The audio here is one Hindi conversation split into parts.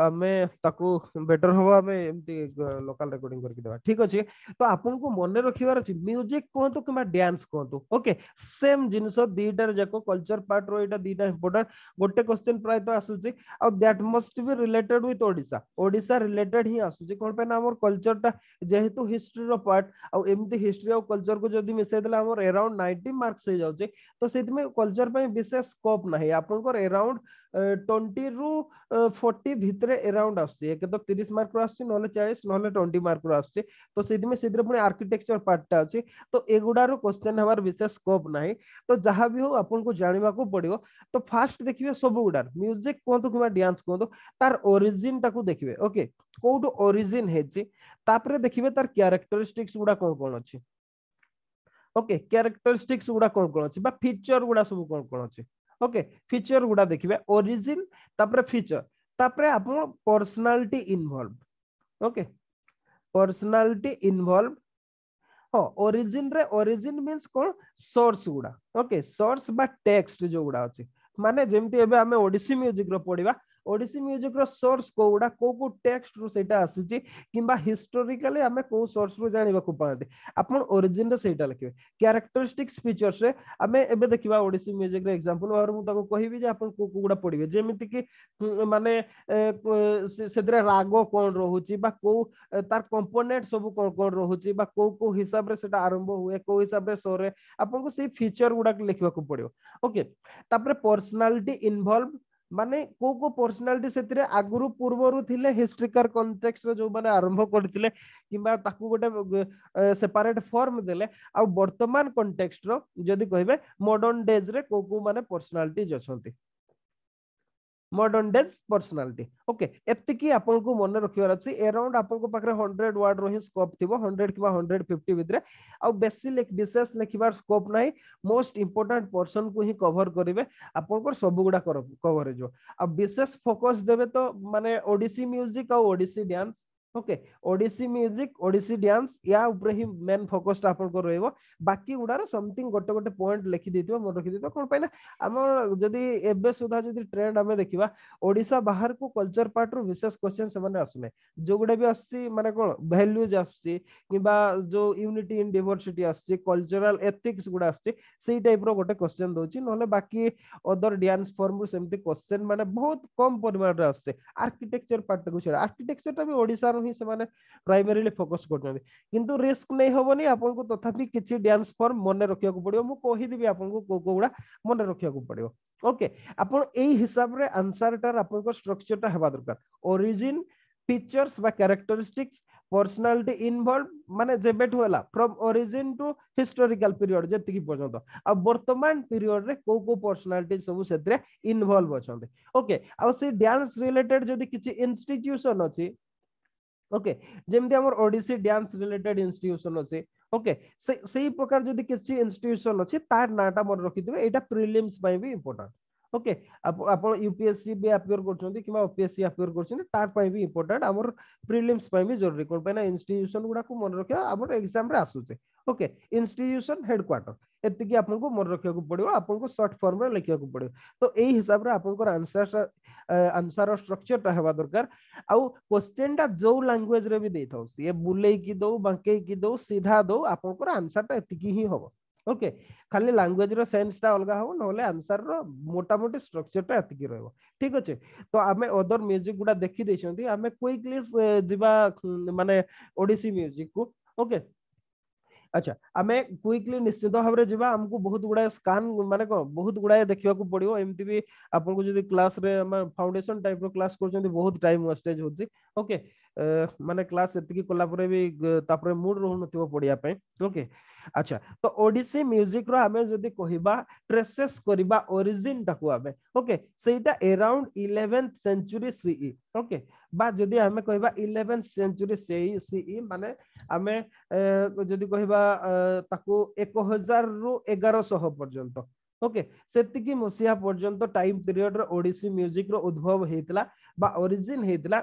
आमे ताकु बेटर हवा आमे एमती लोकल रेकॉर्डिंग करके देवा ठीक अछि तो आपन को मन रखिवार अछि म्यूजिक को तो किमा डांस को तो ओके सेम जिनिस दिटा जको कल्चर पार्ट रो एटा दिटा इंपोर्टेंट गोटे क्वेश्चन प्राय तो आसु छि आ that must be related with Odisha Odisha related ही आसु छि कोन पे ना हमर कल्चर ता जेहेतु हिस्ट्री रो पार्ट आ एमती हिस्ट्री आ कल्चर को जदी मिसै देला हमर अराउंड 90 मार्क्स हो जाउ छि तो सेति में कल्चर पे विशेष स्कोप नहि आपन को अराउंड টোয়েন্টি রু ফর্টি ভিতরে এরাউন্ড আসছে একে তো তিরিশ মার্ক আসছে নহলে চাশ নহলে টোয়েন্টি মার্ক আসছে তো সেইদিন সেইদিন পুরো আর্কিটেকচর পার্টটা আছে তো এগুড়ার কোশ্চেন হবার বিশেষ স্কোপ না তো যাহা বি হোক আপনার জাঁয়া পড়ব তো ফার্স্ট দেখবে সবুগুড়ার মিউজিক কুহতু কিংবা ডান্স কুহতু তার অরিজিনটা দেখবে ওকে কোটু অরিজিন হয়েছে তাপরে দেখবে তার ক্যারেক্টরিস্টিক্স গুড়া কোণ কোণ অছে ওকে ক্যারেক্টরিস্টিক্স গুড়া কোণ কোণ অছে বা ফিচর গুড়া সব কোণ কোণ অছে ओके फीचर गुड़ा देखिबे ओरिजिन तापर फीचर तापर आपन personality involve okay personality involve हो ओरिजिन रे ओरिजिन मीन्स कोन सोर्स गुड़ा ओके सोर्स बा टेक्स्ट जो गुड़ा अछि माने जेमती एबे हमें ओडिसी म्यूजिक रो पढ़ा ओडिसी म्यूजिक रो सोर्स कोउडा को को टेक्स्ट रु सेटा आसीचे किंबा हिस्टोरिकली हमें को सोर्स रु जानिबा को पाते आपण ओरिजिन रे सेटा लिखिबे कैरेक्टरिस्टिक्स फीचर्स रे हमें एबे देखिबा ओडिसी म्यूजिक रे एग्जांपल और मु ताको कहिबी जे आपण को कोउडा पढिबे जेमिति कि माने सेदरे राग कोन रहउची बा को तार कंपोनेंट सब कोन कोन रहउची बा को को हिसाब रे सेटा आरंभ हुए को हिसाब रे सो रे को से फीचर गुडा लिखबा को पड़ियो ओके तापरे पर्सनालिटी इन्वॉल्व ମାନେ କୋଉ କୋଉ ପର୍ସନାଲିଟି ସେଥିରେ ଆଗରୁ ପୂର୍ବରୁ ଥିଲେ ହିଷ୍ଟ୍ରିକାର କଣ୍ଟେକ୍ସରେ ଯୋଉମାନେ ଆରମ୍ଭ କରିଥିଲେ କିମ୍ବା ତାକୁ ଗୋଟେ ସେପାରେଟ୍ ଫର୍ମ ଦେଲେ ଆଉ ବର୍ତ୍ତମାନ କଣ୍ଟେକ୍ସର ଯଦି କହିବେ ମଡର୍ଣ୍ଣ ଡେଜ୍ରେ କୋଉ କୋଉ ମାନେ ପର୍ସନାଲିଟିଜ୍ ଅଛନ୍ତି मडर्ण डेज पर्सनालिटी ओके एतिकी आपको मन रखिबार अछि अराउंड आपको पाखरे 100 वर्ड रो ही स्कोप थिबो 100 किबा 150 भितरे आ बेसी लेख विशेष लेखिबार स्कोप नाही मोस्ट इंपोर्टाट पर्सन को ही कवर करेंगे आप सब गुडा कवर हो विशेष फोकस देवे तो माने ओडिसी म्यूजिक आ Odissi dance okay Odissi music Odissi dance या उपरे ହିଁ ମେନ୍ ଫୋକସଟା ଆପଣଙ୍କର ରହିବ ବାକି ଗୁଡାର ସମଥିଙ୍ଗ ଗୋଟେ ଗୋଟେ ପଏଣ୍ଟ ଲେଖି ଦେଇଥିବ ମନେ ରଖିଦେଇଥିବ କଣ ପାଇଁ ନା ଆମ ଯଦି ଏବେ ସୁଦ୍ଧା ଯଦି ଟ୍ରେଣ୍ଡ ଆମେ ଦେଖିବା ଓଡିଶା ବାହାରକୁ କଲଚର ପାର୍ଟରୁ ବିଶେଷ କ୍ୱେଶ୍ଚନ୍ ସେମାନେ ଆସୁନାହିଁ ଯୋଉଗୁଡା ବି ଆସୁଛି ମାନେ କଣ ଭାଲ୍ୟୁଜ ଆସୁଛି କିମ୍ବା ଯୋଉ ୟୁନିଟି ଇନ୍ ଡିଭର୍ସିଟି ଆସୁଛି କଲଚରାଲ ଏଥିକ୍ସ ଗୁଡା ଆସୁଛି ସେଇ ଟାଇପର ଗୋଟେ କ୍ୱେଶ୍ଚନ୍ ଦଉଛି ନହେଲେ ବାକି ଅଦର ଡ୍ୟାନ୍ସ ଫର୍ମରୁ ସେମିତି କ୍ୱେଶ୍ଚନ୍ ମାନେ ବହୁତ କମ ପରିମାଣରେ ଆସୁଛି ଆର୍କିଟେକ୍ଚର ପାର୍ଟକୁ ଛାଡ ଆର୍କିଟେକ୍ଚରଟା ବି ଓଡିଶାର ହିଁ ସେମାନେ ପ୍ରାଇମେରିଲି ଫୋକସ୍ କରୁଛନ୍ତି କିନ୍ତୁ ରିସ୍କ ନେଇ ହେବନି ଆପଣଙ୍କୁ ତଥାପି କିଛି ଡ୍ୟାନ୍ସ ଫର୍ମ ମନେ ରଖିବାକୁ ପଡିବ ମୁଁ କହିଦେବି ଆପଣଙ୍କୁ କୋଉ କୋଉଗୁଡା ମନେ ରଖିବାକୁ ପଡିବ ଓକେ ଆପଣ ଏଇ ହିସାବରେ ଆନ୍ସରଟାର ଆପଣଙ୍କ ଷ୍ଟ୍ରକ୍ଚରଟା ହେବା ଦରକାର ଓରିଜିନ୍ ଫିଚର୍ସ ବା କ୍ୟାରେକ୍ଟରିଷ୍ଟିକ୍ସ ପର୍ସନାଲିଟି ଇନଭଲ୍ଭ ମାନେ ଯେବେଠୁ ହେଲା from origin to historical period ଯେତିକି ପର୍ଯ୍ୟନ୍ତ ଆଉ ବର୍ତ୍ତମାନ ପିରିୟଡରେ କୋଉ କୋଉ ପର୍ସନାଲିଟି ସବୁ ସେଥିରେ ଇନଭଲ୍ଭ ଅଛନ୍ତି ଓକେ ଆଉ ସେ ଡ୍ୟାନ୍ସ ରିଲେଟେଡ୍ ଯଦି କିଛି ଇନଷ୍ଟିଚ୍ୟୁସନ ଅଛି ଓକେ ଯେମିତି ଆମର ଓଡ଼ିଶୀ ଡ୍ୟାନ୍ସ ରିଲେଟେଡ ଇନଷ୍ଟିଟ୍ୟୁସନ ଅଛି ଓକେ ସେଇ ପ୍ରକାର ଯଦି କିଛି ଇନଷ୍ଟିଟ୍ୟୁସନ ଅଛି ତା ନାଁଟା ମୋର ରଖିଥିବେ ଏଇଟା ପ୍ରିଲିମ୍ସ ପାଇଁ ବି ଇମ୍ପୋର୍ଟାଣ୍ଟ ଓକେ ଆପଣ ୟୁପିଏସସି ବି ଆପିୟର କରୁଛନ୍ତି କିମ୍ବା ଓପିଏସସି ଆପିୟର କରୁଛନ୍ତି ତାର ପାଇଁ ବି ଇମ୍ପୋର୍ଟାଣ୍ଟ ଆମର ପ୍ରିଲିମ୍ସ ପାଇଁ ବି ଜରୁରୀ କ'ଣ ପାଇଁ ନା ଇନଷ୍ଟିଟ୍ୟୁସନ ଗୁଡ଼ାକୁ ମନେ ରଖିବା ଆମର ଏକ୍ସାମରେ ଆସୁଛି ଓକେ ଇନଷ୍ଟିଟ୍ୟୁସନ ହେଡକ୍ୱାର୍ଟର एति आपको मन रखा पड़ो आपको सर्ट फर्म लिखा पड़ो तो यही हिसाब से आंसर आंसर स्ट्रक्चर टा हवा दरकार आउ क्वेश्चन टा जो लांगुएज रे भी दे था सी बुले कि दौ बांके कि दौ सीधा दौ आप आनसर टा एति ही हम ओके खाली लांगुएज रेन्स टा अलग हम ना आनसर रोटामोटी स्ट्रक्चर टा एति रोक ठीक अच्छे तो आम अदर म्यूजिक गुडा देखी देखें क्विकली जी मानने ओडिसी म्यूजिक को ओके okay. ଆଚ୍ଛା ଆମେ କ୍ୱିକଲି ନିଶ୍ଚିତ ଭାବରେ ଯିବା ଆମକୁ ବହୁତ ଗୁଡାଏ ସ୍କାନ୍ ମାନେ କଣ ବହୁତ ଗୁଡାଏ ଦେଖିବାକୁ ପଡିବ ଏମିତି ବି ଆପଣଙ୍କୁ ଯଦି କ୍ଲାସରେ ଆମେ ଫାଉଣ୍ଡେସନ ଟାଇପର କ୍ଲାସ କରୁଛନ୍ତି ବହୁତ ଟାଇମ ୱେଷ୍ଟେଜ ହଉଛି ଓକେ ମାନେ କ୍ଲାସ୍ ଏତିକି କଲା ପରେ ବି ତାପରେ ମୁଡ୍ ରହୁନଥିବ ପଢିବା ପାଇଁ ଓକେ ଆଚ୍ଛା ତ ଓଡ଼ିଶୀ ମ୍ୟୁଜିକର ଆମେ ଯଦି କହିବା ଟ୍ରେସେସ୍ କରିବା ଓରିଜିନ୍ଟାକୁ ଆମେ ଓକେ ସେଇଟା around eleventh century CE okay ବା ଯଦି ଆମେ କହିବା ଇଲେଭେନ୍ଥ ସେଞ୍ଚୁରୀ ସେଇ ସିଇ ମାନେ ଆମେ ଯଦି କହିବା ତାକୁ ଏକ ହଜାରରୁ ଏଗାରଶହ ପର୍ଯ୍ୟନ୍ତ ଓକେ ସେତିକି ମସିହା ପର୍ଯ୍ୟନ୍ତ ଟାଇମ୍ ପିରିୟଡର ଓଡ଼ିଶୀ ମ୍ୟୁଜିକର ଉଦ୍ଭବ ହେଇଥିଲା ବା ଓରିଜିନ୍ ହେଇଥିଲା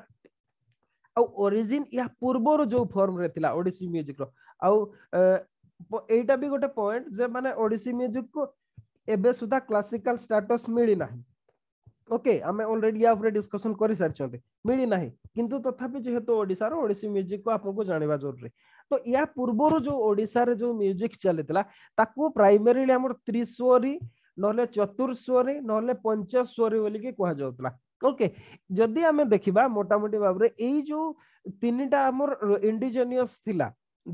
आरिजिन या पूर्वर जो फर्म ओडिसी म्यूजिक रही गोटे पॉइंट जे माने ओडिसी म्यूजिक को एबे सुधा क्लासिकल स्टेटस मिली ना ओके आम अलरेडी या डिस्कसन कर सारी मिली ना कि तथा जेहतु ओडार ओडिसी म्यूजिक को आपको जानवा जरूरी तो या पूर्व जो ओडार जो म्यूजिक चली प्राइमरी त्रिस्वरी ना चतुर्स्वरी ना पंचस्वरी बोलिक कहला ওকে ଯଦି ଆମେ ଦେଖିବା ମୋଟାମୋଟି ଭାବରେ ଏଇ ଯୋଉ ତିନିଟା ଆମର ଇଣ୍ଡିଜେନିୟସ୍ ଥିଲା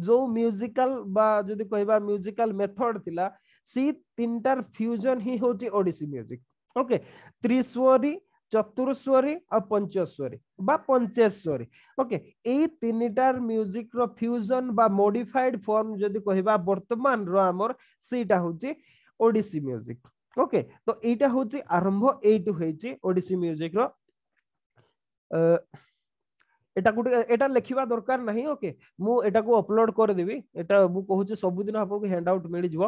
ଯୋଉ ମ୍ୟୁଜିକାଲ ବା ଯଦି କହିବା ମ୍ୟୁଜିକାଲ ମେଥଡ ଥିଲା ସେଇ ତିନିଟାର ଫ୍ୟୁଜନ ହିଁ ହଉଛି ଓଡିଶୀ ମ୍ୟୁଜିକ ଓକେ ତ୍ରିସ୍ୱରୀ ଚତୁର୍ସ୍ୱରୀ ଆଉ ପଞ୍ଚସ୍ୱରୀ ବା ପଞ୍ଚେଶ୍ୱରୀ ଓକେ ଏଇ ତିନିଟାର ମ୍ୟୁଜିକର ଫ୍ୟୁଜନ ବା ମୋଡିଫାଇଡ ଫର୍ମ ଯଦି କହିବା ବର୍ତ୍ତମାନର ଆମର ସେଇଟା ହଉଛି ଓଡିଶୀ ମ୍ୟୁଜିକ ওকে ତ ଏଇଟା ହଉଛି ଆରମ୍ଭ ଏଇଠୁ ହେଇଛି ଓଡିଶୀ ମ୍ୟୁଜିକ ର এটা ଗୋଟେ এটা ଲେଖିବା ଦରକାର ନାହିଁ ଓକେ ମୁଁ ଏଟାକୁ ଅପଲୋଡ କରିଦେବି ଏଟା ମୁଁ କହୁଛି ସବୁଦିନ ଆପଣଙ୍କୁ ହ୍ୟାଣ୍ଡ ଆଉଟ୍ ମିଳିଯିବ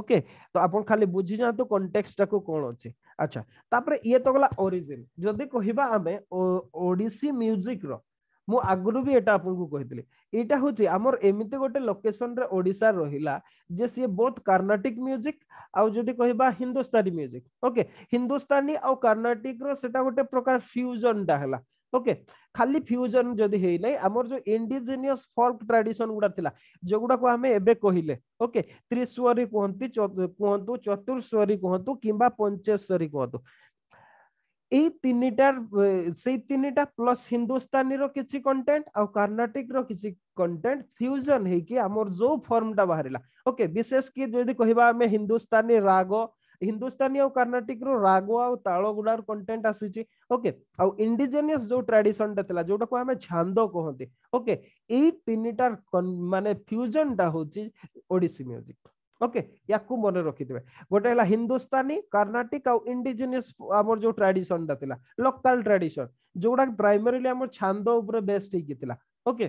ଓକେ ତ ଆପଣ ଖାଲି ବୁଝି ଯାଆନ୍ତୁ କଣ୍ଟେକ୍ସଟାକୁ କ'ଣ ଅଛି ଆଚ୍ଛା ତାପରେ ଇଏ ତ ଗଲା ଓରିଜିନ୍ ଯଦି କହିବା ଆମେ ଓଡିଶୀ ମ୍ୟୁଜିକର ମୁଁ ଆଗରୁ ବି ଏଟା ଆପଣଙ୍କୁ କହିଥିଲି ଏଇଟା ହଉଛି ଆମର ଏମିତି ଗୋଟେ ଲୋକେସନରେ ଓଡ଼ିଶା ରହିଲା ଯେ ସିଏ ବୋଥ କର୍ଣ୍ଣାଟିକ ମ୍ୟୁଜିକ୍ ଆଉ ଯଦି କହିବା ହିନ୍ଦୁସ୍ତାନୀ ମ୍ୟୁଜିକ୍ ଓକେ ହିନ୍ଦୁସ୍ତାନୀ ଆଉ କର୍ଣ୍ଣାଟିକର ସେଟା ଗୋଟେ ପ୍ରକାର ଫ୍ୟୁଜନଟା ହେଲା ଓକେ ଖାଲି ଫ୍ୟୁଜନ ଯଦି ହେଇନାହିଁ ଆମର ଯୋଉ ଇଣ୍ଡିଜିନିୟସ ଫୋଲ୍କ ଟ୍ରାଡିସନ ଗୁଡା ଥିଲା ଯୋଉଗୁଡାକୁ ଆମେ ଏବେ କହିଲେ ଓକେ ତ୍ରିସ୍ୱରୀ କୁହନ୍ତି କୁହନ୍ତୁ ଚତୁର୍ସ୍ୱରୀ କୁହନ୍ତୁ କିମ୍ବା ପଞ୍ଚେଶ୍ୱରୀ କୁହନ୍ତୁ এই তিনটার সেই তিনটা প্লস হিন্দুস্তানীর কিছু কন্টেন্ট আউ কর্ণাটিকর কিছু কন্টেন্ট ফ্যুজন হইকি আমার যে ফর্মটা বাহারা ওকে বিশেষ কি যদি কহবা আমি হিন্দুস্তানী রাগ হিন্দুস্তানী আউ কর্ণাটিকর রাগ আউ তাল গুড়ার কন্টেন্ট আসুচি ওকে আউ ইন্ডিজেনিয়াস যে ট্রাডিশনটা লা যেটাকে আমি ছান্দ কহতি ওকে এই তিনটার মানে ফ্যুজনটা হচ্ছে ওড়িশী মিউজিক ଓକେ ୟାକୁ ମନେ ରଖିଥିବେ ଗୋଟେ ହେଲା ହିନ୍ଦୁସ୍ତାନୀ କର୍ଣ୍ଣାଟିକ ଆଉ ଇଣ୍ଡିଜିନିୟସ୍ ଆମର ଯୋଉ ଟ୍ରାଡିସନଟା ଥିଲା ଲୋକାଲ ଟ୍ରାଡିସନ ଯୋଉଟା ପ୍ରାଇମେରିଲି ଆମର ଛାନ୍ଦ ଉପରେ ବେଷ୍ଟ ହେଇକି ଥିଲା ଓକେ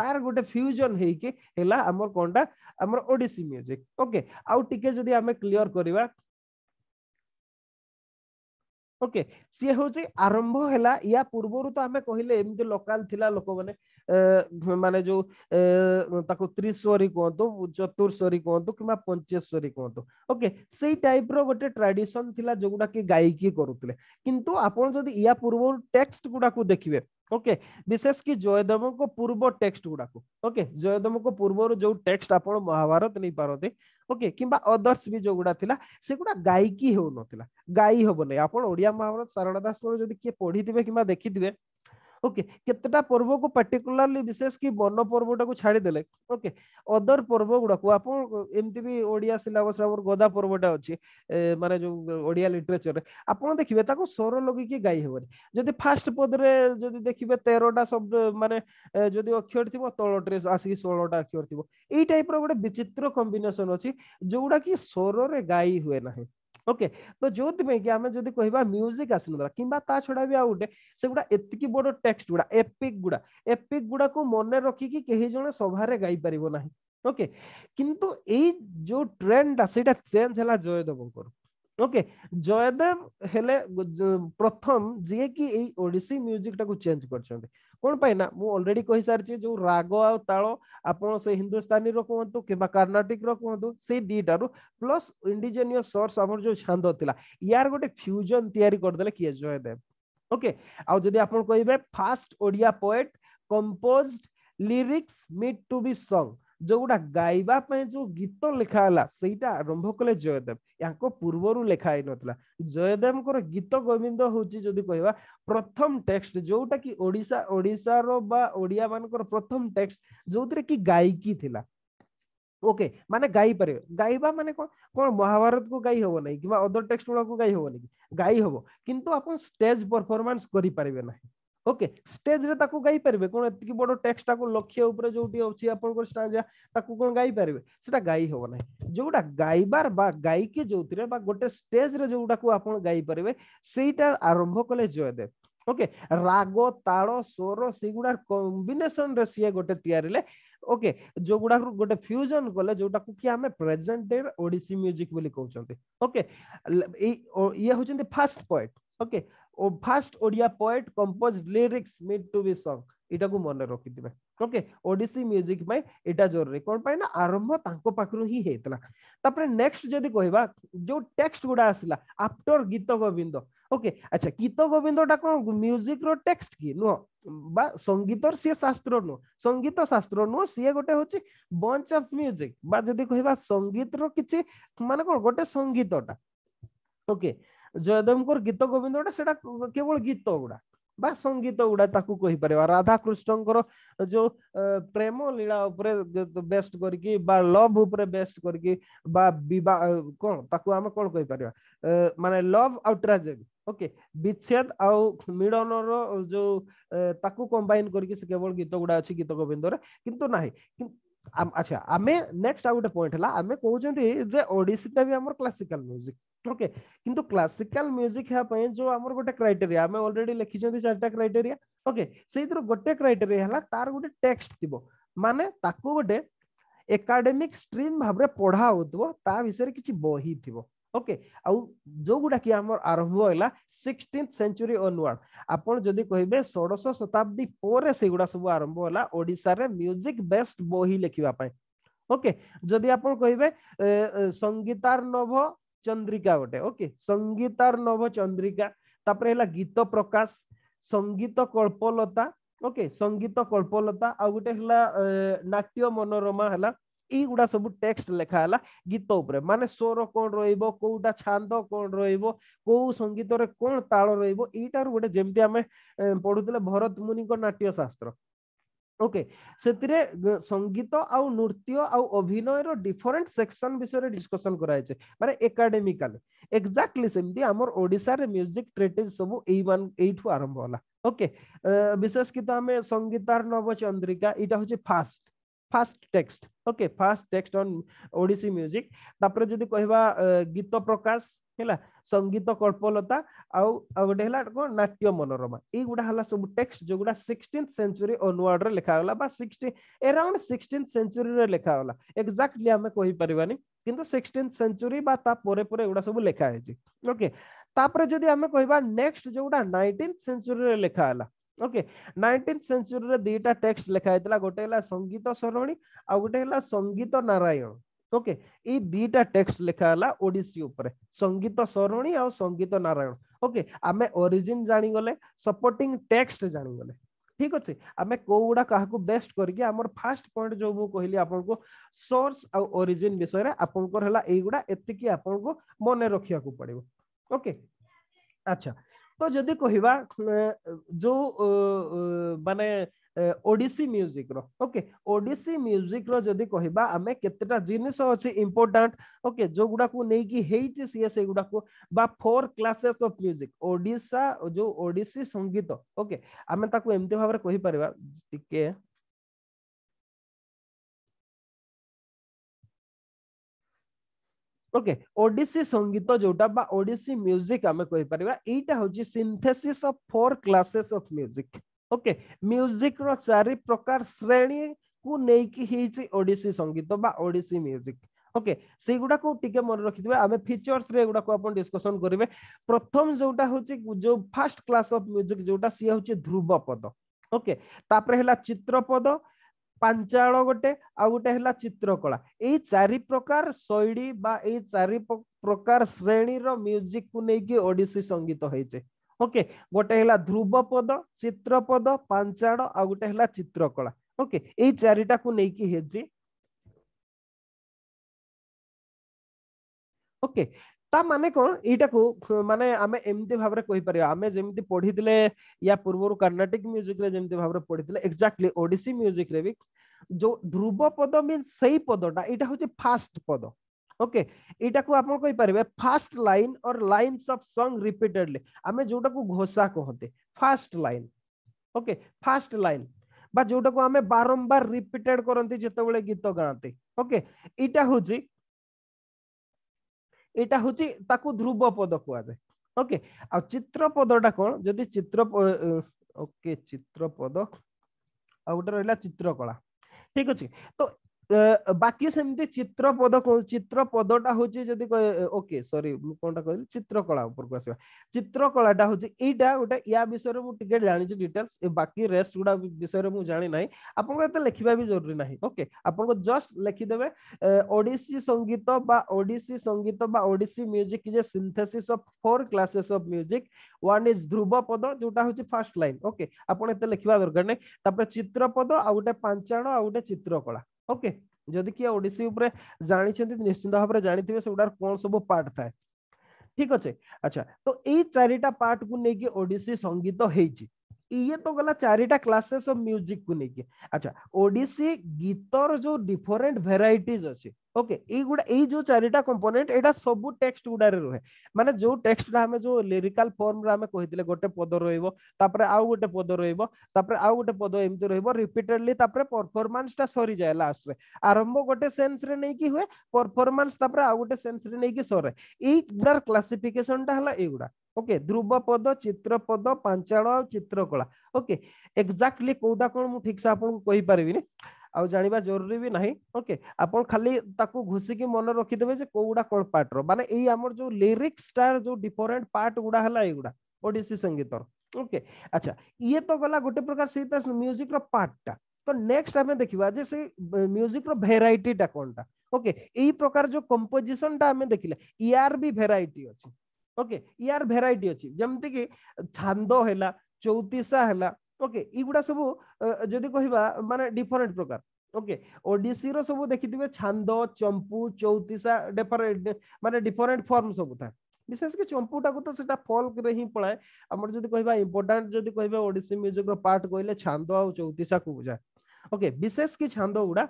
ତାର ଗୋଟେ ଫ୍ୟୁଜନ ହେଇକି ହେଲା ଆମର କଣଟା ଆମର ଓଡିଶୀ ମ୍ୟୁଜିକ ଓକେ ଆଉ ଟିକେ ଯଦି ଆମେ କ୍ଲିଅର କରିବା ଓକେ ସିଏ ହେଉଛି ଆରମ୍ଭ ହେଲା ୟା ପୂର୍ବରୁ ତ ଆମେ କହିଲେ ଏମିତି ଲୋକାଲ ଥିଲା ଲୋକମାନେ माने जो ताको त्रिस्वरी कहतु चतुर्स्वरी कहतु कि पंचेश्वरी कहतु ओके से टाइप रोटे ट्राडिशन थी जो गुडा कि गायकी करुले कि पूर्व टेक्सट गुडा देखिए ओके विशेष कि जयदेव को पूर्व टेक्सट गुडा ओके जयदेव को पूर्व जो टेक्सट आप महाभारत नहीं पारते ओके okay, किंबा अदर्स भी जो गुड़ा थिला से गुड़ा गायकी हो ना गाय हम ना आप महाभारत शारदा दास जो किए पढ़ी थे कि देखी थे ওকে কেতটা পর্বক পার্টিকুলারলি বিশেষ কি বন পর্বটাকে ছাড়িদেলে ওকে অদর পর্ব গুড়াক আপনার এমতি বি ওড়িয়া সিলাবসরে আমার গদা পর্বটা অছি মানে যে ওড়িয়া লিটারেচরে আপনার দেখবে তাকে স্বর লগাইকি গাই হবনি যদি ফার্স্ট পদরে যদি দেখবে তেরোটা শব্দ মানে যদি অক্ষর থিব তলটরে আসিকি ষোলটা অক্ষর থিব এই টাইপর গোটে বিচিত্র কম্বিনেসন অছি যেগুড়া কি স্বরের গাই হুয়ে না ଓକେ ତ ଯୋଉଥିପାଇଁ କି ଆମେ ଯଦି କହିବା ମ୍ୟୁଜିକ ଆସିନଥିଲା କିମ୍ବା ତା ଛଡା ବି ଆଉ ଗୋଟେ ସେଗୁଡା ଏତିକି ବଡ ଟେକ୍ସଟ ଗୁଡା ଏପିକ୍ ଗୁଡା ଏପିକ୍ ଗୁଡାକୁ ମନେ ରଖିକି କେହି ଜଣେ ସଭାରେ ଗାଇପାରିବ ନାହିଁ ଓକେ କିନ୍ତୁ ଏଇ ଯୋଉ ଟ୍ରେଣ୍ଡଟା ସେଇଟା ଚେଞ୍ଜ ହେଲା ଜୟଦେବଙ୍କର ଓକେ ଜୟଦେବ ହେଲେ ପ୍ରଥମ ଯିଏକି ଏଇ ଓଡ଼ିଶୀ ମ୍ୟୁଜିକଟାକୁ ଚେଞ୍ଜ କରିଛନ୍ତି কোন পাই না ମୁଁ ଅଲରେଡି କହି ସାରିଛି ଯୋଉ ରାଗ ଆଉ ତାଳ ଆପଣ ସେ ହିନ୍ଦୁସ୍ତାନୀର କୁହନ୍ତୁ କିମ୍ବା କର୍ଣ୍ଣାଟିକର କୁହନ୍ତୁ ସେଇ ଦିଟାରୁ ପ୍ଲସ୍ ଇଣ୍ଡିଜେନିୟସ୍ ସୋର୍ସ ଆମର ଯୋଉ ଛାନ୍ଦ ଥିଲା ୟାର ଗୋଟେ ଫ୍ୟୁଜନ୍ ତିଆରି କରିଦେଲେ କିଏ ଜୟଦେବ ଓକେ ଆଉ ଯଦି ଆପଣ କହିବେ first Odia poet composed lyrics meant to be sung ଯୋଉଗୁଡା ଗାଇବା ପାଇଁ ଯୋଉ ଗୀତ ଲେଖା ହେଲା ସେଇଟା ଆରମ୍ଭ କଲେ ଜୟଦେବ ୟାଙ୍କ ପୂର୍ବରୁ ଲେଖା ହେଇନଥିଲା ଜୟଦେବଙ୍କର ଗୀତ ଗୋବିନ୍ଦ ହଉଛି ଯଦି କହିବା ପ୍ରଥମ ଟେକ୍ସଟ ଯୋଉଟା କି ଓଡ଼ିଶା ଓଡ଼ିଶାର ବା ଓଡ଼ିଆ ମାନଙ୍କର ପ୍ରଥମ ଟେକ୍ସଟ ଯୋଉଥିରେ କି ଗାଇକି ଥିଲା ଓକେ ମାନେ ଗାଇପାରିବେ ଗାଇବା ମାନେ କଣ କଣ ମହାଭାରତକୁ ଗାଇ ହବ ନାହିଁ କିମ୍ବା ଅଦର ଟେକ୍ସଟ ଗୁଡାକୁ ଗାଇ ହବନି ଗାଇ ହବ କିନ୍ତୁ ଆପଣ ଷ୍ଟେଜ ପରଫର୍ମାନ୍ସ କରିପାରିବେ ନାହିଁ ओके स्टेज रे ताको गाई परबे कोन एतकी बडो टेक्स्ट ताको लक्ष्य ऊपर जोटी अछि आपन को स्टेज ताको कोन गाई परबे सेटा गाई हो नै जोडा गाईबार बा गाई के जोतिरे बा गोटे स्टेज रे जोडा को आपन गाई परबे सेटा आरंभ कले जयदेव ओके राग ताल स्वर सेगुड़ा कॉम्बिनेशन रे सी गोटे तयारले ओके जो गुड़ा गोटे फ्यूजन कले जोटा को कि हमें प्रेजेंट डे ओडिसी म्यूजिक बोली कहउछंते ओके ये होचंते first point okay first Odia poet compose lyrics meant to be song ଏଇଟାକୁ ମନେ ରଖିଥିବେ ଓକେ ଓଡିଶୀ ମ୍ୟୁଜିକ ପାଇଁ ଏଇଟା ଜରୁରୀ କଣ ପାଇଁ ନା ଆରମ୍ଭ ତାଙ୍କ ପାଖରୁ ହିଁ ହେଇଥିଲା ତାପରେ ନେକ୍ସଟ ଯଦି କହିବା ଯୋଉ ଟେକ୍ସଟ ଗୁଡା ଆସିଲା ଆଫ୍ଟର ଗୀତ ଗୋବିନ୍ଦ ଓକେ ଆଚ୍ଛା ଗୀତ ଗୋବିନ୍ଦଟା କଣ ମ୍ୟୁଜିକର ଟେକ୍ସଟ କି ନୁହଁ ବା ସଙ୍ଗୀତର ସିଏ ଶାସ୍ତ୍ର ନୁହଁ ସଙ୍ଗୀତ ଶାସ୍ତ୍ର ନୁହଁ ସିଏ ଗୋଟେ ହଉଛି ବଞ୍ଚ ଅଫ ମ୍ୟୁଜିକ ବା ଯଦି କହିବା ସଙ୍ଗୀତର କିଛି ମାନେ କଣ ଗୋଟେ ସଙ୍ଗୀତଟା ଓକେ ଜୟଦେବଙ୍କର ଗୀତ ଗୋବିନ୍ଦ ଗୁଡା ସେଟା କେବଳ ଗୀତ ଗୁଡା ବା ସଙ୍ଗୀତ ଗୁଡା ତାକୁ କହିପାରିବା ରାଧାକୃଷ୍ଣଙ୍କର ଯୋଉ ପ୍ରେମ ଲୀଳା ଉପରେ ବେଷ୍ଟ କରିକି ବା ଲଭ୍ ଉପରେ ବେଷ୍ଟ କରିକି ବା ବିବାହ କଣ ତାକୁ ଆମେ କଣ କହିପାରିବା ମାନେ ଲଭ୍ ଆଉ ଟ୍ରାଜେଡି ଓକେ ବିଚ୍ଛେଦ ଆଉ ମିଳନର ଯୋଉ ତାକୁ କମ୍ବାଇନ କରିକି ସେ କେବଳ ଗୀତ ଗୁଡା ଅଛି ଗୀତ ଗୋବିନ୍ଦରେ କିନ୍ତୁ ନାହିଁ ଆଚ୍ଛା ଆମେ ନେକ୍ସଟ ଆଉ ଗୋଟେ ପଏଣ୍ଟ ହେଲା ଆମେ କହୁଛନ୍ତି ଯେ ଓଡ଼ିଶୀଟା ବି ଆମର କ୍ଲାସିକାଲ ମ୍ୟୁଜିକ ओके किंतु क्लासिकल म्यूजिक है पय जो हमर गोटे क्राइटेरिया हमें ऑलरेडी लिखि छथि चारटा क्राइटेरिया ओके सेइदर गोटे क्राइटेरिया हला तार गोटे टेक्स्ट दिबो माने ताको गोटे एकेडमिक स्ट्रीम भाबरे पढा होतबो ता विषय किछि बही दिबो ओके आ जो गुडा कि हमर आरंभ होला 16th सेंचुरी ऑनवर्ड आपण जदि कहिबे 16 शताब्दी पोरे से गुडा सब आरंभ होला ओडिसा रे म्यूजिक बेस्ट बही लिखिबा पय ओके जदि आपण कहिबे संगीतार नभ চন্দ্রিকা গোটে ওকে সঙ্গীতার নভ চন্দ্রিকা তারপরে হল গীত প্রকাশ সঙ্গীত কল্পলতা ওকে সঙ্গীত কল্পলতা আউ গোটে হল নাট্য মনোরমা হলা এইগুড়া সব টেক্সট লেখা হলা গীত উপরে মানে স্বর কোণ রহব কোটা ছান্দ কোণ রহব কেউ সঙ্গীতরে কোণ তাল রহব এইটার গোটে যেমতি আমি পড়ুলে ভরত মুনিঙ্ক নাট্যশাস্ত্র ଓକେ ସେଥିରେ ସଙ୍ଗୀତ ଆଉ ନୃତ୍ୟ ଆଉ ଅଭିନୟର ଡିଫରେଣ୍ଟ ସେକ୍ସନ ବିଷୟରେ ଡିସ୍କସନ କରାଯାଇଛି ମାନେ ଏକାଡେମିକାଲ ଏକ୍ଜାକ୍ଟଲି ସେମିତି ଆମର ଓଡ଼ିଶାରେ ମ୍ୟୁଜିକ ଟ୍ରେଟିଜ ସବୁ ଏଇ ଏଇଠୁ ଆରମ୍ଭ ହେଲା ଓକେ ବିଶେଷ କି ତ ଆମେ ସଙ୍ଗୀତାର ନବଚନ୍ଦ୍ରିକା ଏଇଟା ହଉଛି first first text okay first text on Odissi music ତାପରେ ଯଦି କହିବା ଗୀତ ପ୍ରକାଶ ହେଲା ସଙ୍ଗୀତ କଳ୍ପଲତା ଆଉ ଆଉ ଗୋଟେ ହେଲା କ'ଣ ନାଟ୍ୟ ମନୋରମା ଏଇଗୁଡା ହେଲା ସବୁ ଟେକ୍ସଟ ଯୋଉଗୁଡା ସିକ୍ସଟିନ୍ଥ ସେଞ୍ଚୁରୀ ଅନୱାର୍ଡରେ ଲେଖାଗଲା ବା ସିକ୍ସଟି ଏରାଉଣ୍ଡ ସିକ୍ସଟିନ୍ଥ ସେଞ୍ଚୁରୀରେ ଲେଖାଗଲା ଏକ୍ଜାକ୍ଟଲି ଆମେ କହିପାରିବାନି କିନ୍ତୁ ସିକ୍ସଟିନ୍ଥ ସେଞ୍ଚୁରୀ ବା ତା ପରେ ପରେ ଏଗୁଡା ସବୁ ଲେଖା ହେଇଛି ଓକେ ତାପରେ ଯଦି ଆମେ କହିବା ନେକ୍ସଟ ଯୋଉଗୁଡା ନାଇନଟିନ୍ଥ ସେଞ୍ଚୁରୀରେ ଲେଖା ହେଲା ଓକେ ନାଇନଟିନ୍ଥ ସେଞ୍ଚୁରୀରେ ଦୁଇଟା ଟେକ୍ସଟ ଲେଖା ହେଇଥିଲା ଗୋଟେ ହେଲା ସଙ୍ଗୀତ ସରଣୀ ଆଉ ଗୋଟେ ହେଲା ସଙ୍ଗୀତ ନାରାୟଣ ओके ये दीटा टेक्स्ट लिखा है ओडिसी ऊपर संगीत सरणी और संगीत नारायण ओके आम ओरिजिन जानी गले सपोर्टिंग टेक्स्ट जानी गले ठीक अच्छे आम कौगुड़ा क्या बेस्ट करके फास्ट पॉइंट जो मुझे कहली आपको सोर्स आरिजिन विषय को आपको मन रखा पड़ो ओके अच्छा तो जदि कह जो मान ओडिसी म्यूजिक रो ओके ओडिसी म्यूजिक रो जदि कहबा आमे केतेटा जिनिस अछि इंपोर्टेंट ओके जो गुडा को नै कि हेइछि से से गुडा को बा four classes of music Odisha जो ओडिसी संगीत ओके आमे ताको एमते भाबरे कहि परबा टिके ओके ओडिसी संगीत जोटा बा ओडिसी म्यूजिक आमे कहि परबा एटा होछि synthesis of four classes of music okay ମ୍ୟୁଜିକର ଚାରି ପ୍ରକାର ଶ୍ରେଣୀକୁ ନେଇକି ହେଇଛି ଓଡ଼ିଶୀ ସଙ୍ଗୀତ ବା ଓଡ଼ିଶୀ ମ୍ୟୁଜିକ ଓକେ ସେଇଗୁଡାକୁ ଟିକେ ମନେ ରଖିଥିବେ ଆମେ ଫିଚର୍ସରେ ଏଗୁଡାକୁ ଆପଣ ଡିସ୍କସନ କରିବେ ପ୍ରଥମ ଯୋଉଟା ହଉଛି ଯୋଉ ଫାର୍ଷ୍ଟ କ୍ଲାସ ଅଫ ମ୍ୟୁଜିକ ଯୋଉଟା ସିଏ ହଉଛି ଧ୍ରୁବ ପଦ ଓକେ ତାପରେ ହେଲା ଚିତ୍ରପଦ ପାଞ୍ଚାଳ ଗୋଟେ ଆଉ ଗୋଟେ ହେଲା ଚିତ୍ରକଳା ଏଇ ଚାରି ପ୍ରକାର ଶୈଳୀ ବା ଏଇ ଚାରି ପ୍ରକାର ଶ୍ରେଣୀର ମ୍ୟୁଜିକକୁ ନେଇକି ଓଡ଼ିଶୀ ସଙ୍ଗୀତ ହେଇଛି ओके गोटे है ध्रुवपद चित्रपद पांचाड़ आ गोटे चित्रकला ओके यही चारिटा को लेकिन हेजी ओके ता माने कौन एटा को माने आमे एमति भाबरे कहि परियो आमे जेमति पढिदिले या पूर्वरु कर्नाटिक म्यूजिक भाव जेमति भाबरे पढिदिले ओडिसी म्यूजिक रे भी जो ध्रुव पद मीन से पदटा एटा होचे फास्ट पद ओके इटा को आपन कोई परबे फर्स्ट लाइन और लाइंस ऑफ सॉन्ग रिपीटेडली आमे जोटा को घोसा कहते first line okay first line बा जोटा को आमे बारंबार रिपीटेड करंती जते बेले गीत गाते ओके इटा होची इटा होची ताकू ध्रुव पद जाए ओके आ चित्र पदटा कोन जदी चित्र ओके चित्र पद आ उटा रहला चित्रकला ठीक अछि तो ବାକି ସେମିତି ଚିତ୍ର ପଦ ଚିତ୍ର ପଦଟା ହଉଛି ଯଦି ଓକେ ସରି ମୁଁ କଣଟା କହିଲି ଚିତ୍ରକଳା ଉପରକୁ ଆସିବା ଚିତ୍ରକଳାଟା ହଉଛି ଏଇଟା ଗୋଟେ ୟା ବିଷୟରେ ମୁଁ ଟିକେ ଜାଣିଛି ଡିଟେଲ୍ସ ବାକି ରେଷ୍ଟ ଗୁଡା ବିଷୟରେ ମୁଁ ଜାଣି ନାହିଁ ଆପଣଙ୍କୁ ଏତେ ଲେଖିବା ବି ଜରୁରୀ ନାହିଁ ଓକେ ଆପଣଙ୍କୁ ଜଷ୍ଟ ଲେଖିଦେବେ ଓଡ଼ିଶୀ ସଙ୍ଗୀତ ବା ଓଡ଼ିଶୀ ସଙ୍ଗୀତ ବା Odissi music is a synthesis of four classes of music one is ଧ୍ରୁବ ପଦ ଯୋଉଟା ହଉଛି ଫାର୍ଷ୍ଟ ଲାଇନ୍ ଓକେ ଆପଣ ଏତେ ଲେଖିବା ଦରକାର ନାହିଁ ତାପରେ ଚିତ୍ର ପଦ ଆଉ ଗୋଟେ ପାଞ୍ଚାଣ ଆଉ ଗୋଟେ ଚିତ୍ରକଳା ओके जदि किए ओडी जानते निश्चिंत भाव में जानते हैं सब कौन सब पार्ट था ठीक अच्छे अच्छा तो यही पार्ट को लेकिन ओडी संगीत होती ଇଏ ତ ଗଲା ଚାରିଟା କ୍ଲାସେସ୍ ଅଫ୍ ମ୍ୟୁଜିକ୍ କୁ ନେଇକି ଆଚ୍ଛା ଓଡିଶୀ ଗୀତର ଯୋଉ ଡିଫରେଣ୍ଟ ଭେରାଇଟିଜ ଅଛି ଓକେ ଏଇଗୁଡା ଏଇ ଯୋଉ ଚାରିଟା କମ୍ପୋନେଣ୍ଟ ଏଇଟା ସବୁ ଟେକ୍ସଟ ଗୁଡାରେ ରୁହେ ମାନେ ଯୋଉ ଟେକ୍ସଟା ଆମେ ଯୋଉ ଲିରିକାଲ ଫର୍ମରେ ଆମେ କହିଥିଲେ ଗୋଟେ ପଦ ରହିବ ତାପରେ ଆଉ ଗୋଟେ ପଦ ରହିବ ତାପରେ ଆଉ ଗୋଟେ ପଦ ଏମିତି ରହିବ ରିପିଟେଡଲି ତାପରେ ପରଫର୍ମାନ୍ସଟା ସରିଯାଏ ଲାଷ୍ଟରେ ଆରମ୍ଭ ଗୋଟେ ସେନ୍ସରେ ନେଇକି ହୁଏ ପରଫର୍ମାନ୍ସ ତାପରେ ଆଉ ଗୋଟେ ସେନ୍ସରେ ନେଇକି ସରେ ଏଇଗୁଡାର କ୍ଲାସିଫିକେସନଟା ହେଲା ଏଇଗୁଡା ओके ध्रुव पद चित्र पद पांचाण चित्रकला ओके एक्जाक्टली कौटा कौन मुझे ठीक से आपको आ जाना जरूरी भी नहीं ओके आप खाली घुसिक मन रखीदे कौटा कौन पार्ट रान जो लिरिक्स टाइम जो डिफरेन्ट पार्ट गुड़ा है संगीत ओके अच्छा ये तो गला गोटे प्रकार से म्यूजिक रार्टा तो नेक्ट आम देखा जे म्यूजिक रेर कौन टाइम ओके यही प्रकार जो कंपोजिशन टाइम देखने इार भी भेर अच्छे ओके यार भेराइटी अच्छी जमती कि छांद है चौतीसा है ओके युवा सब जदि कह माने डिफरेंट प्रकार ओके ओडिसी रो सब देखिथिबे छांद चंपू चौतीसा माने डिफरेंट फॉर्म सब था विशेष के चंपूटा को तो सेटा फॉल्क रे ही पड़ाए हमर जदि कहबा इंपोर्टेंट जदि ओडिसी म्यूजिक रो पार्ट कहले छांद आ चौतीसा को बुझाए ओके विशेष की छांद उड़ा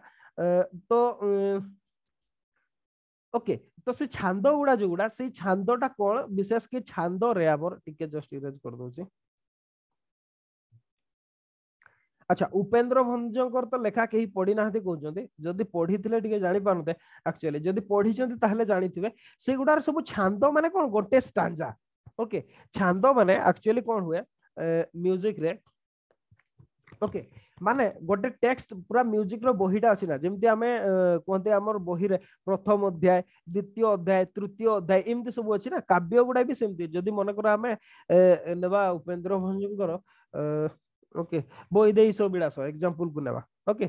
तो ओके तो से छांद गुड़ा जो गुड़ा से छांदा कौन विशेष कि छांद रे आमर टिके जस्ट इरेज कर दउछि আচ্ছা উপেন্দ্র ভঞ্জঙ্কর তো লেখা কেহি পড়ি না কৌঁতে যদি পড়িলে টিকে জাঁপারে আকচুয়ালি যদি পড়িছেন তাহলে জাঁথিবে সেগুড়ার সব ছান্দ মানে কোণ গোটে স্টাঞ্জা ওকে ছান্দ মানে আকচুয়ালি কোণ হুয়ে মিউজিক রে ଓକେ ମାନେ ଗୋଟେ ଟେକ୍ସଟ ପୁରା ମ୍ୟୁଜିକର ବହିଟା ଅଛି ନା ଯେମିତି ଆମେ କୁହନ୍ତି ଆମର ବହିରେ ପ୍ରଥମ ଅଧ୍ୟାୟ ଦ୍ୱିତୀୟ ଅଧ୍ୟାୟ ତୃତୀୟ ଅଧ୍ୟାୟ ଏମିତି ସବୁ ଅଛି ନା କାବ୍ୟ ଗୁଡା ବି ସେମିତି ଯଦି ମନେକର ଆମେ ନେବା ଉପେନ୍ଦ୍ର ଭଞ୍ଜଙ୍କର ଓକେ ବହି ଦେଇ ସବୁ ବିଳାସ ଏକ୍ସାମ୍ପଲକୁ ନେବା ଓକେ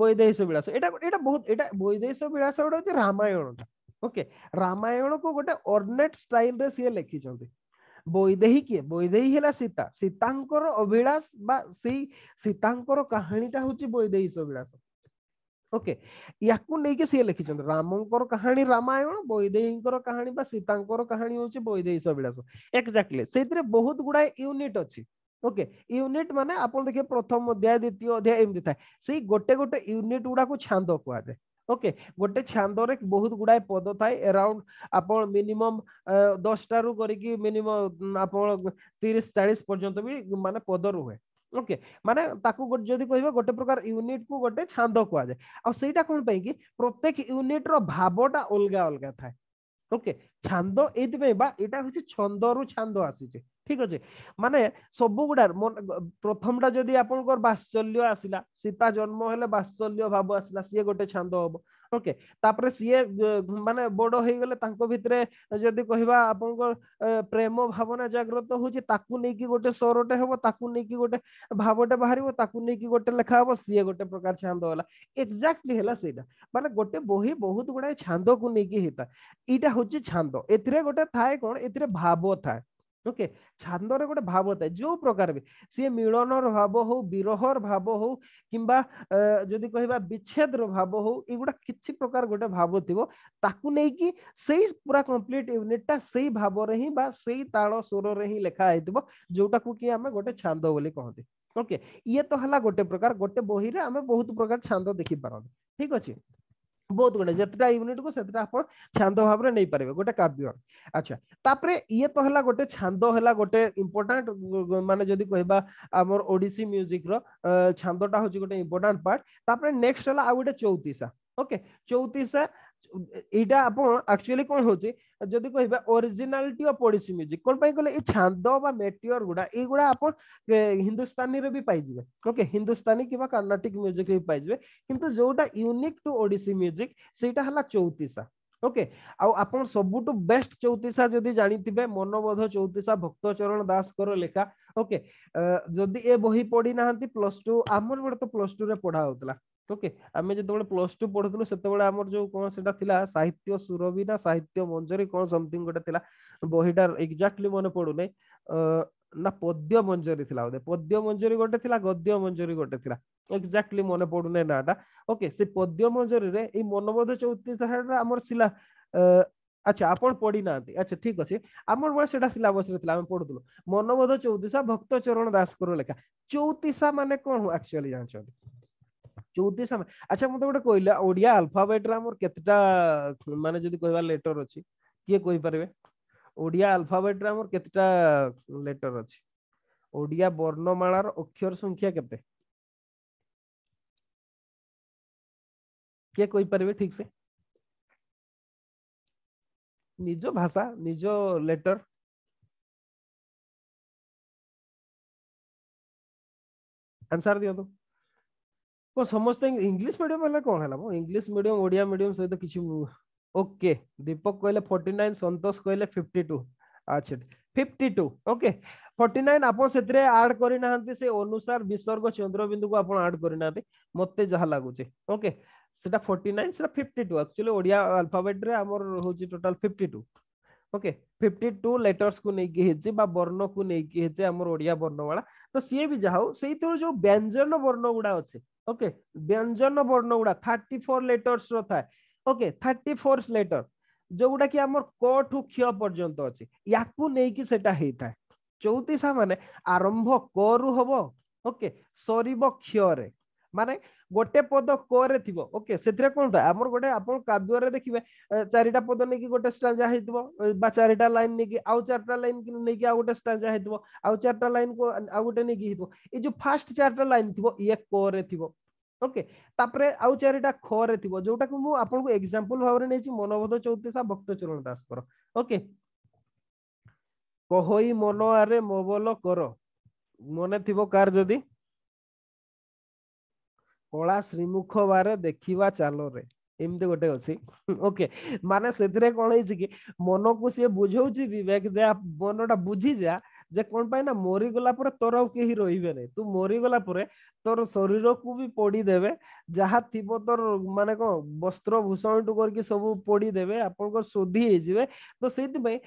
ବହି ଦେଇ ସବୁ ବିଳାସ ଏଇଟା ଏଇଟା ବହୁତ ଏଇଟା ବହି ଦେଇ ସବୁ ବିଳାସ ଗୋଟେ ହଉଛି ରାମାୟଣଟା ଓକେ ରାମାୟଣକୁ ଗୋଟେ ଅର୍ନେଟ ଷ୍ଟାଇଲରେ ସିଏ ଲେଖିଛନ୍ତି ବୈଦେହୀ କିଏ ବୈଦେହୀ ହେଲା ସୀତା ସୀତାଙ୍କର ଅଭିଳାଷ ବା ସେଇ ସୀତାଙ୍କର କାହାଣୀଟା ହଉଛି ବୈଦେହୀ ଅଭିଳାଷ ଓକେ ୟାକୁ ନେଇକି ସିଏ ଲେଖିଛନ୍ତି ରାମଙ୍କର କାହାଣୀ ରାମାୟଣ ବୈଦେହୀଙ୍କର କାହାଣୀ ବା ସୀତାଙ୍କର କାହାଣୀ ହଉଛି ବୈଦେହୀ ଅଭିଳାଷ ଏକ୍ଜାକ୍ଟଲି ସେଇଥିରେ ବହୁତ ଗୁଡାଏ ୟୁନିଟ୍ ଅଛି ଓକେ ୟୁନିଟ୍ ମାନେ ଆପଣ ଦେଖିବେ ପ୍ରଥମ ଅଧ୍ୟାୟ ଦ୍ୱିତୀୟ ଅଧ୍ୟାୟ ଏମିତି ଥାଏ ସେଇ ଗୋଟେ ଗୋଟେ ୟୁନିଟ୍ ଗୁଡାକୁ ଛାନ୍ଦ କୁହାଯାଏ ઓકે ગોટે છાંદરે બહુત ગુડાએ પદ થાય એરાઉન્ડ આપણ મિનિમમ દસટારુ કરીକି મિનિમમ આપણ ତିରିଶ ଚାଳିଶ ପର୍ଯ୍ୟନ୍ତ ବି ମାନେ ପଦ ରୁହେ ଓକେ ମାନେ ତାକୁ ଯଦି କହିବା ଗୋଟେ ପ୍ରକାର ୟୁନିଟକୁ ଗୋଟେ ଛାନ୍ଦ କୁହାଯାଏ ଆଉ ସେଇଟା କ'ଣ ପାଇଁ କି ପ୍ରତ୍ୟେକ ୟୁନିଟର ଭାବଟା ଅଲଗା ଅଲଗା ଥାଏ ଓକେ ଛାନ୍ଦ ଏଇଥିପାଇଁ ବା ଏଇଟା ହେଉଛି ଛନ୍ଦରୁ ଛାନ୍ଦ ଆସିଛି ঠিক আছে মানে সবুগুড়ার প্রথমটা যদি আপনার বাৎসল্য আসিলা সীতা জন্ম হলে বাৎসল্য ভাব আসিলা সি গোটে ছান্দ হব ওকে তাপরে সি মানে বড় হয়ে গেলে তাঙ্ক ভিতরে যদি কহবা আপনার প্রেম ভাবনা জাগ্রত হচ্ছে তাকু নেইকি গোটে স্বরটে হব তাকু নেইকি গোটে ভাবটে বাহারিব তাকু নেইকি গোটে লেখা হব সি গোটে প্রকার ছান্দ হলা এক্সাক্টলি হলা সেইটা মানে গোটে বহি বহুত গুড়ায় ছান্দকু নেইকি হইতা এইটা হচ্ছে ছান্দ এথিরে গোটে থায় কোন এথিরে ভাব থায় ओके छांद गोटे भाव था जो प्रकार भी सी मिलन भाव हू विरहर भाव हू कि जदि कह विच्छेद भाव हो युवा कि प्रकार गोटे भाव थी नहीं से पूरा कम्प्लीट यूनिटा से भाव रे ही से ताल स्वर रे ही लिखाई जोटा को कि आम गोटे छांद बोली कहते ओके ये तो है गोटे प्रकार गोटे बही आम बहुत प्रकार छांद देखी पारती ठीक अच्छे ବହୁତ ଗୁଡ଼ାଏ ଯେତେଟା ୟୁନିଟକୁ ସେତେଟା ଆପଣ ଛାନ୍ଦ ଭାବରେ ନେଇପାରିବେ ଗୋଟେ କାବ୍ୟ ଆଚ୍ଛା ତାପରେ ଇଏ ତ ହେଲା ଗୋଟେ ଛାନ୍ଦ ହେଲା ଗୋଟେ ଇମ୍ପୋର୍ଟାଣ୍ଟ ମାନେ ଯଦି କହିବା ଆମର ଓଡ଼ିଶୀ ମ୍ୟୁଜିକର ଛାନ୍ଦଟା ହଉଛି ଗୋଟେ ଇମ୍ପୋର୍ଟାଣ୍ଟ ପାର୍ଟ ତାପରେ ନେକ୍ସଟ ହେଲା ଆଉ ଗୋଟେ ଚଉତିଶା ଓକେ ଚଉତିଶା ଏଇଟା ଆପଣ ଆକ୍ଚୁଆଲି କଣ ହଉଛି ଯଦି କହିବା ଓରିଜିନାଲିଟି ଅଫ୍ ଓଡ଼ିଶୀ ମ୍ୟୁଜିକ୍ କଣ ପାଇଁ କହିଲେ ଏଇ ଛାନ୍ଦ ବା ମେଟିଓର ଗୁଡା ଏଇଗୁଡା ଆପଣ ହିନ୍ଦୁସ୍ତାନୀରେ ବି ପାଇଯିବେ ଓକେ ହିନ୍ଦୁସ୍ତାନୀ କିମ୍ବା କର୍ଣ୍ଣାଟିକ ମ୍ୟୁଜିକରେ ବି ପାଇଯିବେ କିନ୍ତୁ ଯୋଉଟା ୟୁନିକ୍ ଟୁ ଓଡ଼ିଶୀ ମ୍ୟୁଜିକ୍ ସେଇଟା ହେଲା ଚଉତିଶା ଓକେ ଆଉ ଆପଣ ସବୁଠୁ ବେଷ୍ଟ ଚଉତିଶା ଯଦି ଜାଣିଥିବେ ମନବୋଧ ଚଉତିଶା ଭକ୍ତ ଚରଣ ଦାସଙ୍କର ଲେଖା ଓକେ ଯଦି ଏ ବହି ପଢି ନାହାନ୍ତି ପ୍ଲସ୍ ଟୁ ଆମର ଗୋଟେ ତ ପ୍ଲସ୍ ଟୁରେ ପଢା ହଉଥିଲା ଓକେ ଆମେ ଯେତେବେଳେ ପ୍ଲସ ଟୁ ପଢୁଥିଲୁ ସେତେବେଳେ ଆମର ଯୋଉ କଣ ସେଟା ଥିଲା ସାହିତ୍ୟ ସୁରଭି ନା ସାହିତ୍ୟ ମଞ୍ଜରୀ କଣ ସମଥିଙ୍ଗ ଗୋଟେ ଥିଲା ବହିଟା ଏକ୍ଜାକ୍ଟଲି ମନେ ପଡୁନି ନା ପଦ୍ୟ ମଞ୍ଜରୀ ଥିଲା ବୋଧେ ପଦ୍ୟ ମଞ୍ଜରୀ ଗୋଟେ ଥିଲା ଗଦ୍ୟ ମଞ୍ଜରୀ ଗୋଟେ ଥିଲା ଏକ୍ଜାକ୍ଟଲି ମନେ ପଡୁନି ନାଁଟା ଓକେ ସେ ପଦ୍ୟ ମଞ୍ଜରୀରେ ଏଇ ମନବୋଧ ଚଉତିରିଶ ଧାରାଟା ଆମର ଥିଲା আচ্ছা আপন পড়ি না আচ্ছা ঠিক আছে আমার বেলা সেটা সিলাবস রে আমি পড়ুলু মনবোধ চৌতিশা ভক্ত চরণ দাসঙ্কর লেখা চৌতিশা মানে কোন আকচুয়ালি জানছন্তি ज्योतिष समय अच्छा मतलब गोटे कहला ओडिया अल्फाबेट रत मान जो कह लेटर अच्छी किए कही पारे ओडिया अल्फाबेट रतटा लेटर अच्छी ओडिया वर्णमालार अक्षर संख्या के किए कही पारे ठीक से निज भाषा निज लेटर आंसर दिखा କଣ ସମସ୍ତେ ଇଂଲିଶ ମିଡିୟମ ହେଲେ କଣ ହେଲା ମୁଁ ଇଂଲିଶ ମିଡିୟମ ଓଡ଼ିଆ ମିଡିୟମ ସହିତ କିଛି ଓକେ ଦୀପକ କହିଲେ ଫର୍ଟି ନାଇନ୍ ସନ୍ତୋଷ କହିଲେ ଫିଫ୍ଟି ଟୁ ଆଚ୍ଛା fifty two okay forty nine ଆପଣ ସେଥିରେ ଆଡ୍ କରିନାହାନ୍ତି ସେ ଅନୁସାର ବିସର୍ଗ ଚନ୍ଦ୍ରବିନ୍ଦୁକୁ ଆପଣ ଆଡ୍ କରିନାହାନ୍ତି ମୋତେ ଯାହା ଲାଗୁଛି ଓକେ ସେଟା ଫର୍ଟି ନାଇନ୍ ସେଟା ଫିଫ୍ଟି ଟୁ ଆକ୍ଚୁଆଲି ଓଡ଼ିଆ ଆଲଫାବେଟରେ ଆମର ହଉଛି total fifty two okay fifty two ଲେଟର୍ସକୁ ନେଇକି ହେଇଛି ବା ବର୍ଣ୍ଣକୁ ନେଇକି ହେଇଛି ଆମର ଓଡ଼ିଆ ବର୍ଣ୍ଣମାଳା ତ ସିଏ ବି ଯାହା ହଉ ସେଇଥିରୁ ଯୋଉ ବ୍ୟଞ୍ଜନ ବର୍ଣ୍ଣ ଗୁଡ଼ା ଅଛି ଓକେ ବ୍ୟଞ୍ଜନ ବର୍ଣ୍ଣ ଗୁଡ଼ା ଥାର୍ଟି ଫୋର୍ ଲେଟର୍ସର ଥାଏ ଓକେ ଥାର୍ଟି ଫୋର୍ ଲେଟର ଯୋଉଗୁଡ଼ା କି ଆମର କ ଠୁ କ୍ଷ ପର୍ଯ୍ୟନ୍ତ ଅଛି ୟାକୁ ନେଇକି ସେଟା ହେଇଥାଏ ଚଉତିସା ମାନେ ଆରମ୍ଭ କରୁ ହବ ଓକେ ସରିବ କ୍ଷରେ ମାନେ ଗୋଟେ ପଦ କରେ ଥିବ ଓକେ ସେଥିରେ କଣ ଥାଏ ଆମର ଗୋଟେ ଆପଣ କାବ୍ୟରେ ଦେଖିବେ ଚାରିଟା ପଦ ନେଇକି ଗୋଟେ ଷ୍ଟାଞ୍ଜା ହେଇଥିବ ବା ଚାରିଟା ଲାଇନ ନେଇକି ଆଉ ଚାରିଟା ଲାଇନ ନେଇକି ଆଉ ଗୋଟେ ଷ୍ଟାଞ୍ଜା ହେଇଥିବ ଆଉ ଚାରିଟା ଲାଇନ ଆଉ ଗୋଟେ ନେଇକି ହେଇଥିବ ଏଇ ଯୋଉ ଫାର୍ଷ୍ଟ ଚାରିଟା ଲାଇନ ଥିବ ଇଏ କରେ ଥିବ ଓକେ ତାପରେ ଆଉ ଚାରିଟା ଖରେ ଥିବ ଯୋଉଟାକୁ ମୁଁ ଆପଣଙ୍କୁ ଏକ୍ସାମ୍ପଲ ଭାବରେ ନେଇଛି ମନବୋଧ ଚଉତିଶା ଭକ୍ତଚରଣ ଦାସଙ୍କର ଓକେ କହଇ ମନ ଆରେ ମୋବଲ କର ମନେ ଥିବ କାର ଯଦି କଳା ଶ୍ରୀମୁଖ ବାର ଦେଖିବା ଚାଲରେ ଏମିତି ଗୋଟେ ଅଛି ଓକେ ମାନେ ସେଥିରେ କଣ ହେଇଛି କି ମନକୁ ସିଏ ବୁଝଉଛି ବିବେକ ଯେ ମନଟା ବୁଝିଯା ଯେ କଣ ପାଇଁ ନା ମରିଗଲା ପରେ ତୋର ଆଉ କେହି ରହିବେନି ତୁ ମରିଗଲା ପରେ ତୋର ଶରୀରକୁ ବି ପୋଡିଦେବେ ଯାହା ଥିବ ତୋର ମାନେ କଣ ବସ୍ତ୍ର ଭୂଷଣଠୁ କରିକି ସବୁ ପୋଡିଦେବେ ଆପଣଙ୍କ ଶୋଧି ହେଇଯିବେ ତ ସେଇଥିପାଇଁ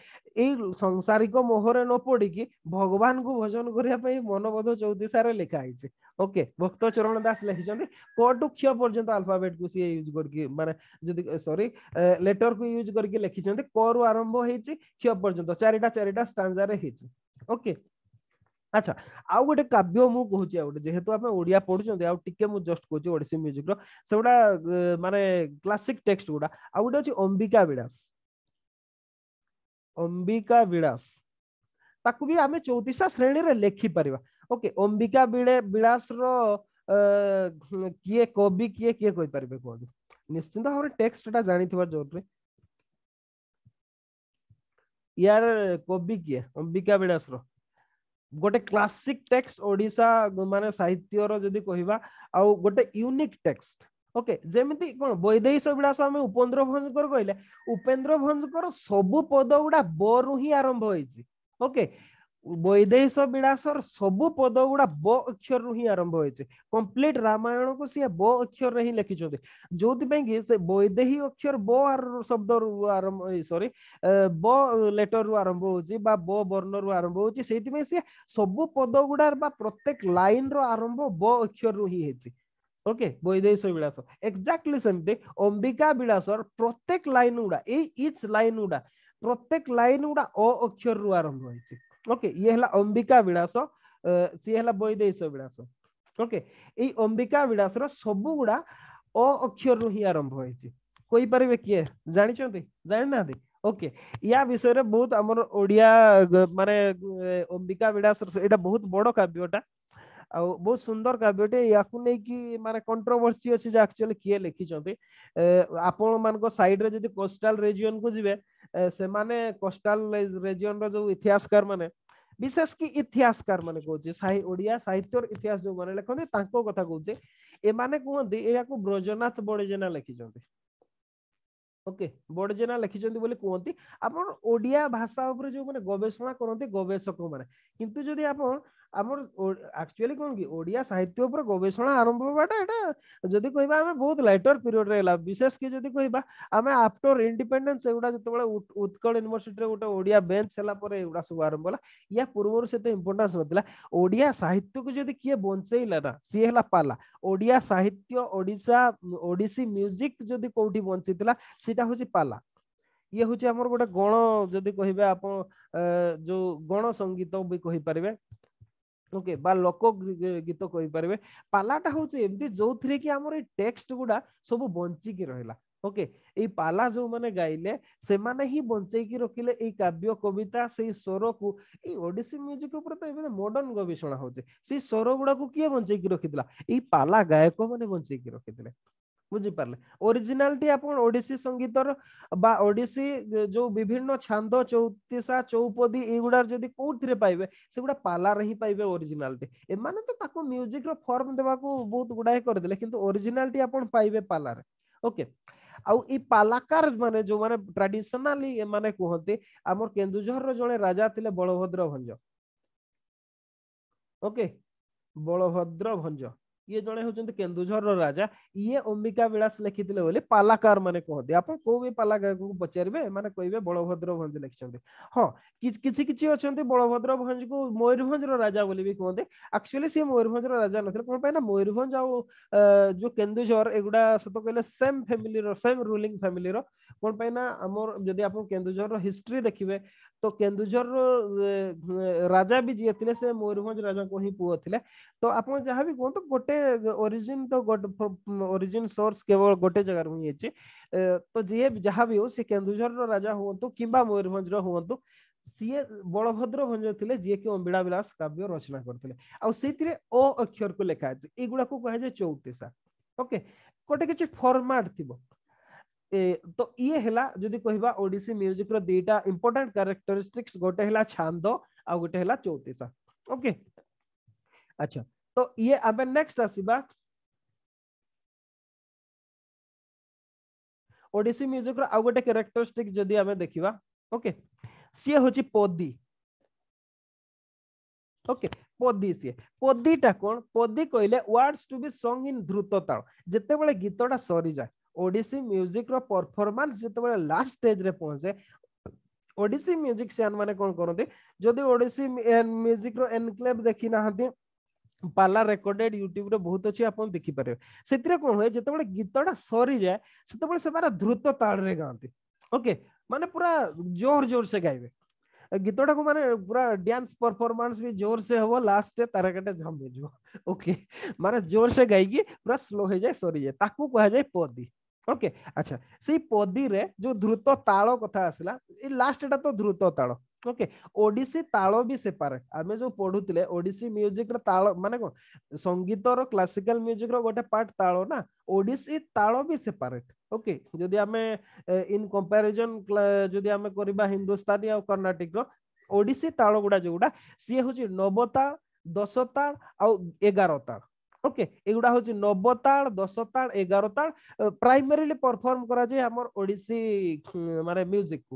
ଏଇ ସଂସାରିକ ମୋହରେ ନ ପଡିକି ଭଗବାନଙ୍କୁ ଭଜନ କରିବା ପାଇଁ ମନବୋଧ ଚଉତିଶାରେ ଲେଖା ହେଇଛି ଓକେ ଭକ୍ତ ଚରଣ ଦାସ ଲେଖିଛନ୍ତି କୋଠୁ କ୍ଷ ପର୍ଯ୍ୟନ୍ତ ଆଲଫାବେଟକୁ ସିଏ ୟୁଜ୍ କରିକି ମାନେ ଯଦି ସରି ଲେଟରକୁ ୟୁଜ୍ କରିକି ଲେଖିଛନ୍ତି କ ରୁ ଆରମ୍ଭ ହେଇଛି କ୍ଷ ପର୍ଯ୍ୟନ୍ତ ଚାରିଟା ଚାରିଟା ଷ୍ଟାଞ୍ଜାରେ ହେଇଛି ओके अच्छा आउ गोटे काव्य मु कहूँ गोटे जेहेतु आप ओडिया पढ़ुचे आउ टिके जस्ट कहूँ ओडिसी म्यूजिक रोटा माने क्लासिक टेक्स्ट गुडा आउ गोटे अच्छे अंबिका विलास अंबिका विलास ताकु भी आम चौतीसा श्रेणी में लेखी पार ओके अंबिका विलास रो किए कवि किए किए कही पारे कहु निश्चिंत भाव टेक्सटा जाणी थोड़ा जरूरी ইয়ার কবি কিଏ ଅମ୍ବିକା ବିଳାସର ଗୋଟେ କ୍ଲାସିକ ଟେକ୍ସଟ ଓଡ଼ିଶା ମାନେ ସାହିତ୍ୟର ଯଦି କହିବା ଆଉ ଗୋଟେ ୟୁନିକ୍ ଟେକ୍ସଟ ଓକେ ଯେମିତି କଣ ବୈଦେଶ ବିଳାସ ଆମେ ଉପେନ୍ଦ୍ର ଭଞ୍ଜଙ୍କର କହିଲେ ଉପେନ୍ଦ୍ର ଭଞ୍ଜଙ୍କର ସବୁ ପଦ ଗୁଡା ବ ରୁ ହିଁ ଆରମ୍ଭ ହେଇଛି ଓକେ বৈদেশ বিলাসর সবু পদ গুড়া ব অক্ষর রু হি আরম্ভ হয়েছে কমপ্লিট রামায়ণ কু সি ব অক্ষর হি লিখিছেন যোপাই কি সে বৈদেহী অক্ষর ব আর শব্দ রু আরম্ভ সরি ব লেটর রু আরম্ভ হচ্ছে বা ব বর্ণ রু আরম্ভ হচ্ছে সেইপাই সি সবু পদ গুড়ার বা প্রত্যেক লাইন র আরম্ভ ব অক্ষর রু হি হয়েছে ওকে বৈদেশ বিলাস এক্সাক্টলি সেমতি অম্বিকা বিলাসর প্রত্যেক লাইন গুড়া এই ইচ লাইন গুড়া প্রত্যেক লাইন গুড়া অ অক্ষর রু আরম্ভ হয়েছে ओके ये हला अंबिका विलास सी हला बैदेश विलास ओके ए अंबिका विलास रो सब गुडा अ अक्षर रो ही आरंभ होई किए जानते परबे ना दे ओके या विषय बहुत हमर ओडिया माने अंबिका विलास बहुत बड़ा काव्यटा ଆଉ ବହୁତ ସୁନ୍ଦର କାବ୍ୟଟେ ୟାକୁ ନେଇକି ମାନେ କଣ୍ଟ୍ରୋଭର୍ସି ଅଛି ଯେ ଆକ୍ଚୁଆଲି କିଏ ଲେଖିଛନ୍ତି ଆପଣମାନଙ୍କ ସାଇଡରେ ଯଦି କୋଷ୍ଟାଲ ରେଜିଅନକୁ ଯିବେ ସେମାନେ କୋଷ୍ଟାଲ ରେଜିଅନର ଯୋଉ ଇତିହାସକାର ମାନେ ବିଶେଷ କି ଇତିହାସକାର ମାନେ କହୁଛି ସାହି ଓଡ଼ିଆ ସାହିତ୍ୟର ଇତିହାସ ଯୋଉମାନେ ଲେଖନ୍ତି ତାଙ୍କ କଥା କହୁଛି ଏମାନେ କୁହନ୍ତି ଏହାକୁ ବ୍ରଜନାଥ ବଡ଼ଜେନା ଲେଖିଛନ୍ତି ଓକେ ବଡ଼ଜେନା ଲେଖିଛନ୍ତି ବୋଲି କୁହନ୍ତି ଆପଣ ଓଡ଼ିଆ ଭାଷା ଉପରେ ଯୋଉମାନେ ଗବେଷଣା କରନ୍ତି ଗବେଷକ ମାନେ କିନ୍ତୁ ଯଦି ଆପଣ ଆମର ଆକ୍ଚୁଆଲି କ'ଣ କି ଓଡ଼ିଆ ସାହିତ୍ୟ ଉପରେ ଗବେଷଣା ଆରମ୍ଭ ହେବାଟା ଏଇଟା ଯଦି କହିବା ଆମେ ବହୁତ ଲାଇଟର ପିରିୟଡରେ ହେଲା ବିଶେଷ କି ଯଦି କହିବା ଆମେ ଆଫ୍ଟର ଇଣ୍ଡିପେଣ୍ଡେନ୍ସ ଏଗୁଡ଼ା ଯେତେବେଳେ ଉତ୍କଳ ୟୁନିଭର୍ସିଟିରେ ଗୋଟେ ଓଡ଼ିଆ ବେଞ୍ଚ ହେଲା ପରେ ଏଗୁଡ଼ା ସବୁ ଆରମ୍ଭ ହେଲା ୟା ପୂର୍ବରୁ ସେତେ ଇମ୍ପୋର୍ଟାନ୍ସ ନଥିଲା ଓଡ଼ିଆ ସାହିତ୍ୟକୁ ଯଦି କିଏ ବଞ୍ଚେଇଲା ନା ସିଏ ହେଲା ପାଲା ଓଡ଼ିଆ ସାହିତ୍ୟ ଓଡ଼ିଶା ଓଡ଼ିଶୀ ମ୍ୟୁଜିକ ଯଦି କୋଉଠି ବଞ୍ଚିଥିଲା ସେଇଟା ହଉଛି ପାଲା ଇଏ ହଉଛି ଆମର ଗୋଟେ ଗଣ ଯଦି କହିବେ ଆପଣ ଯୋଉ ଗଣ ସଙ୍ଗୀତ ବି କହିପାରିବେ ଓକେ ବା ଲୋକ ଗୀତ କହିପାରିବେ ପାଲାଟା ହଉଛି ଏମିତି ଯୋଉଥିରେ କି ଆମର ଏଇ ଟେକ୍ସଟ ଗୁଡା ସବୁ ବଞ୍ଚିକି ରହିଲା ଓକେ ଏଇ ପାଲା ଯୋଉମାନେ ଗାଇଲେ ସେମାନେ ହିଁ ବଞ୍ଚେଇକି ରଖିଲେ ଏଇ କାବ୍ୟ କବିତା ସେଇ ସ୍ୱରକୁ ଏଇ ଓଡିଶୀ ମ୍ୟୁଜିକ ଉପରେ ତ ଏବେ ମଡର୍ଣ୍ଣ ଗବେଷଣା ହଉଛି ସେଇ ସ୍ୱର ଗୁଡାକୁ କିଏ ବଞ୍ଚେଇକି ରଖିଥିଲା ଏଇ ପାଲା ଗାୟକ ମାନେ ବଞ୍ଚେଇକି ରଖିଥିଲେ বুঝিপারে ওরিজিনালিটি আপনার ওড়িশী সঙ্গীতর বা ওড়িশী যে বিভিন্ন ছান্দ চৌতিসা চৌপদী এইগুড়ার যদি কোউথিরে পাইবে সেগুড়া পালারে হি পাইবে ওরিজিনালিটি এমানে তো তাকু মিউজিকর ফর্ম দেবাকু বহুত গুড়াই করে দিলে কিন্তু ওরিজিনালিটি আপন পাইবে পালারে ওকে ଆଉ ଏଇ ପାଲାକାର ମାନେ ଯୋଉମାନେ ଟ୍ରାଡିସନାଲି ଏମାନେ କୁହନ୍ତି ଆମର କେନ୍ଦୁଝରର ଜଣେ ରାଜା ଥିଲେ ବଳଭଦ୍ର ଭଞ୍ଜ ଓକେ ବଳଭଦ୍ର ଭଞ୍ଜ ये जड़े हूँ केन्दूर राजा ये अंबिका विलास लिखी थे पालाकार मैंने कहते आप कौ भी पालाकार को पचारे मैंने कहे बलभद्र भंज लिखते हाँ किसी किसी अच्छा बलभद्र भंज को मयूरभ राजा भी कहते आक्चुअली सी मयूरभ राजा ना कौन पाए मयूरभ जो केन्दूर एगुडा सत कह सेम फैमिली रेम रूलींग फैमिली रोन पाई आम जब आप केन्दूर हिस्ट्री देखिए तो केन्दुझर राजा भी जी थे मयूरभ राजा को ही पुओ थे तो आप जहाँ भी कहते गोटे ओरिजिन तो ओरिजिन सोर्स केवल गोटे जगार हूँ तो जी जहाँ भी हो सी केन्दुझर राजा हूँ कि मयूरभ हूँ सीए बलभद्र भंज थे जीक अंबिड़ा विलास कव्य रचना करते अक्षर को लेखा युवा को कह ओके गोटे कि फर्माट थी तो ये हला जदि कहबा म्यूजिक रो दीटा इंपोर्टेंट गोटे छांद आ गोटे चौतीसा ओके अच्छा तो ये अबे नेक्स्ट आसीबा ओडिसी म्यूजिक रो गोटे कैरेक्टरिस्टिक जदि हमें देखिबा ओके सी होची पोदी ओके पोदी से पोदीटा कोन पोदी कहले words to be song in ध्रुत ताल जते सरी जाय ओडिसी म्यूजिक रो परफॉर्मेंस जते बेले लास्ट स्टेज रे पहुंचे ओडिसी म्यूजिक सेन माने कोन करोंदे जदी ओडिसी एंड म्यूजिक रो एनक्लेव देखि नाहंती पाला रिकॉर्डेड यूट्यूब रे बहुत अछि आपन देखि परे सेतिर कोन होय जते बेले गीतडा सरी जाय सेते बेले से बारे द्रुत ताल रे गांती ओके माने पूरा जोर जोर से गाइबे गीतटा को माने पूरा डांस परफॉर्मेंस भी जोर से हो लास्ट तारकटे झमिजो ओके माने जोर से गाई के पूरा स्लो हो जाए सॉरी जाए ताकू कहा जाए पदी ओके अच्छा से पदी रे जो द्रुत ताल कथा आसला लास्ट एटा तो द्रुत ताल ओके ओडिसी ताल भी से पारे आमे जो पढ़ुतले ओडिसी म्यूजिक रे ताल माने को संगीत रो क्लासिकल म्यूजिक रो गोटे पार्ट ताल ना ओडिसी ताल भी से पारे ओके यदि आमे इन कंपैरिजन यदि आमे करबा हिंदुस्तानी और कर्नाटक रो ओडिसी ताल गुडा जोडा से होची नवता ताल आ 11 ताल ওকে এগুড়া হচ্ছে নবতাড় দশতাড় এগারতাড় প্রাইমারিলি পরফর্ম করা যায় আমার ওড়িশি মানে মিউজিক কু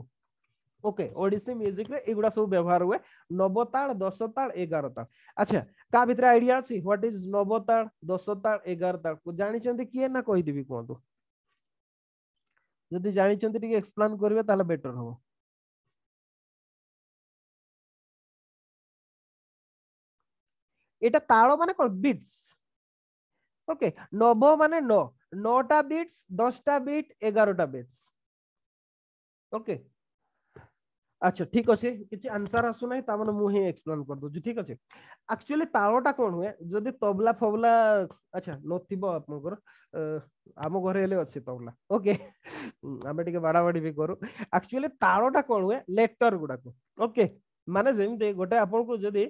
ওকে ওড়িশি মিউজিক রে এগুড়া সব ব্যবহার হুয়ে নবতাড় দশতাড় এগারতাড় আচ্ছা কা ভিতরে আইডিয়া আছে হোয়াট ইজ নবতাড় দশতাড় এগারতাড় জানিছন্তি কিয়ে না কইদেবি কুহতু যদি জানিছন্তি টিকে এক্সপ্লেন করিবে তাহলে বেটার হবো এটা তাড় মানে কোন বিটস ওকে নব মানে ন নটা বিটস দশটা বিট এগারোটা বিটস ওকে আচ্ছা ঠিক আছে কিছু আনসার আসু না তার মানে মু এক্সপ্লেন করে দউছি ঠিক আছে একচুয়ালি তালটা কোন হয় যদি তবলা ফবলা আচ্ছা নথিব আপনার আমো ঘরে এলে আছে তবলা ওকে আমি টিকে বাড়াবাড়ি বি করু একচুয়ালি তালটা কোন হুয়ে লেটর গুড়াকু ওকে মানে যেমতি গোটে আপনার যদি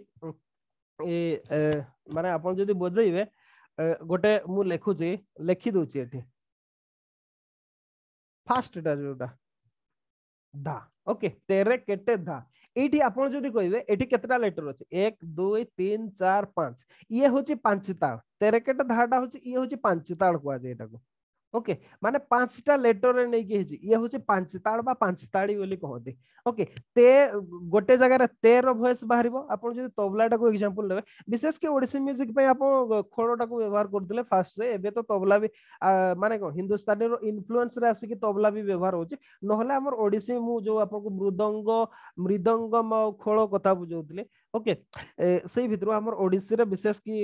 এ মানে আপন যদি বুঝাইবে गोटे मुझे लिखी दूची फास्ट ओके तेरे केटे धा ये आप कहते लेटर अच्छे एक दुई तीन चार पांच ये हूँ पंचताल तेरे केटे धाटा हूँ ये हूँ पंचताल कह जाए ओके माने पांचटा लेटर रे नै के हिजे ये होचे पांच ताड़ बा पांच ताड़ी बोली कहते ओके ते गोटे जगह रे 13 वॉइस बाहरिबो आपन जदि तबलाटा को एग्जांपल लेबे विशेष के ओडिसी म्यूजिक पे आपन खोड़ोटा को व्यवहार कर दिले फास्ट से एबे तो तबला भी माने को हिंदुस्तानी रो इन्फ्लुएंस रे आसी के तबला भी व्यवहार होचे नहले हमर ओडिसी मु जो आपन को मृदंग मृदंगम खोलो कथा बुझौतिले ଓକେ ସେଇ ଭିତରୁ ଆମର ଓଡ଼ିଶୀରେ ବିଶେଷ କି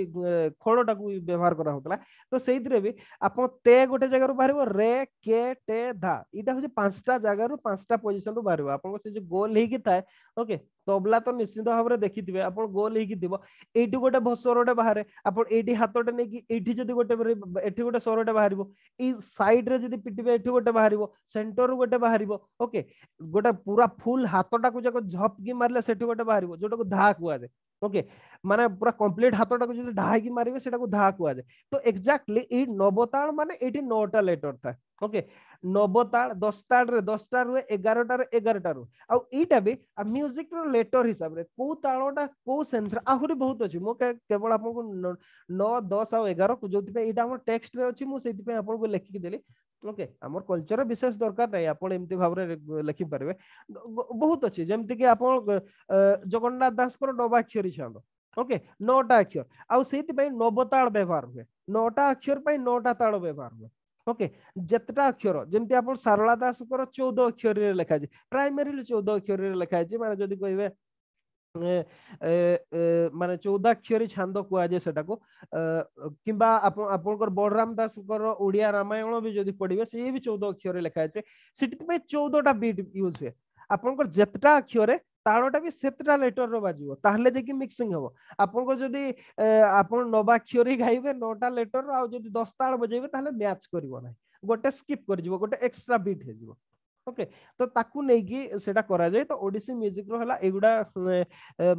ଖୋଳଟାକୁ ବ୍ୟବହାର କରାହଉଥିଲା ତ ସେଇଥିରେ ବି ଆପଣ ତେ ଗୋଟେ ଜାଗାରୁ ବାହାରିବ ରେ କେ ଟେ ଧା ଏଇଟା ହଉଛି ପାଞ୍ଚଟା ଜାଗାରୁ ପାଞ୍ଚଟା ପୋଜିସନରୁ ବାହାରିବ ଆପଣଙ୍କ ସେ ଯୋଉ ଗୋଲ ହେଇକି ଥାଏ ଓକେ ତବଲା ତ ନିଶ୍ଚିନ୍ତ ଭାବରେ ଦେଖିଥିବେ ଆପଣ ଗୋଲ ହେଇକି ଥିବ ଏଇଠି ଗୋଟେ ସ୍ୱରଟେ ବାହାରେ ଆପଣ ଏଇଠି ହାତଟେ ନେଇକି ଏଇଠି ଯଦି ଗୋଟେ ଏଠି ଗୋଟେ ସ୍ୱରଟେ ବାହାରିବ ଏଇ ସାଇଡରେ ଯଦି ପିଟିବେ ଏଠି ଗୋଟେ ବାହାରିବ ସେଣ୍ଟରରୁ ଗୋଟେ ବାହାରିବ ଓକେ ଗୋଟେ ପୁରା ଫୁଲ ହାତଟାକୁ ଯାକ ଝପକି ମାରିଲେ ସେଠି ଗୋଟେ ବାହାରିବ ଯୋଉଟାକୁ ଧା କୁହାଯାଏ ଓକେ ମାନେ ପୁରା କମ୍ପ୍ଲିଟ ହାତଟାକୁ ଯଦି ଢାଇକି ମାରିବେ ସେଟାକୁ ଧା କୁହାଯାଏ ତ ଏକ୍ଜାକ୍ଟଲି ଏଇ ନବତାଳ ମାନେ ଏଇଠି ନଅଟା ଲେଟର ଥାଏ ଓକେ ନବତାଳ ଦଶତାଳରେ ଦଶଟା ରୁହେ ଏଗାରଟାରେ ଏଗାରଟା ରୁହେ ଆଉ ଏଇଟା ବି ମ୍ୟୁଜିକର ଲେଟର ହିସାବରେ କୋଉ ତାଳଟା କୋଉ ସେନ୍ସରେ ଆହୁରି ବହୁତ ଅଛି ମୁଁ କେବଳ ଆପଣଙ୍କୁ ନଅ ଦଶ ଆଉ ଏଗାରକୁ ଯୋଉଥିପାଇଁ ଏଇଟା ଆମର ଟେକ୍ସଟରେ ଅଛି ମୁଁ ସେଇଥିପାଇଁ ଆପଣଙ୍କୁ ଲେଖିକି ଦେଲି ओके आम कलचर विशेष दरकार ना आप लिखि पारे बहुत अच्छे जमती कि आप जगन्नाथ दास नवाक्षरी छंद ओके नौटा अक्षर आई नवताड़ व्यवहार हुए नौटा अक्षर पर नौटा ताल व्यवहार हुए ओके जितेटा अक्षर जमी आप सारला दास चौदह अक्षर लेखाई प्राइमरी चौदह अक्षर लेखाई मैंने जो कहे ମାନେ ଚଉଦାକ୍ଷରୀ ଛାନ୍ଦ କୁହାଯାଏ ସେଟାକୁ କିମ୍ବା ଆପଣଙ୍କର ବଳରାମ ଦାସଙ୍କର ଓଡ଼ିଆ ରାମାୟଣ ବି ଯଦି ପଢିବେ ସିଏ ବି ଚଉଦ ଅକ୍ଷରରେ ଲେଖା ହେଇଛି ସେଥିପାଇଁ ଚଉଦଟା ବିଟ୍ ୟୁଜ ହୁଏ ଆପଣଙ୍କର ଯେତେଟା ଅକ୍ଷରରେ ତାଳଟା ବି ସେତେଟା ଲେଟରର ବାଜିବ ତାହେଲେ ଯାଇକି ମିକ୍ସିଂ ହବ ଆପଣଙ୍କ ଯଦି ଆପଣ ନବାକ୍ଷରୀ ଗାଇବେ ନଅଟା ଲେଟର ଆଉ ଯଦି ଦଶ ତାଳ ବଜେଇବେ ତାହେଲେ ମ୍ୟାଚ୍ କରିବ ନାହିଁ ଗୋଟେ ସ୍କିପ୍ କରିଯିବ ଗୋଟେ ଏକ୍ସଟ୍ରା ବିଟ୍ ହେଇଯିବ ओके तो ताकु सेटा करा जाए तो ओडिसी म्यूजिक रहला एगुडा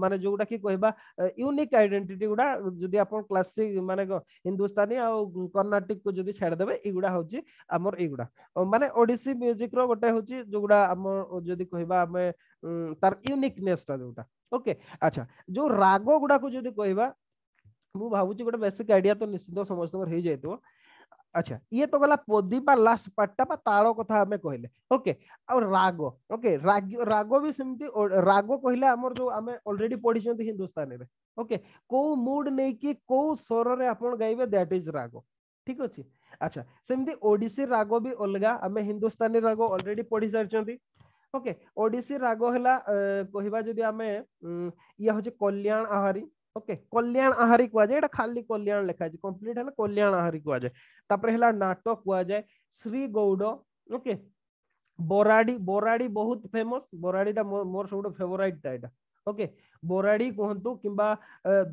माने जोगुडा की कहबा यूनिक आइडेंटिटी गुडा जदि आपन क्लासिक माने हिंदुस्तानी आ कर्नाटिक को जदि छाड़ देबे इगुडा होची अमर इगुडा माने ओडिसी म्यूजिक रो गोटे होची जोगुडा हम जदि कहबा हमें तार यूनिकनेस ता जोटा ओके अच्छा जो राग गुडा को जदि कहबा मु भाबुची गोटे बेसिक आइडिया तो निश्चित समस्त हो जाइतो अच्छा ये तो गला पोदी बा लास्ट पट्टा बा ताड़ो को हमें कहले ओके और रागो ओके रागो रागो भी समिति रागो कहले हमर जो हमें ऑलरेडी पढी छथि हिंदुस्तान रे ओके को मूड नै कि को स्वर रे अपन गाइबे दैट इज राग ठीक अछि अच्छा समिति ओडिसी रागो भी अलग हमें हिंदुस्तानी राग ऑलरेडी पढी सर छथि ओके ओडिसी राग हला कहिबा जदि हमें ये होछि कल्याण आहारी ওকে কল্যাণ আহারী কুয়াযায় এটা খালি কল্যাণ লেখা আছে কমপ্লিট হলে কল্যাণ আহারী কুয়াযায় তারপরে হলা নাটক কুয়াযায় শ্রী গৌড় ওকে বরাড়ি বরাড়ি বহুত ফেমস বরাড়িটা মোর সবুঠু ফেভরাইটটা এটা ওকে বরাড়ি কুহতু কিংবা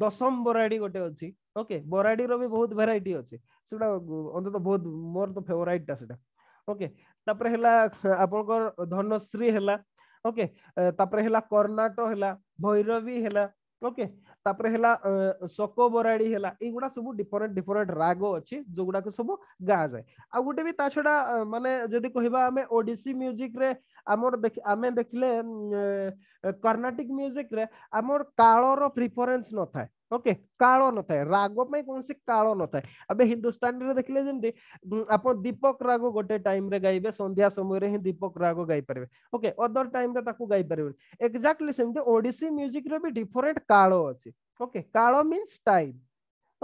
দশম বরাড়ি গোটে অছি ওকে বরাড়ির বি বহুত ভেরাইটি অছি সেটা অন্তত বহুত মোর তো ফেভরাইটটা সেটা ওকে তারপরে হেলা আপনার ধনশ্রী হেলা ওকে তারপরে হেলা কর্ণাট হেলা ভৈরবী হেলা ওকে तापरे हला बराड़ी है युवा सब डिफरेन्ट डिफरेन्ट राग अच्छी जो गुड़ाक सब गा जाए आ गोटे भी ता छडा माने जदि कहबा हमें ओडिसी म्यूजिक रे आमर देख आमे देखले कर्णाटिक म्यूजिक रे आमर काळर प्रेफरेंस न थाए ઓકે કાળોનો થાય રાગો ପାଇଁ କୌଣସି କାଳ ନଥାଏ ଏବେ ହିନ୍ଦୁସ୍ତାନୀରେ ଦେଖିଲେ ଯେମିତି ଆପଣ ଦୀପକ ରାଗ ଗୋଟେ ଟାଇମରେ ଗାଇବେ ସନ୍ଧ୍ୟା ସମୟରେ ହିଁ ଦୀପକ ରାଗ ଗାଇପାରିବେ ଓକେ ଅଦର ଟାଇମରେ ତାକୁ ଗାଇପାରିବେନି ଏକ୍ଜାକ୍ଟଲି ସେମିତି ଓଡ଼ିଶୀ ମ୍ୟୁଜିକର ବି ଡିଫରେଣ୍ଟ କାଳ ଅଛି ଓକେ କାଳ ମିନ୍ସ ଟାଇମ୍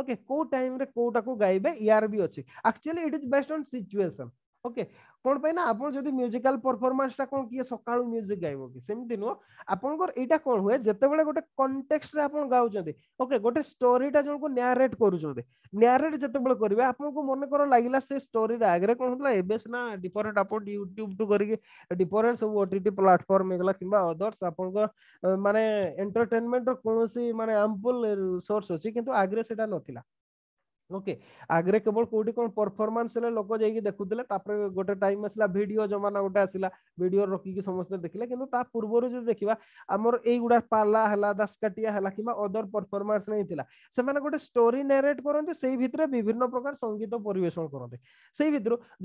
ଓକେ କୋଉ ଟାଇମରେ କୋଉଟାକୁ ଗାଇବେ ୟାର ବି ଅଛି actually it is based on situation okay কোণ পাই না আপনার যদি মিউজিকাল পরফরমান্সটা কোণ কিয়ে সকাল মিউজিক গাইব কি সেমতি নুহ আপনার এইটা কোণ হুয়ে যেতবে গোটে কন্টেক্সটে আপনার গাউছেন ওকে গোটে স্টোরিটা জনক ন্যারেট করছেন ন্যারেট যেতবে করবে আপনার মনে কর লাগিলা সে স্টোরিটা আগে কোণ হতলা এবে সিনা ডিফরেন্ট আপনার ইউট্যুব টু করিকি ডিফরেন্ট সব ওটিটি প্লাটফর্ম হয়েগলা কিংবা অদর্স আপনার মানে এন্টারটেনমেন্টর কোণী মানে আম্পুল সোর্স অছি কিন্তু আগে সেটা নথিলা ओके आगे केवल कोठी कौन परफॉर्मेंस लोक जाई देखुले गोटे टाइम आसला भिड जमाना गोटे आसला भिड रोक समस्त देखे कि पूर्व जो देखा आमर हमर गुडा पाला है दसकटिया हला अदर परफॉर्मेंस नहीं गोटे स्टोरी नारेट करते से भितर विभिन्न प्रकार संगीत परेषण करते सेई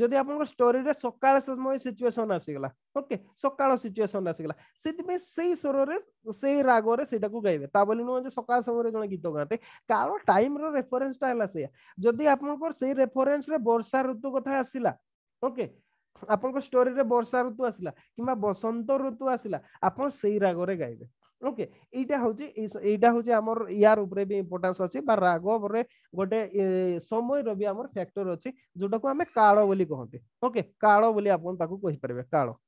जदि आप स्टोरी सका समय सिचुएसन आसगला ओके सका सिचुएसन आसगला से स्वर से सेई राग रे गाइबे नुह सका समय जो गीत गाते कारण टाइम रो ଯଦି ଆପଣଙ୍କର ସେଇ ରେଫରେନ୍ସରେ ବର୍ଷା ଋତୁ କଥା ଆସିଲା ଓକେ ଆପଣଙ୍କ ଷ୍ଟୋରିରେ ବର୍ଷା ଋତୁ ଆସିଲା କିମ୍ବା ବସନ୍ତ ଋତୁ ଆସିଲା ଆପଣ ସେଇ ରାଗରେ ଗାଇବେ ଓକେ ଏଇଟା ହଉଛି ଏଇଟା ହଉଛି ଆମର ୟାର ଉପରେ ବି ଇମ୍ପୋର୍ଟାନ୍ସ ଅଛି ବା ରାଗ ଉପରେ ଗୋଟେ ସମୟର ବି ଆମର ଫ୍ୟାକ୍ଟର ଅଛି ଯୋଉଟାକୁ ଆମେ କାଳ ବୋଲି କହନ୍ତି ଓକେ କାଳ ବୋଲି ଆପଣ ତାକୁ କହିପାରିବେ କାଳ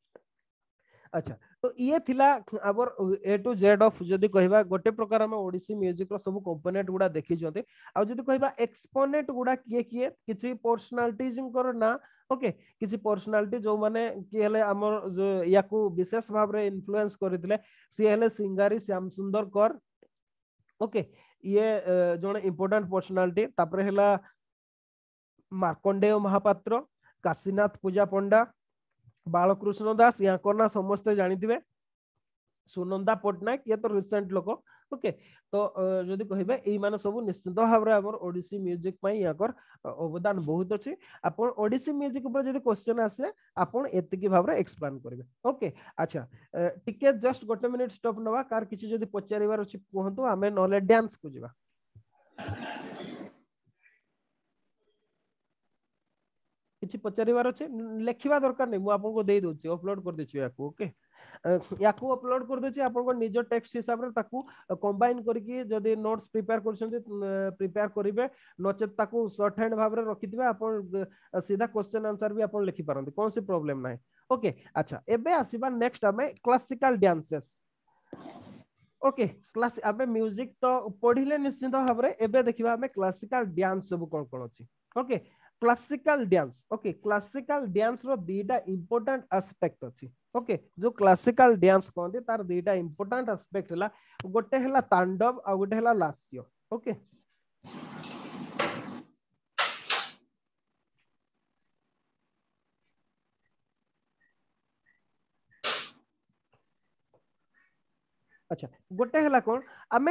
আচ্ছা তো ইয়ে ଥିଲା ଆମର A to Z of ଯଦି କହିବା ଗୋଟେ ପ୍ରକାର ଆମେ ଓଡ଼ିଶୀ ମ୍ୟୁଜିକର ସବୁ କମ୍ପୋନେଣ୍ଟ ଗୁଡ଼ା ଦେଖିଛନ୍ତି ଆଉ ଯଦି କହିବା ଏକ୍ସପୋନେଣ୍ଟ ଗୁଡ଼ା କିଏ କିଏ କିଛି ପର୍ସନାଲିଟିଜଙ୍କର ନାଁ ଓକେ କିଛି ପର୍ସନାଲିଟି ଯେଉଁମାନେ କିଏ ହେଲେ ଆମର ୟାକୁ ବିଶେଷ ଭାବରେ ଇନଫ୍ଲୁଏନ୍ସ କରିଥିଲେ ସିଏ ହେଲେ ସିଙ୍ଗାରୀ ଶ୍ୟାମ ସୁନ୍ଦର କର ଓକେ ଇଏ ଜଣେ ଇମ୍ପୋର୍ଟାଣ୍ଟ ପର୍ସନାଲିଟି ତାପରେ ହେଲା ମାର୍କଣ୍ଡେୟ ମହାପାତ୍ର କାଶୀନାଥ ପୂଜା ପଣ୍ଡା ବାଳକୃଷ୍ଣ ଦାସ ୟାଙ୍କ ନାଁ ସମସ୍ତେ ଜାଣିଥିବେ ସୁନନ୍ଦା ପଟ୍ଟନାୟକ ଇଏ ତ ରିସେଣ୍ଟ ଲୋକ ଓକେ ତ ଯଦି କହିବେ ଏଇମାନେ ସବୁ ନିଶ୍ଚିନ୍ତ ଭାବରେ ଆମର ଓଡ଼ିଶୀ ମ୍ୟୁଜିକ୍ ପାଇଁ ୟାଙ୍କର ଅବଦାନ ବହୁତ ଅଛି ଆପଣ ଓଡ଼ିଶୀ ମ୍ୟୁଜିକ୍ ଉପରେ ଯଦି କ୍ୱେଶ୍ଚନ୍ ଆସେ ଆପଣ ଏତିକି ଭାବରେ ଏକ୍ସପ୍ଲାନ୍ କରିବେ ଓକେ ଆଚ୍ଛା ଟିକେ ଜଷ୍ଟ ଗୋଟେ ମିନିଟ୍ ଷ୍ଟପ୍ ନେବା କାହାର କିଛି ଯଦି ପଚାରିବାର ଅଛି କୁହନ୍ତୁ ଆମେ ନହେଲେ ଡ୍ୟାନ୍ସକୁ ଯିବା କିଛି ପଚାରିବାର ଅଛି ଲେଖିବା ଦରକାର ନାହିଁ ମୁଁ ଆପଣଙ୍କୁ ଦେଇଦେଉଛି ଅପଲୋଡ୍ କରିଦେଉଛି ୟାକୁ ଓକେ ୟାକୁ ଅପଲୋଡ୍ କରିଦେଉଛି ଆପଣଙ୍କ ନିଜ ଟେକ୍ସଟ ହିସାବରେ ତାକୁ କମ୍ବାଇନ୍ କରିକି ଯଦି ନୋଟ୍ସ ପ୍ରିପେୟାର କରୁଛନ୍ତି ପ୍ରିପେୟାର କରିବେ ନଚେତ୍ ତାକୁ ସର୍ଟ ହ୍ୟାଣ୍ଡ ଭାବରେ ରଖିଥିବେ ଆପଣ ସିଧା କ୍ୱେଶ୍ଚନ୍ ଆନ୍ସର ବି ଆପଣ ଲେଖିପାରନ୍ତି କୌଣସି ପ୍ରୋବ୍ଲେମ୍ ନାହିଁ ଓକେ ଆଚ୍ଛା ଏବେ ଆସିବା ନେକ୍ସଟ ଆମେ କ୍ଲାସିକାଲ ଡ୍ୟାନ୍ସେସ୍ ओके क्लास आबे म्यूजिक तो पढ़िले निश्चित भाव में एबे देखिबा हमें क्लासिकल डांस सब कोन कोन अछि okay classical dance okay classical ଡ୍ୟାନ୍ସର ଦୁଇଟା ଇମ୍ପୋର୍ଟାଣ୍ଟ ଆସ୍ପେକ୍ଟ ଅଛି ଓକେ ଯୋଉ କ୍ଲାସିକାଲ ଡ୍ୟାନ୍ସ କହନ୍ତି ତାର ଦୁଇଟା ଇମ୍ପୋର୍ଟାଣ୍ଟ ଆସ୍ପେକ୍ଟ ହେଲା ଗୋଟେ ହେଲା ତାଣ୍ଡବ ଆଉ ଗୋଟେ ହେଲା ଲାସ୍ୟ ଓକେ अच्छा गोटे कौन आम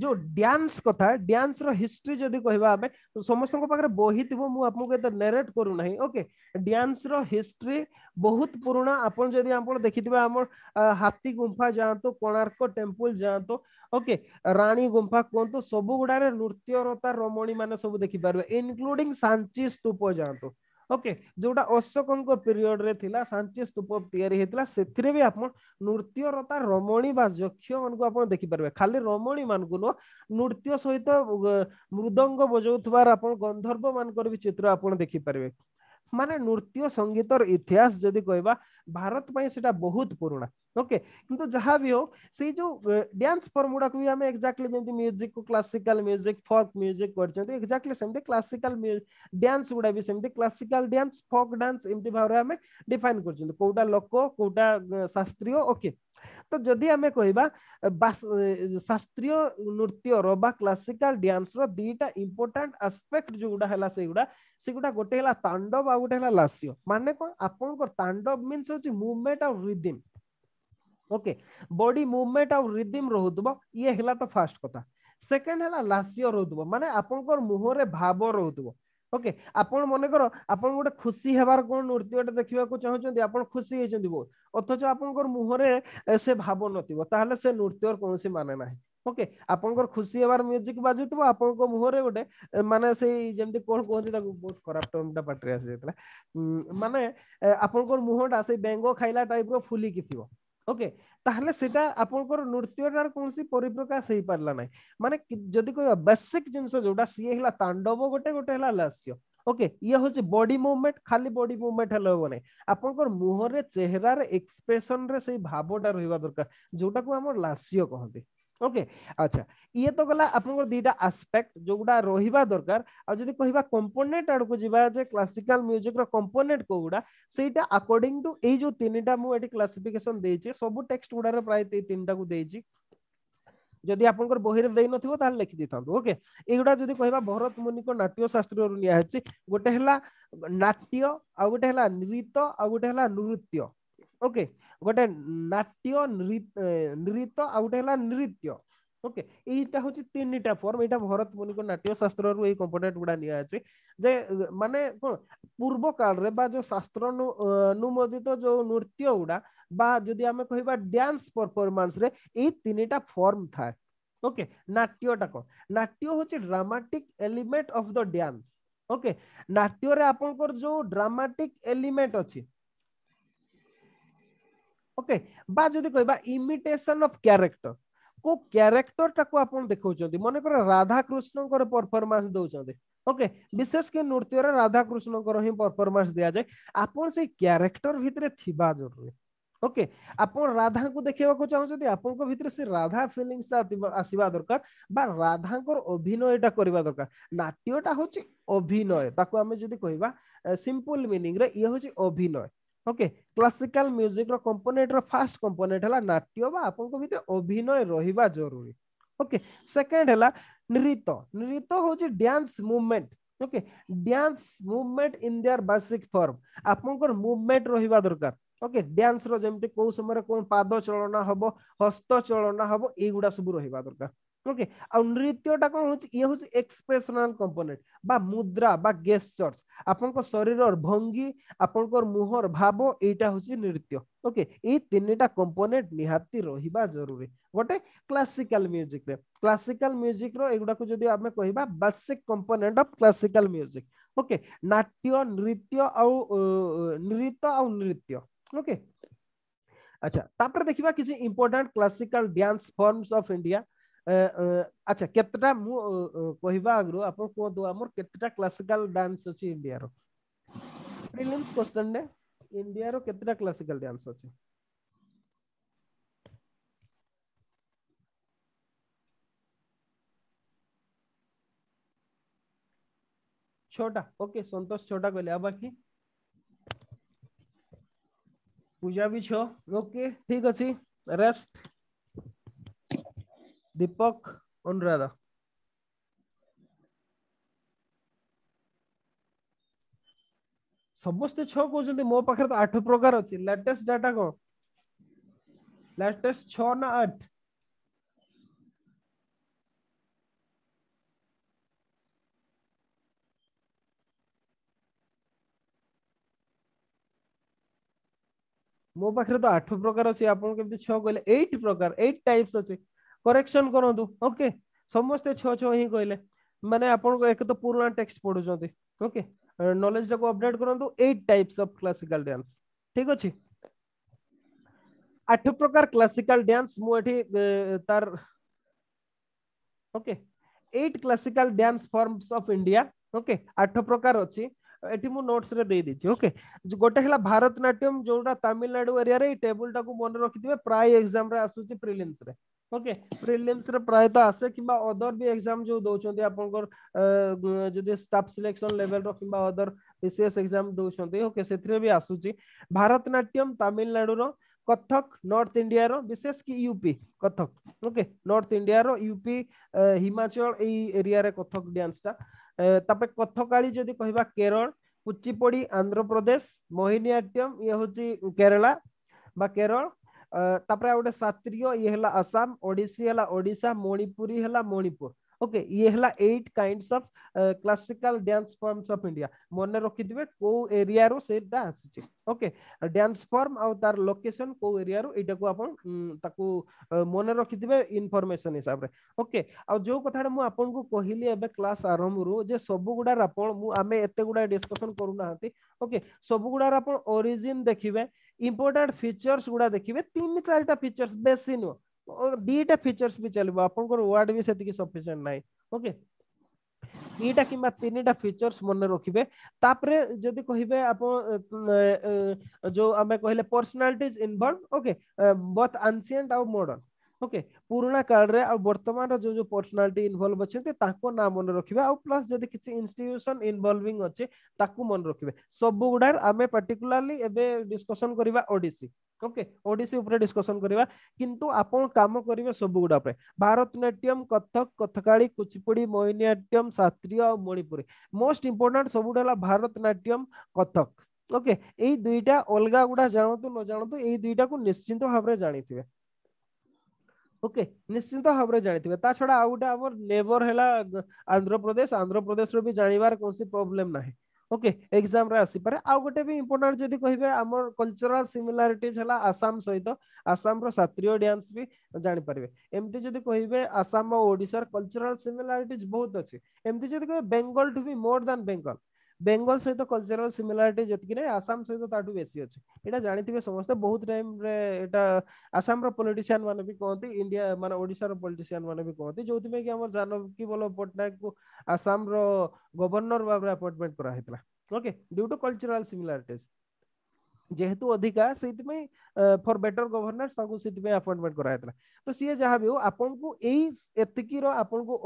जो डांस कथा डांस रो हिस्ट्री जदि कहबा समस्त को बही थिबो मु आपन को नरेट ओके डांस रो हिस्ट्री बहुत पुराना आपन जदि आपन हाथी गुंफा जातु कोणार्क टेम्पल जातु ओके रानी गुंफा कहत तो सब गुडा रे नृत्य रता रमणी मान सब देखि पारबे इंक्लूडिंग सांची स्तूप जान ଓକେ ଯୋଉଟା ଅଶୋକଙ୍କ ପିରିୟଡରେ ଥିଲା ସାଞ୍ଚି ସ୍ତୂପ ତିଆରି ହେଇଥିଲା ସେଥିରେ ବି ଆପଣ ନୃତ୍ୟରତା ରମଣୀ ବା ଯକ୍ଷମାନଙ୍କୁ ଆପଣ ଦେଖିପାରିବେ ଖାଲି ରମଣୀ ମାନଙ୍କୁ ନୁହଁ ନୃତ୍ୟ ସହିତ ମୃଦଙ୍ଗ ବଜାଉଥିବାର ଆପଣ ଗନ୍ଧର୍ବ ମାନଙ୍କର ବି ଚିତ୍ର ଆପଣ ଦେଖିପାରିବେ ମାନେ ନୃତ୍ୟ ସଙ୍ଗୀତର ଇତିହାସ ଯଦି କହିବା ଭାରତ ପାଇଁ ସେଟା ବହୁତ ପୁରୁଣା ଓକେ କିନ୍ତୁ ଯାହା ବି ହଉ ସେଇ ଯୋଉ ଡ୍ୟାନ୍ସ ଫର୍ମ ଗୁଡାକୁ ବି ଆମେ ଏକ୍ଜାକ୍ଟଲି ଯେମିତି ମ୍ୟୁଜିକକୁ କ୍ଲାସିକାଲ ମ୍ୟୁଜିକ ଫକ୍ ମ୍ୟୁଜିକ କରିଛନ୍ତି ଏକ୍ଜାକ୍ଟଲି ସେମିତି କ୍ଲାସିକାଲ ଡ୍ୟାନ୍ସ ଗୁଡା ବି ସେମିତି କ୍ଲାସିକାଲ ଡ୍ୟାନ୍ସ ଫକ୍ ଡ୍ୟାନ୍ସ ଏମିତି ଭାବରେ ଆମେ ଡିଫାଇନ କରୁଛନ୍ତି କୋଉଟା ଲୋକ କୋଉଟା ଶାସ୍ତ୍ରୀୟ ଓକେ তো যদি আমি কহবা শাস্ত্রীয় নৃত্যর বা ক্লাসিকাল ড্যান্সর দুইটা ইম্পর্টাট আসপেক্ট যেগুড়া হল সেগুড়া সেগুড়া গোটে হল তাণ্ডব আউ গোটে হল লাস্য মানে কোন আপনার তাণ্ডব মিন্স হচ্ছে মুভমেন্ট আউ রিদিম ওকে বডি মুভমেন্ট আউ রিদিম রহুথব ইয়ে হল তো ফার্স্ট কথা সেকেন্ড হল লাস্য রহুথব মানে আপনার মুহরে ভাব রহুথব ওকে আপন মনেকর আপন গোটে খুশি হবার কোন নৃত্য গোটে দেখা চাহুন আপন খুশি হয়েছেন বহুত অথচ আপনার মুহরে সে ভাব নথিব তাহলে সে নৃত্যর কোণী মানে না ওকে আপনার খুশি হবার মিউজিক বাজুথিব আপনার মুহরে গোটে মানে সেই যেমন কোণ কুহতি তাকে বহুত খারাপ টর্মটা পাটরে আসি যাই মানে আপনার মুহটা সেই ব্যঙ্গ খাইলা টাইপর ফুলিকি থিব ওকে তাহলে সেটা আপনকর নৃত্যর কোনসি পরিপ্রকাস হেই পারলা নাই মানে যদি কই বেসিক জিনিস যেডা সি হেলা তাণ্ডব গটে গটে হেলা লাস্য ওকে ইয়া হছে বডি মুভমেন্ট খালি বডি মুভমেন্ট হেলা বনে আপনকর মুখরে চেহারার এক্সপ্রেশন রে সেই ভাবটা রইবা দরকার জোটা কো আমো লাস্য কহে ओके अच्छा ये तो गला आपनको दीटा आस्पेक्ट जो गुडा दरकार आ जदि कहबा कंपोनेंट आड़ को जिबा जे क्लासिकल म्यूजिक रो कंपोनेंट को सेटा अकॉर्डिंग टू ए जो तीनटा मु एटी क्लासिफिकेशन देइछि सब टेक्स्ट गुडा रे प्राय तीनटा को देइछि जदि आपनकर बहिरे देइ नथिबो ताहले लिखि दिथांतु ओके एगुडा जदि कहबा भरत मुनि को नाट्य शास्त्र रो निया हेछि गोटे हला नाट्य आ गोटे हला नृत्य आ गोटे हला नृत्य ओके ଗୋଟେ ନାଟ୍ୟ ନୃତ ଆଉ ଗୋଟେ ହେଲା ନୃତ୍ୟ ଓକେ ଏଇଟା ହଉଛି ତିନିଟା ଫର୍ମ ଏଇଟା ଭରତ ମୁନିଙ୍କ ନାଟ୍ୟ ଶାସ୍ତ୍ରରୁ ଏଇ କମ୍ପୋନେଣ୍ଟ ଗୁଡା ନିଆଅଛି ଯେ ମାନେ କଣ ପୂର୍ବ କାଳରେ ବା ଯୋଉ ଶାସ୍ତ୍ର ଅନୁମୋଦିତ ଯୋଉ ନୃତ୍ୟ ଗୁଡା ବା ଯଦି ଆମେ କହିବା ଡ୍ୟାନ୍ସ ପରଫର୍ମାନ୍ସରେ ଏଇ ତିନିଟା ଫର୍ମ ଥାଏ ଓକେ ନାଟ୍ୟଟା କଣ ନାଟ୍ୟ ହଉଛି dramatic element of the dance okay ନାଟ୍ୟରେ ଆପଣଙ୍କର ଯୋଉ ଡ୍ରାମାଟିକ୍ ଏଲିମେଣ୍ଟ ଅଛି ওকে বা যদি কহবা ইমিটেসন অফ ক্যারেক্টর কো ক্যারেক্টরটাকে আপনার দেখছেন মনে কর রাধাকৃষ্ণকর পরফরমান্স দৌঁচ ওকে বিশেষ করে নৃত্যরে রাধাকৃষ্ণকর হি পরফরমান্স দিয়া যায় আপনার সেই ক্যারেক্টর ভিতরে থিবা জরুরি ওকে আপন রাধাকে দেখাইবাকু চাহুছন্তি আপনক ভিতরে সে রাধা ফিলিংসটা আসিবা দরকার বা রাধাঙ্কর অভিনয়টা করিবা দরকার নাট্যটা হচ্ছে অভিনয় তাকে আমি যদি কইবা সিম্পল মিনিং রে ইয়ে হচ্ছে অভিনয় ওকে ক্লাসিকাল ମ୍ୟୁଜିକର କମ୍ପୋନେଣ୍ଟର ଫାର୍ଷ୍ଟ କମ୍ପୋନେଣ୍ଟ ହେଲା ନାଟ୍ୟ ବା ଆପଣଙ୍କ ଭିତରେ ଅଭିନୟ ରହିବା ଜରୁରୀ ଓକେ ସେକେଣ୍ଡ ହେଲା ନୃତ ନୃତ ହେଉଛି dance movement okay dance movement in their basic form ଆପଣଙ୍କର ମୁଭମେଣ୍ଟ ରହିବା ଦରକାର ଓକେ ଡ୍ୟାନ୍ସର ଯେମିତି କୋଉ ସମୟରେ କୋଉ ପାଦ ଚଳନା ହବ ହସ୍ତ ଚଳନା ହବ ଏଇଗୁଡା ସବୁ ରହିବା ଦରକାର ଓକେ ଆଉ ନୃତ୍ୟଟା କ'ଣ ହଉଛି ଇଏ ହଉଛି ଏକ୍ସପ୍ରେସନାଲ କମ୍ପୋନେଣ୍ଟ ବା ମୁଦ୍ରା ବା ଗେଷ୍ଟର୍ସ ଆପଣଙ୍କ ଶରୀରର ଭଙ୍ଗୀ ଆପଣଙ୍କର ମୁହଁର ଭାବ ଏଇଟା ହଉଛି ନୃତ୍ୟ ଓକେ ଏଇ ତିନିଟା କମ୍ପୋନେଣ୍ଟ ନିହାତି ରହିବା ଜରୁରୀ ଗୋଟେ କ୍ଲାସିକାଲ ମ୍ୟୁଜିକରେ କ୍ଲାସିକାଲ ମ୍ୟୁଜିକର ଏଗୁଡାକୁ ଯଦି ଆମେ କହିବା basic component of classical music okay ନାଟ୍ୟ ନୃତ୍ୟ ଆଉ ନୃତ୍ୟ ଆଉ ନୃତ୍ୟ ଓକେ ଆଚ୍ଛା ତାପରେ ଦେଖିବା କିଛି important classical dance forms of India अच्छा केतटा मु कहबा अगरो आपन डांस अछि इंडिया रो क्वेश्चन ने इंडिया रो क्लासिकल डांस अछि छोटा ओके संतोष छोटा कहले अब पूजा भी छो ओके ठीक अछि रेस्ट Deepak Anuradha. ସମସ୍ତେ ଛଅ କହୁଛନ୍ତି ମୋ ପାଖରେ ତ ଆଠ ପ୍ରକାର ଅଛି ଲାଟେଷ୍ଟ ଡାଟା କଣ ଲାଟେଷ୍ଟ ଛଅ ନା ଆଠ ମୋ ପାଖରେ ତ ଆଠ ପ୍ରକାର ଅଛି ଆପଣ କେମିତି ଛଅ କହିଲେ ଏଇଟ ପ୍ରକାର ଏଇଟ ଟାଇପ୍ସ ଅଛି करेक्शन करूँ ओके समस्ते छ छ ही कहले मैंने आपको एक तो पुराना टेक्स्ट पढ़ुंट ओके नॉलेज टाक अपडेट करूँ eight types of classical dance ठीक अच्छे आठ प्रकार क्लासिकल डांस मुझे तार okay eight classical dance forms of India okay आठ प्रकार अच्छी ଏଠି ମୁଁ ନୋଟ୍ସରେ ଦେଇଦେଇଛି ଓକେ ଗୋଟେ ହେଲା ଭାରତନାଟ୍ୟମ ଯୋଉଟା ତାମିଲନାଡୁ ଏରିଆରେ ଏଇ ଟେବୁଲଟାକୁ ମନେ ରଖିଥିବେ ପ୍ରାୟ ଏକ୍ଜାମରେ ଆସୁଛି ପ୍ରିଲିମ୍ସରେ ଓକେ ପ୍ରିଲିମ୍ସରେ ପ୍ରାୟତଃ ଆସେ କିମ୍ବା ଅଦର ବି ଏକ୍ଜାମ ଯୋଉ ଦଉଛନ୍ତି ଆପଣଙ୍କର ଯଦି ଷ୍ଟାଫ୍ ସିଲେକ୍ସନ ଲେଭେଲର କିମ୍ବା ଅଦର ବିସିଏସ୍ ଏକ୍ଜାମ ଦଉଛନ୍ତି ଓକେ ସେଥିରେ ବି ଆସୁଛି ଭାରତନାଟ୍ୟମ ତାମିଲନାଡୁର କଥକ ନର୍ଥ ଇଣ୍ଡିଆର ବିଶେଷ କି ୟୁପି କଥକ ଓକେ ନର୍ଥ ଇଣ୍ଡିଆର ୟୁପି ହିମାଚଳ ଏଇ ଏରିଆରେ କଥକ ଡ୍ୟାନ୍ସଟା ତାପରେ କଥକାଳି ଯଦି କହିବା କେରଳ କୁଚିପୋଡ଼ି ଆନ୍ଧ୍ରପ୍ରଦେଶ ମୋହିନୀଆଟ୍ୟମ ଇଏ ହେଉଛି କେରଳା ବା କେରଳ ତାପରେ ଆଉ ଗୋଟେ ସାତ୍ରୀୟ ଇଏ ହେଲା ଆସାମ ଓଡ଼ିଶୀ ହେଲା ଓଡ଼ିଶା ମଣିପୁରୀ ହେଲା ମଣିପୁର ಓಕೆ ಈ ಎಲ್ಲ eight kinds of classical dance forms of India ମନେ ରଖିଥିବେ କୋଉ ଏରିଆରୁ ସେଇଟା ଆସିଛି ଓକେ ଡ୍ୟାନ୍ସ ଫର୍ମ ଆଉ ତାର ଲୋକେସନ କୋଉ ଏରିଆରୁ ଏଇଟାକୁ ଆପଣ ତାକୁ ମନେ ରଖିଥିବେ ଇନଫର୍ମେସନ ହିସାବରେ ଓକେ ଆଉ ଯୋଉ କଥାଟା ମୁଁ ଆପଣଙ୍କୁ କହିଲି ଏବେ କ୍ଲାସ ଆରମ୍ଭରୁ ଯେ ସବୁ ଗୁଡାର ଆପଣ ମୁଁ ଆମେ ଏତେ ଗୁଡା ଡିସ୍କସନ କରୁନାହାନ୍ତି ଓକେ ସବୁ ଗୁଡାର ଆପଣ ଓରିଜିନ ଦେଖିବେ ଇମ୍ପୋର୍ଟାଣ୍ଟ ଫିଚର୍ସ ଗୁଡା ଦେଖିବେ ତିନି ଚାରିଟା ଫିଚର୍ସ ବେଶୀ ନୁହଁ দুইটা ফিচর্স বি চলবে আপনার ওয়ার্ড বি সেটি সফিসিয়েন্ট নাই ওকে দুইটা কিংবা তিনটা ফিচর্স মনে রাখবে তাপরে যদি কহবে আপন যে আমি কহিলে personalities involve okay both ancient আউ মডর্ন ओके पुराणा काल रे आ वर्तमान जो जो पर्सनालिटी इन्वॉल्व अछंते ताको ना मन रखिबे आ प्लस जदी किछि इंस्टीट्यूशन इन्वॉल्विंग अछे ताको मन रखिबे सब गुडार आमे पर्टिकुलरली एबे डिस्कशन करिवा ओडिसी ओके ओडिसी उपरे डिस्कसन करिवा किंतु आपण काम करिवे सब गुडा उपरे भारतनाट्यम कथक कथकाली कुचिपुड़ी मोहिनीअट्टम शास्त्रीय मणिपुरी मोस्ट इंपोर्टेंट सब गुडा भारतनाट्यम कथक ओके यही दुईटा अलग गुडा जानतु न जानतु एई दुईटा को निश्चिंत भाबरे जानिथिबे ओके निश्चिंत भाव जानिथिबे ता छडा आउ गोटे हमर नेबर हेला आंध्र प्रदेश आंध्र प्रदेश रो भी जानिबार कोनसी प्रॉब्लम नाही ଓକେ ଏକ୍ଜାମରେ ଆସିପାରେ ଆଉ ଗୋଟେ ବି ଇମ୍ପୋର୍ଟାଣ୍ଟ ଯଦି କହିବେ ଆମର କଲଚରାଲ ସିମିଲାରିଟିଜ ହେଲା ଆସାମ ସହିତ ଆସାମର ଶାସ୍ତ୍ରୀୟ ଡ୍ୟାନ୍ସ ବି ଜାଣିପାରିବେ ଏମିତି ଯଦି କହିବେ ଆସାମ ଆଉ ଓଡ଼ିଶାର କଲଚରାଲ ସିମିଲାରିଟିଜ ବହୁତ ଅଛି ଏମିତି ଯଦି କହିବେ ବେଙ୍ଗଲଠୁ ବି ମୋର ଦାନ ବେଙ୍ଗଲ बेंगल सहित कलचराल सिमिलारिटी जितकी ना आसाम सहित बेस बेसी अच्छे जानते हैं समस्त बहुत टाइम आसाम रो पॉलिटिशियन भी कहते इंडिया माने ओडिसा रो पॉलिटिशियन भी कहते जोति में कि हमर जानकी बोलो पटनायक को आसाम रो गवर्नर बाबर अपॉइंटमेंट करा हितला okay due to cultural similarities जेहेतु अधिका सेति में बेटर गवर्नर ताकू अपॉइंटमेंट करा तो सी जहा भी हो आपन को एतिकी रो आपन को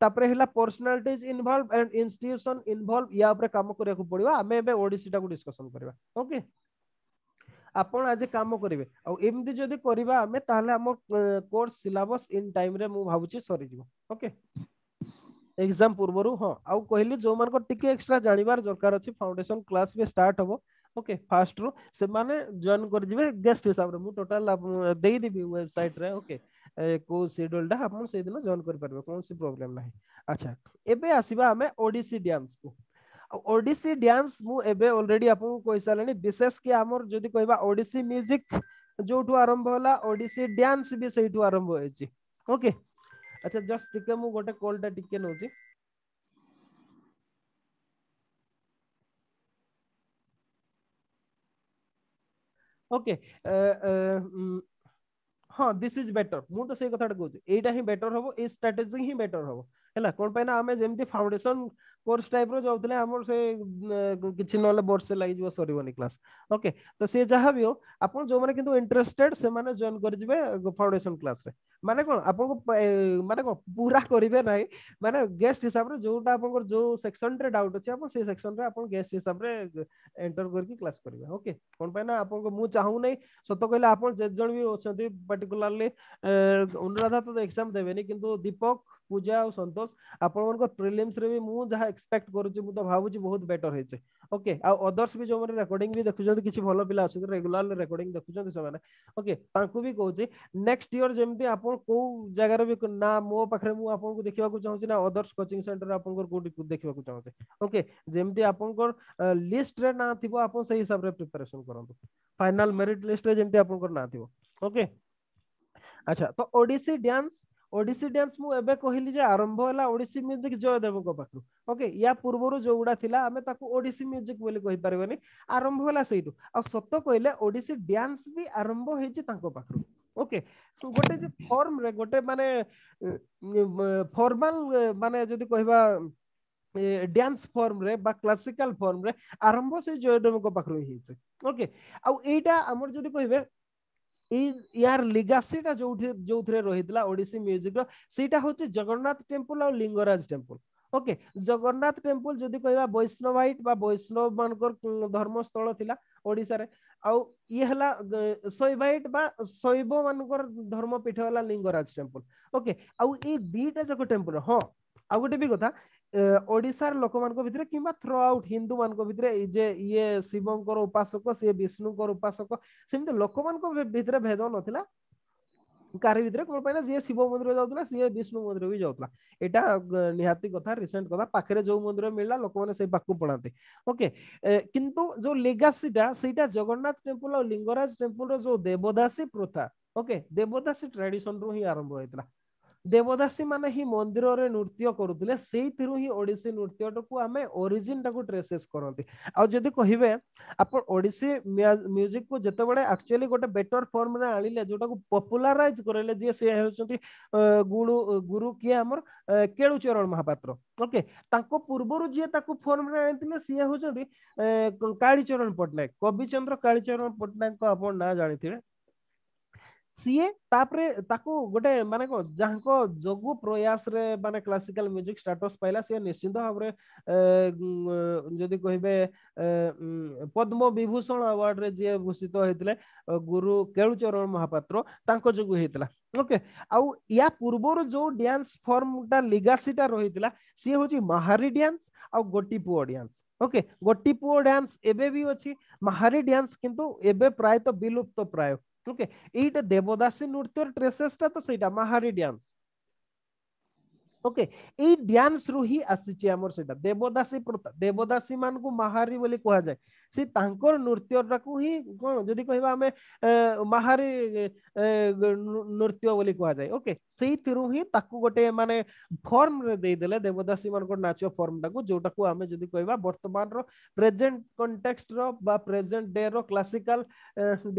तापर हैला personalities involve and institution involve या ऊपर काम करे को पड़िबा हमें एबे ओडीसी टा को ओके आपण आज काम करबे आ एमदी जदि करबा कोर्स सिलेबस इन टाइम रे मु भाबुचे सरी ओके एग्जाम पूर्वरु हां आ कहले जो मान को टिके एक्स्ट्रा जानिबार जरूरत अछि क्लास बे स्टार्ट होबो ओके फर्स्ट रो से माने जॉइन कर गेस्ट हिसाब रे मु टोटल दे वेबसाइट रे ओके କୋଉ ସେଡ୍ୟୁଲଟା ଆପଣ ସେଇଦିନ ଜଏନ୍ କରିପାରିବେ କୌଣସି ପ୍ରୋବ୍ଲେମ୍ ନାହିଁ ଆଚ୍ଛା ଏବେ ଆସିବା ଆମେ ଓଡ଼ିଶୀ ଡ୍ୟାନ୍ସକୁ ଆଉ ଓଡ଼ିଶୀ ଡ୍ୟାନ୍ସ ମୁଁ ଏବେ ଅଲରେଡି ଆପଣଙ୍କୁ କହିସାରିଲିଣି ବିଶେଷ କି ଆମର ଯଦି କହିବା ଓଡ଼ିଶୀ ମ୍ୟୁଜିକ୍ ଯୋଉଠୁ ଆରମ୍ଭ ହେଲା ଓଡ଼ିଶୀ ଡ୍ୟାନ୍ସ ବି ସେଇଠୁ ଆରମ୍ଭ ହେଇଛି ଓକେ ଆଚ୍ଛା ଜଷ୍ଟ ଟିକେ ମୁଁ ଗୋଟେ କଲ୍ଟା ଟିକେ ନେଉଛି okay uh, uh, mm. ହଁ ଦିସ୍ ଇଜ୍ ବେଟର ମୁଁ ତ ସେଇ କଥାଟା କହୁଛି ଏଇଟା ହିଁ ବେଟର ହବ ଏଇ ଷ୍ଟ୍ରାଟେଜି ହିଁ ବେଟର ହବ ହେଲା କ'ଣ ପାଇଁ ନା ଆମେ ଯେମିତି ଫାଉଣ୍ଡେସନ କୋର୍ସ ଟାଇପ୍ର ଯାଉଥିଲେ ଆମର ସେ କିଛି ନହେଲେ ବର୍ଷେ ଲାଗିଯିବ ସରିବନି କ୍ଲାସ୍ ଓକେ ତ ସେ ଯାହା ବି ହଉ ଆପଣ ଯେଉଁମାନେ କିନ୍ତୁ ଇଣ୍ଟରେଷ୍ଟେଡ୍ ସେମାନେ ଜଏନ୍ କରିଯିବେ ଫାଉଣ୍ଡେସନ କ୍ଲାସ୍ରେ ମାନେ କ'ଣ ଆପଣଙ୍କୁ ମାନେ କ'ଣ ପୁରା କରିବେ ନାହିଁ ମାନେ ଗେଷ୍ଟ ହିସାବରେ ଯେଉଁଟା ଆପଣଙ୍କର ଯେଉଁ ସେକ୍ସନରେ ଡାଉଟ୍ ଅଛି ଆପଣ ସେଇ ସେକ୍ସନରେ ଆପଣ ଗେଷ୍ଟ ହିସାବରେ ଏଣ୍ଟର କରିକି କ୍ଲାସ୍ କରିବେ ଓକେ କ'ଣ ପାଇଁ ନା ଆପଣଙ୍କୁ ମୁଁ ଚାହୁଁନାହିଁ ସତ କହିଲେ ଆପଣ ଯେତେ ଜଣ ବି ଅଛନ୍ତି ପାର୍ଟିକୁଲାରଲି ଅନୁରାଧା ତ ଏକ୍ସାମ୍ ଦେବେନି କିନ୍ତୁ ଦୀପକ पूजा ଆଉ ସନ୍ତୋଷ ଆପଣମାନଙ୍କ ପ୍ରିଲିମ୍ସ ରେ ବି ମୁଁ ଯାହା ଏକ୍ସପେକ୍ଟ କରୁଛି ମୁଁ ତ ଭାବୁଛି ବହୁତ ବେଟର ହେଇଛି ଓକେ ଆଉ ଅଦର୍ସ ବି ଯେଉଁମାନେ ରେକର୍ଡିଂ ବି ଦେଖୁଛନ୍ତି କିଛି ଭଲ ପିଲା ଅଛନ୍ତି ରେଗୁଲାର ରେକର୍ଡିଂ ଦେଖୁଛନ୍ତି ସେମାନେ ଓକେ ତାଙ୍କୁ ବି କହୁଛି ନେକ୍ସଟ ଇୟର ଯେମିତି ଆପଣ କୋଉ ଜାଗାରେ ବି ନା ମୋ ପାଖରେ ମୁଁ ଆପଣଙ୍କୁ ଦେଖିବାକୁ ଚାହୁଁଛି ନା ଅଦର୍ସ କୋଚିଂ ସେଣ୍ଟର ଆପଣଙ୍କର କୋଉଠି ଦେଖିବାକୁ ଚାହୁଁଛି ଓକେ ଯେମିତି ଆପଣଙ୍କର ଲିଷ୍ଟରେ ନାଁ ଥିବ ଆପଣ ସେଇ ହିସାବରେ ପ୍ରିପାରେସନ କରନ୍ତୁ ଫାଇନାଲ ମେରିଟ ଲିଷ୍ଟରେ ଯେମିତି ଆପଣଙ୍କର ନାଁ ଥିବ ଓକେ ଆଚ୍ଛା ତ ଓଡ଼ିଶୀ ଡ୍ୟାନ୍ସ ओडिसी डांस मु एबे कहली जे आरंभ होला ओडिसी म्यूजिक जयदेव को पाखु ओके या पूर्व जोगुड़ा थिला हमें ताको ओडिसी म्यूजिक बोली कहि परबनी आरंभ होला सेइटू आ सत कहले ओडिसी डांस भी आरंभ होई जे ताको पाखु ओके गोटे जे फॉर्म रे गोटे माने फॉर्मल माने जदि कहबा ଡ୍ୟାନ୍ସ ଫର୍ମରେ ବା କ୍ଲାସିକାଲ ଫର୍ମରେ ଆରମ୍ଭ ସେ ଜୟଦେବଙ୍କ ପାଖରୁ ହେଇଯାଇଛି ଓକେ ଆଉ ଏଇଟା ଆମର ଯଦି କହିବେ यार लिगासी जो जो रही ओडिसी म्यूजिक रहा हूँ जगन्नाथ टेम्पल आ Lingaraj temple okay Jagannath temple जो कह वैष्णव हाइट वैष्णव मान धर्मस्थल थी ओडिसा आउ ये हला शैवाइट बा शैव मान धर्मपीठ हला लिंगराज टेम्पल ओके आउ ए दीटा जक टेम्पल हाँ आउ गोटे भी कथा ଓଡ଼ିଶାର ଲୋକମାନଙ୍କ ଭିତରେ କିମ୍ବା ଥ୍ରୋ ଆଉଟ୍ ହିନ୍ଦୁମାନଙ୍କ ଭିତରେ ଯେ ଇଏ ଶିବଙ୍କର ଉପାସକ ସିଏ ବିଷ୍ଣୁଙ୍କର ଉପାସକ ସେମିତି ଲୋକମାନଙ୍କ ଭିତରେ ଭେଦ ନଥିଲା କାହାରି ଭିତରେ କଣ ପାଇଁ ନା ଯିଏ ଶିବ ମନ୍ଦିର ଯାଉଥିଲା ସିଏ ବିଷ୍ଣୁ ମନ୍ଦିର ବି ଯାଉଥିଲା ଏଇଟା ନିହାତି କଥା ରିସେଣ୍ଟ କଥା ପାଖରେ ଯୋଉ ମନ୍ଦିର ମିଳିଲା ଲୋକମାନେ ସେଇ ପାଖକୁ ପଳାନ୍ତି ଓକେ କିନ୍ତୁ ଯୋଉ ଲେଗାସିଟା ସେଇଟା ଜଗନ୍ନାଥ ଟେମ୍ପଲ ଆଉ ଲିଙ୍ଗରାଜ ଟେମ୍ପଲର ଯୋଉ ଦେବଦାସୀ ପ୍ରଥା ଓକେ ଦେବଦାସୀ ଟ୍ରାଡିସନରୁ ହିଁ ଆରମ୍ଭ ହେଇଥିଲା ଦେବଦାସୀ ମାନେ ହିଁ ମନ୍ଦିରରେ ନୃତ୍ୟ କରୁଥିଲେ ସେଇଥିରୁ ହିଁ ଓଡ଼ିଶୀ ନୃତ୍ୟଟାକୁ ଆମେ ଓରିଜିନ୍ ଟାକୁ ଟ୍ରେସେସ୍ କରନ୍ତି ଆଉ ଯଦି କହିବେ ଆପଣ ଓଡ଼ିଶୀ ମ୍ୟୁଜିକକୁ ଯେତେବେଳେ ଆକ୍ଚୁଆଲି ଗୋଟେ ବେଟର ଫର୍ମରେ ଆଣିଲେ ଯୋଉଟାକୁ ପପୁଲାରାଇଜ କରେଇଲେ ଯିଏ ସେ ହେଉଛନ୍ତି ଗୁରୁ ଗୁରୁ କିଏ ଆମର କେଳୁଚରଣ ମହାପାତ୍ର ଓକେ ତାଙ୍କ ପୂର୍ବରୁ ଯିଏ ତାକୁ ଫର୍ମରେ ଆଣିଥିଲେ ସିଏ ହେଉଛନ୍ତି କାଳିଚରଣ ପଟ୍ଟନାୟକ କବିଚନ୍ଦ୍ର କାଳିଚରଣ ପଟ୍ଟନାୟକଙ୍କ ଆପଣ ନାଁ ଜାଣିଥିବେ ସିଏ ତାପରେ ତାକୁ ଗୋଟେ ମାନେ କଣ ଯାହାଙ୍କ ଯୋଗୁ ପ୍ରୟାସରେ ମାନେ କ୍ଲାସିକାଲ ମ୍ୟୁଜିକ ଷ୍ଟାଟସ ପାଇଲା ସିଏ ନିଶ୍ଚିନ୍ତ ଭାବରେ ଯଦି କହିବେ ପଦ୍ମ ବିଭୂଷଣ ଆୱାର୍ଡରେ ଯିଏ ଭୂଷିତ ହେଇଥିଲେ ଗୁରୁ କେଳୁଚରଣ ମହାପାତ୍ର ତାଙ୍କ ଯୋଗୁ ହେଇଥିଲା ଓକେ ଆଉ ୟା ପୂର୍ବରୁ ଯୋଉ ଡ୍ୟାନ୍ସ ଫର୍ମଟା ଲିଗାସିଟା ରହିଥିଲା ସିଏ ହଉଛି ମାହାରୀ ଡ୍ୟାନ୍ସ ଆଉ Gotipua dance okay Gotipua dance ଏବେ ବି ଅଛି ମାହାରୀ ଡ୍ୟାନ୍ସ କିନ୍ତୁ ଏବେ ପ୍ରାୟତଃ ବିଲୁପ୍ତ ପ୍ରାୟ ওকে এইটা দেবদাসী নৃত্যের ট্রেসেসটা তো সেইটা মাহারি ড্যান্স ओके ए डांस रु ही आसीचे हमर से देवदासी प्रथा देवदासी मान को महारी बोली कहा जाय से तांकर नृत्य रकु ही कोन जदी कहबा हमें महारी नृत्य बोली कह जाय ओके सेई थिरु ही ताकु गोटे माने फॉर्म रे दे देले देवदासी मान को नाचो फॉर्म ताकु जोटा को हमें जदी कहबा वर्तमान रो प्रेजेंट कॉन्टेक्स्ट रो बा प्रेजेंट डे रो classical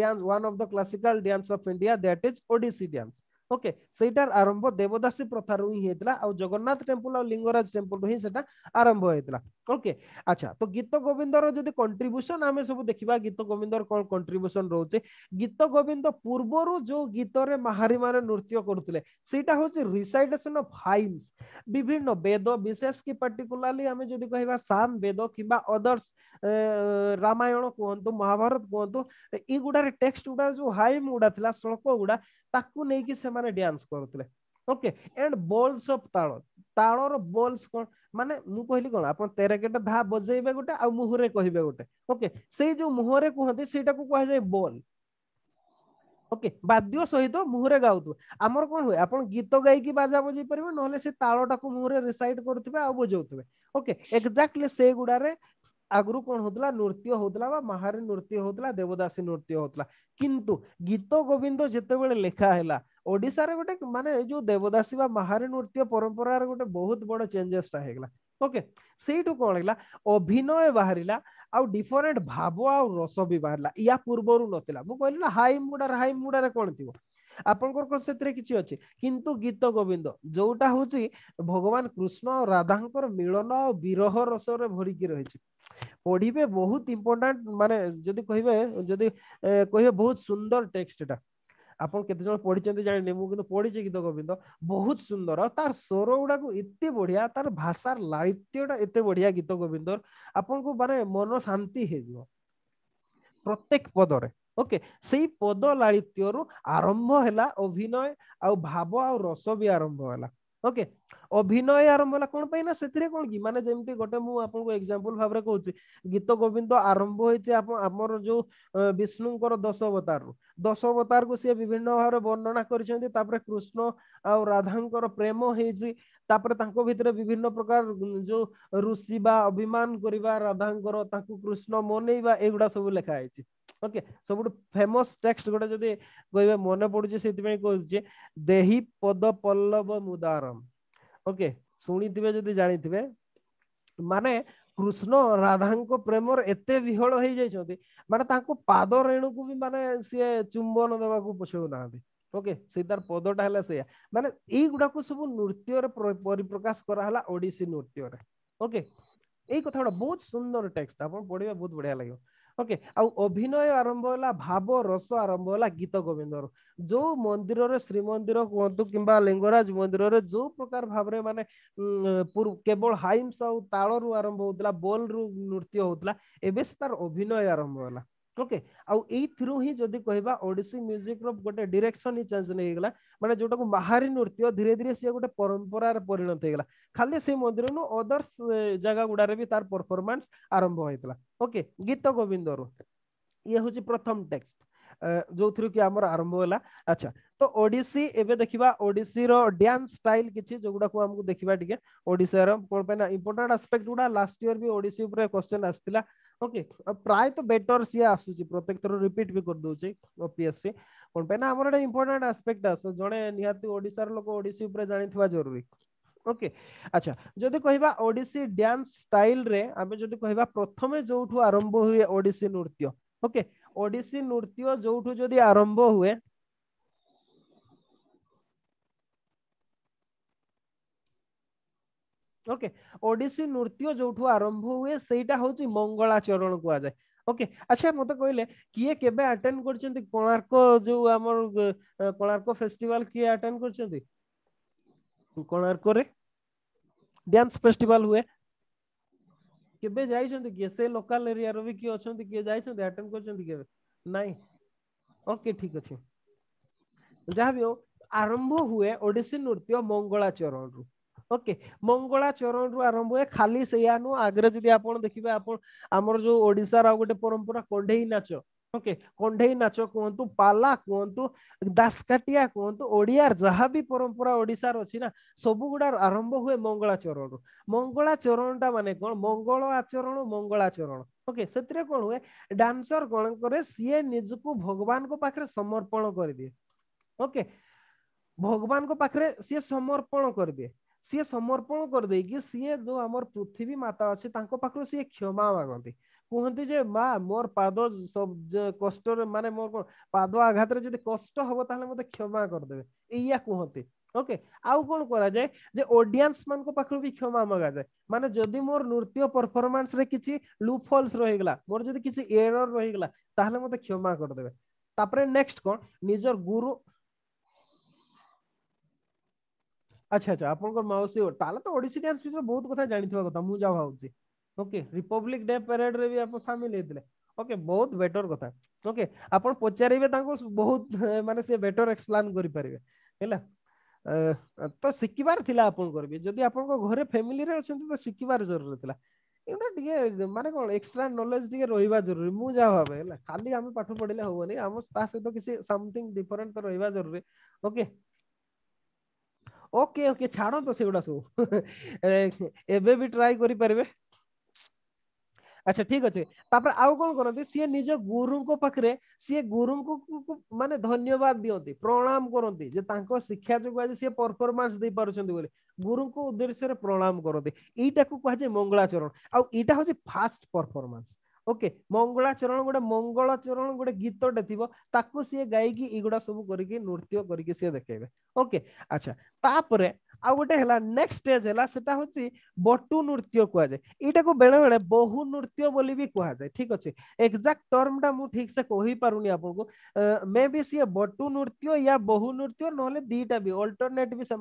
dance one of the classical dance of India that is Odissi dance okay সেইটার আরম্ভ দেবদাসী প্রথারু ହିଁ ହେଇଥିଲା ଆଉ ଜଗନ୍ନାଥ ଟେମ୍ପଲ ଆଉ ଲିଙ୍ଗରାଜ ଟେମ୍ପଲରୁ ହିଁ ସେଟା ଆରମ୍ଭ ହେଇଥିଲା ଓକେ ଆଚ୍ଛା ତ ଗୀତ ଗୋବିନ୍ଦର ଯଦି କଣ୍ଟ୍ରିବ୍ୟୁସନ ଆମେ ସବୁ ଦେଖିବା ଗୀତ ଗୋବିନ୍ଦର କଣ କଣ୍ଟ୍ରିବ୍ୟୁସନ ରହୁଛି ଗୀତ ଗୋବିନ୍ଦ ପୂର୍ବରୁ ଯୋଉ ଗୀତରେ ମାହାରୀମାନେ ନୃତ୍ୟ କରୁଥିଲେ ସେଇଟା ହଉଛି ରିସାଇଟେସନ ଅଫ ହାଇମ୍ସ ବିଭିନ୍ନ ବେଦ ବିଶେଷ କି ପାର୍ଟିକୁଲାରଲି ଆମେ ଯଦି କହିବା ସାମ ବେଦ କିମ୍ବା ଅଦର୍ସ ରାମାୟଣ କୁହନ୍ତୁ ମହାଭାରତ କୁହନ୍ତୁ ଏଗୁଡାରେ ଟେକ୍ସଟ ଗୁଡା ଯୋଉ ହାଇମ ଗୁଡା ଥିଲା ଶ୍ଳୋକ ଗୁଡା ତାକୁ ନେଇକି ସେମାନେ ଡ୍ୟାନ୍ସ କରୁଥିଲେ ଓକେ ଆଣ୍ଡ ବୋଲ୍ସ ଅଫ ତାଳ ତାଳର ବୋଲ୍ସ କଣ ମାନେ ମୁଁ କହିଲି କଣ ଆପଣ ତେରେକେଟା ଧା ବଜେଇବେ ଗୋଟେ ଆଉ ମୁହଁରେ କହିବେ ଗୋଟେ ଓକେ ସେଇ ଯୋଉ ମୁହଁରେ କୁହନ୍ତି ସେଇଟାକୁ କୁହାଯାଏ ବୋଲ୍ ଓକେ ବାଦ୍ୟ ସହିତ ମୁହଁରେ ଗାଉଥିବେ ଆମର କଣ ହୁଏ ଆପଣ ଗୀତ ଗାଇକି ବାଜା ବଜେଇ ପାରିବେ ନହେଲେ ସେ ତାଳଟାକୁ ମୁହଁରେ ରିସାଇଟ କରୁଥିବେ ଆଉ ବଜଉଥିବେ ଓକେ ଏକ୍ଜାକ୍ଟଲି ସେଗୁଡାରେ ଆଗରୁ କ'ଣ ହଉଥିଲା ନୃତ୍ୟ ହଉଥିଲା ବା ମାହାରେ ନୃତ୍ୟ ହଉଥିଲା ଦେବଦାସୀ ନୃତ୍ୟ ହଉଥିଲା କିନ୍ତୁ ଗୀତ ଗୋବିନ୍ଦ ଯେତେବେଳେ ଲେଖା ହେଲା ଓଡ଼ିଶାରେ ଗୋଟେ ମାନେ ଏଇ ଯୋଉ ଦେବଦାସୀ ବା ମାହାରେ ନୃତ୍ୟ ପରମ୍ପରାର ଗୋଟେ ବହୁତ ବଡ ଚେଞ୍ଜେସଟା ହେଇଗଲା ଓକେ ସେଇଠୁ କ'ଣ ହେଲା ଅଭିନୟ ବାହାରିଲା ଆଉ ଡିଫରେଣ୍ଟ ଭାବ ଆଉ ରସ ବି ବାହାରିଲା ୟା ପୂର୍ବରୁ ନଥିଲା ମୁଁ କହିଲି ନା ହାଇ ମୁଡ଼ାରେ ହାଇ ମୁଡ଼ାରେ କ'ଣ ଥିବ ଆପଣଙ୍କର ସେଥିରେ କିଛି ଅଛି କିନ୍ତୁ ଗୀତ ଗୋବିନ୍ଦ ଯୋଉଟା ହଉଛି ଭଗବାନ କୃଷ୍ଣ ରାଧାଙ୍କର ମିଳନ ଆଉ ବିରହ ରସରେ ଭରିକି ରହିଛି ପଢିବେ ବହୁତ ଇମ୍ପୋର୍ଟାଣ୍ଟ ମାନେ ଯଦି କହିବେ ଯଦି କହିବେ ବହୁତ ସୁନ୍ଦର ଟେକ୍ସଟ ଟେକ୍ସଟଟା ଆପଣ କେତେ ଜଣ ପଢିଛନ୍ତି ଜାଣିନି ମୁଁ କିନ୍ତୁ ପଢିଛି ଗୀତ ଗୋବିନ୍ଦ ବହୁତ ସୁନ୍ଦର ତାର ସ୍ୱର ଗୁଡାକୁ ଏତେ ବଢିଆ ତାର ଭାଷାର ଲାଳିତ୍ୟଟା ଏତେ ବଢିଆ ଗୀତ ଗୋବିନ୍ଦର ଆପଣଙ୍କୁ ମାନେ ମନ ଶାନ୍ତି ହେଇଯିବ ପ୍ରତ୍ୟେକ ପଦରେ ଓକେ ସେଇ ପଦ ଲାଳିତ୍ୟରୁ ଆରମ୍ଭ ହେଲା ଅଭିନୟ ଆଉ ଭାବ ଆଉ ରସ ବି ଆରମ୍ଭ ହେଲା ଓକେ ଅଭିନୟ ଆରମ୍ଭ ହେଲା କଣ ପାଇଁ ନା ସେଥିରେ କଣ କି ମାନେ ଯେମିତି ଗୋଟେ ମୁଁ ଆପଣଙ୍କୁ ଏକ୍ସାମ୍ପଲ ଭାବରେ କହୁଛି ଗୀତ ଗୋବିନ୍ଦ ଆରମ୍ଭ ହେଇଛି ଆମର ଯୋଉ ବିଷ୍ଣୁଙ୍କର ଦଶ ଅବତାରରୁ ଦଶ ଅବତାରକୁ ସିଏ ବିଭିନ୍ନ ଭାବରେ ବର୍ଣ୍ଣନା କରିଛନ୍ତି ତାପରେ କୃଷ୍ଣ ଆଉ ରାଧାଙ୍କର ପ୍ରେମ ହେଇଛି ତାପରେ ତାଙ୍କ ଭିତରେ ବିଭିନ୍ନ ପ୍ରକାର ଯୋଉ ଋଷି ବା ଅଭିମାନ କରିବା ରାଧାଙ୍କର ତାଙ୍କୁ କୃଷ୍ଣ ମନେଇବା ଏଗୁଡା ସବୁ ଲେଖା ହେଇଛି ଓକେ ସବୁଠୁ ଫେମସ୍ ଟେକ୍ସଟ ଗୋଟେ ଯଦି କହିବେ ମନେ ପଡୁଛି ସେଥିପାଇଁ କହୁଛି ଦେହି ପଦ ପଲ୍ଲବ ମୁଦାରମ ଓକେ ଶୁଣିଥିବେ ଯଦି ଜାଣିଥିବେ ମାନେ କୃଷ୍ଣ ରାଧାଙ୍କ ପ୍ରେମର ଏତେ ବିହଳ ହେଇଯାଇଛନ୍ତି ମାନେ ତାଙ୍କ ପାଦ ରେଣୁକୁ ବି ମାନେ ସିଏ ଚୁମ୍ବନ ଦେବାକୁ ପଛଉନାହାନ୍ତି ଓକେ ସେଇ ତାର ପଦଟା ହେଲା ସେଇଆ ମାନେ ଏଇ ଗୁଡ଼ାକୁ ସବୁ ନୃତ୍ୟରେ ପରିପ୍ରକାଶ କରାହେଲା ଓଡ଼ିଶୀ ନୃତ୍ୟରେ ଓକେ ଏଇ କଥାଗୁଡା ବହୁତ ସୁନ୍ଦର ଟେକ୍ସଟ ଆପଣ ପଢିବେ ବହୁତ ବଢିଆ ଲାଗିବ ଓକେ ଆଉ ଅଭିନୟ ଆରମ୍ଭ ହେଲା ଭାବ ରସ ଆରମ୍ଭ ହେଲା ଗୀତ ଗୋବିନ୍ଦର ଯୋଉ ମନ୍ଦିରରେ ଶ୍ରୀମନ୍ଦିର କୁହନ୍ତୁ କିମ୍ବା ଲିଙ୍ଗରାଜ ମନ୍ଦିରରେ ଯୋଉ ପ୍ରକାର ଭାବରେ ମାନେ କେବଳ ହାଇମ୍ସ ଆଉ ତାଳରୁ ଆରମ୍ଭ ହଉଥିଲା ବୋଲ୍ରୁ ନୃତ୍ୟ ହଉଥିଲା ଏବେ ସେ ତାର ଅଭିନୟ ଆରମ୍ଭ ହେଲା ओके आउ एइथिरु हि जदि कहबा ओडिसी म्यूजिक रो गोटे डायरेक्शन हि चेंज नै गेला माने जोटा को माहारी नृत्य धीरे धीरे से गोटे परंपरा रे परिणत हे खाली से मंदिर नो अदर्स जगह गुडा रे भी तार परफॉर्मेंस आरंभ होइतला ओके गीत गोविंद रो ये होची प्रथम टेक्स्ट जो थ्रू कि हमर आरंभ होला अच्छा तो ओडिसी एबे देखिबा ओडिसी रो डांस स्टाइल किछि जोगुडा को हमकु देखिबा टिके ओडिसा रो कोन पे ना इंपोर्टेंट एस्पेक्ट गुडा लास्ट ईयर भी ओडिसी ऊपर क्वेश्चन आस्थिला ओके तो बेटर सी आसुची प्रत्येक थर रिपीट भी कर दोचे ओपीएससी कोन पे ना हमर एटा इंपोर्टेंट एस्पेक्ट आसो निहाती ओडिसा लोक ओडिसी ऊपर जरूरी ओके अच्छा जदि कहबा ओडिसी डांस स्टाइल रे आमे जदि कहबा प्रथमे जोठु आरंभ हुए ओडिसी नृत्य ओके ओडिसी नृत्य जो जदि आरंभ हुए ଓକେ ଓଡିଶୀ ନୃତ୍ୟ ଯୋଉଠୁ ଆରମ୍ଭ ହୁଏ ସେଇଟା ହଉଛି ମଙ୍ଗଳାଚରଣ କୁହାଯାଏ ଓକେ ଆଚ୍ଛା ମତେ କହିଲେ କିଏ କେବେ ଆଟେଣ୍ଡ କରିଛନ୍ତି କୋଣାର୍କ ଯୋଉ ଆମର କୋଣାର୍କ ଫେଷ୍ଟିଭାଲ କିଏ ଆଟେଣ୍ଡ କରିଛନ୍ତି କୋଣାର୍କରେ ଡ୍ୟାନ୍ସ ଫେଷ୍ଟିଭାଲ ହୁଏ କେବେ ଯାଇଛନ୍ତି କିଏ ସେ ଲୋକାଲ ଏରିଆର ବି କିଏ ଅଛନ୍ତି କିଏ ଯାଇଛନ୍ତି ଆଟେଣ୍ଡ କରିଛନ୍ତି କେବେ ନାଇଁ ଓକେ ଠିକ ଅଛି ଯାହା ବି ହଉ ଆରମ୍ଭ ହୁଏ ଓଡିଶୀ ନୃତ୍ୟ ମଙ୍ଗଳାଚରଣରୁ ଓକେ ମଙ୍ଗଳା ଚରଣରୁ ଆରମ୍ଭ ହୁଏ ଖାଲି ସେଇଆ ନୁହଁ ଆଗରେ ଯଦି ଆପଣ ଦେଖିବେ ଆପଣ ଆମର ଯୋଉ ଓଡ଼ିଶାର ଆଉ ଗୋଟେ ପରମ୍ପରା କଣ୍ଢେଇ ନାଚ ଓକେ କଣ୍ଢେଇ ନାଚ କୁହନ୍ତୁ ପାଲା କୁହନ୍ତୁ ଦାସକାଟିଆ କୁହନ୍ତୁ ଓଡ଼ିଆର ଯାହା ବି ପରମ୍ପରା ଓଡ଼ିଶାର ଅଛି ନା ସବୁ ଗୁଡା ଆରମ୍ଭ ହୁଏ ମଙ୍ଗଳା ଚରଣରୁ ମଙ୍ଗଳା ଚରଣଟା ମାନେ କଣ ମଙ୍ଗଳ ଆଚରଣ ମଙ୍ଗଳା ଚରଣ ଓକେ ସେଥିରେ କଣ ହୁଏ ଡାନ୍ସର କଣ କରେ ସିଏ ନିଜକୁ ଭଗବାନଙ୍କ ପାଖରେ ସମର୍ପଣ କରିଦିଏ ଓକେ ଭଗବାନଙ୍କ ପାଖରେ ସିଏ ସମର୍ପଣ କରିଦିଏ ସିଏ ସମର୍ପଣ କରିଦେଇକି ସିଏ ଯୋଉ ଆମର ପୃଥିବୀ ମାତା ଅଛି ତାଙ୍କ ପାଖରୁ ସିଏ କ୍ଷମା ମାଗନ୍ତି କୁହନ୍ତି ଯେ ମା ମୋର ପାଦ କଷ୍ଟରେ ମାନେ ମୋର କଣ ପାଦ ଆଘାତରେ ଯଦି କଷ୍ଟ ହବ ତାହେଲେ ମୋତେ କ୍ଷମା କରିଦେବେ ଏଇଆ କୁହନ୍ତି ଓକେ ଆଉ କଣ କରାଯାଏ ଯେ ଅଡିଏନ୍ସ ମାନଙ୍କ ପାଖରୁ ବି କ୍ଷମା ମଗାଯାଏ ମାନେ ଯଦି ମୋର ନୃତ୍ୟ ପରଫର୍ମାନ୍ସ ରେ କିଛି ଲୁଫଲ୍ସ ରହିଗଲା ମୋର ଯଦି କିଛି ଏରର ରହିଗଲା ତାହେଲେ ମୋତେ କ୍ଷମା କରିଦେବେ ତାପରେ ନେକ୍ସଟ କଣ ନିଜର ଗୁରୁ अच्छा अच्छा आपन को मौसी तो ओडी डांस भीतर बहुत कथा जानिथवा क्या मु जा ओके रिपब्लिक डे परेड रे भी आप सामिल होते हैं ओके बहुत बेटर कथा ओके आपन पचारीबे बहुत माने से बेटर एक्सप्लेन करेंगे है तो सिकिबार थिला आप करबे जदी आपन फैमिली रे अछन तो सिकिबार जरूरत था एउटा डिगे एक्सट्रा नलेज एक्स्ट्रा नॉलेज डिगे रहिबा जरूरी मु जा भाबे खाली हम पाठ पढिले होबो नै हम तासे किसी समथिंग डिफरेंट तो रही जरूरी ओके ଓକେ ଓକେ ଛାଡ଼ନ୍ତୁ ସେଗୁଡ଼ା ସବୁ ଏବେ ବି ଟ୍ରାଏ କରିପାରିବେ ଆଚ୍ଛା ଠିକ ଅଛି ତାପରେ ଆଉ କଣ କରନ୍ତି ସିଏ ନିଜ ଗୁରୁଙ୍କ ପାଖରେ ସିଏ ଗୁରୁଙ୍କୁ ମାନେ ଧନ୍ୟବାଦ ଦିଅନ୍ତି ପ୍ରଣାମ କରନ୍ତି ଯେ ତାଙ୍କ ଶିକ୍ଷା ଯୋଗୁଁ ଆଜି ସିଏ ପରଫରମାନ୍ସ ଦେଇପାରୁଛନ୍ତି ବୋଲି ଗୁରୁଙ୍କ ଉଦ୍ଦେଶ୍ୟରେ ପ୍ରଣାମ କରନ୍ତି ଏଇଟାକୁ କୁହାଯାଏ ମଙ୍ଗଳାଚରଣ ଆଉ ଏଇଟା ହଉଛି ଫାଷ୍ଟ ପରଫରମାନ୍ସ ओके मंगलाचरण गोटे मंगलाचरण गोटे गीतटे थी सी गायक एगुड़ा सब करके नृत्य करके देखे ओके अच्छा तापर आ गोटे नेक्स्ट स्टेज है बटु नृत्य कह जाए यहाँ को बेले बेले बहु नृत्य बोली भी कह जाए ठीक अच्छे एक्जाक्ट टर्म टा मुझे ठीक से कही पार नहीं को मे भी सी बटु नृत्य या बहु नृत्य ना दीटा भी अल्टरनेट भी से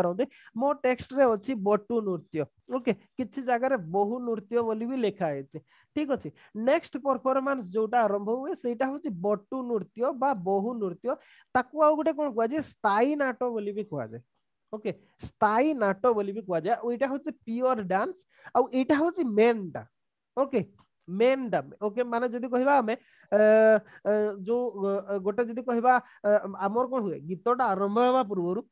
पारे मो टेक्सट अच्छी बटु नृत्य ओके किसी जगार बहु नृत्य बोली भी लिखाई ठीक अच्छे नेक्स्ट परफॉर्मेंस जो आरंभ हुए सहीटा हो बटु नृत्य बहु नृत्य ताकू आउ गोटे कौन कह स्थायी नाटक बोली भी कह जाए ओके स्थाई नाट बोली भी कहुए ओटा हूँ पियोर डांस आईटा हूँ मेन डा ओके मेन डा ओके माने जदि कह जो गोटे जदि कह आम कौन हुए गीतटा आरंभ होगा पूर्व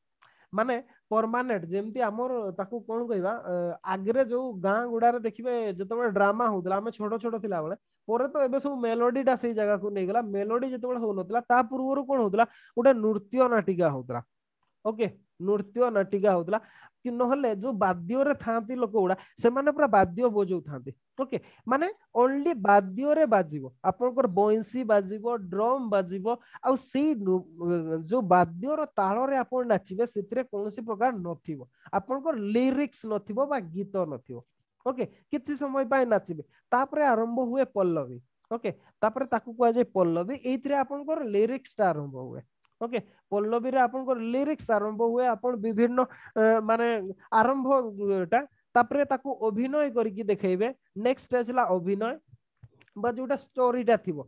माने परमानेंट जमती आम कौन कह आगे जो गाँ गुड़ा देखिए जो तो ड्रामा होता आम छोट छोट थी पर तो एबे सब मेलोडी से जगह को नहीं गला मेलोडी जो हो ना पूर्व कौन होता गोटे नृत्य नाटिका होता ओके ନୃତ୍ୟ ନାଟିକା ହଉଥିଲା କି ନହେଲେ ଯୋଉ ବାଦ୍ୟରେ ଥାନ୍ତି ଲୋକ ଗୁଡା ସେମାନେ ପୁରା ବାଦ୍ୟ ବଜଉଥାନ୍ତି ଓକେ ମାନେ ଓନ୍ଲି ବାଦ୍ୟରେ ବାଜିବ ଆପଣଙ୍କର ବଇଁଶୀ ବାଜିବ ଡ୍ରମ୍ ବାଜିବ ଆଉ ସେଇ ଯୋଉ ବାଦ୍ୟର ତାଳରେ ଆପଣ ନାଚିବେ ସେଥିରେ କୌଣସି ପ୍ରକାର ନଥିବ ଆପଣଙ୍କର ଲିରିକ୍ସ ନଥିବ ବା ଗୀତ ନଥିବ ଓକେ କିଛି ସମୟ ପାଇଁ ନାଚିବେ ତାପରେ ଆରମ୍ଭ ହୁଏ ପଲ୍ଲବୀ ଓକେ ତାପରେ ତାକୁ କୁହାଯାଏ ପଲ୍ଲବୀ ଏଇଥିରେ ଆପଣଙ୍କର ଲିରିକ୍ସଟା ଆରମ୍ଭ ହୁଏ ଓକେ ପଲ୍ଲବୀରେ ଆପଣଙ୍କର ଲିରିକ୍ସ ଆରମ୍ଭ ହୁଏ ଆପଣ ବିଭିନ୍ନ ମାନେ ଆରମ୍ଭଟା ତାପରେ ତାକୁ ଅଭିନୟ କରିକି ଦେଖେଇବେ ନେକ୍ସଟ ଷ୍ଟେଜ୍ ହେଲା ଅଭିନୟ ବା ଯୋଉଟା ଷ୍ଟୋରିଟା ଥିବ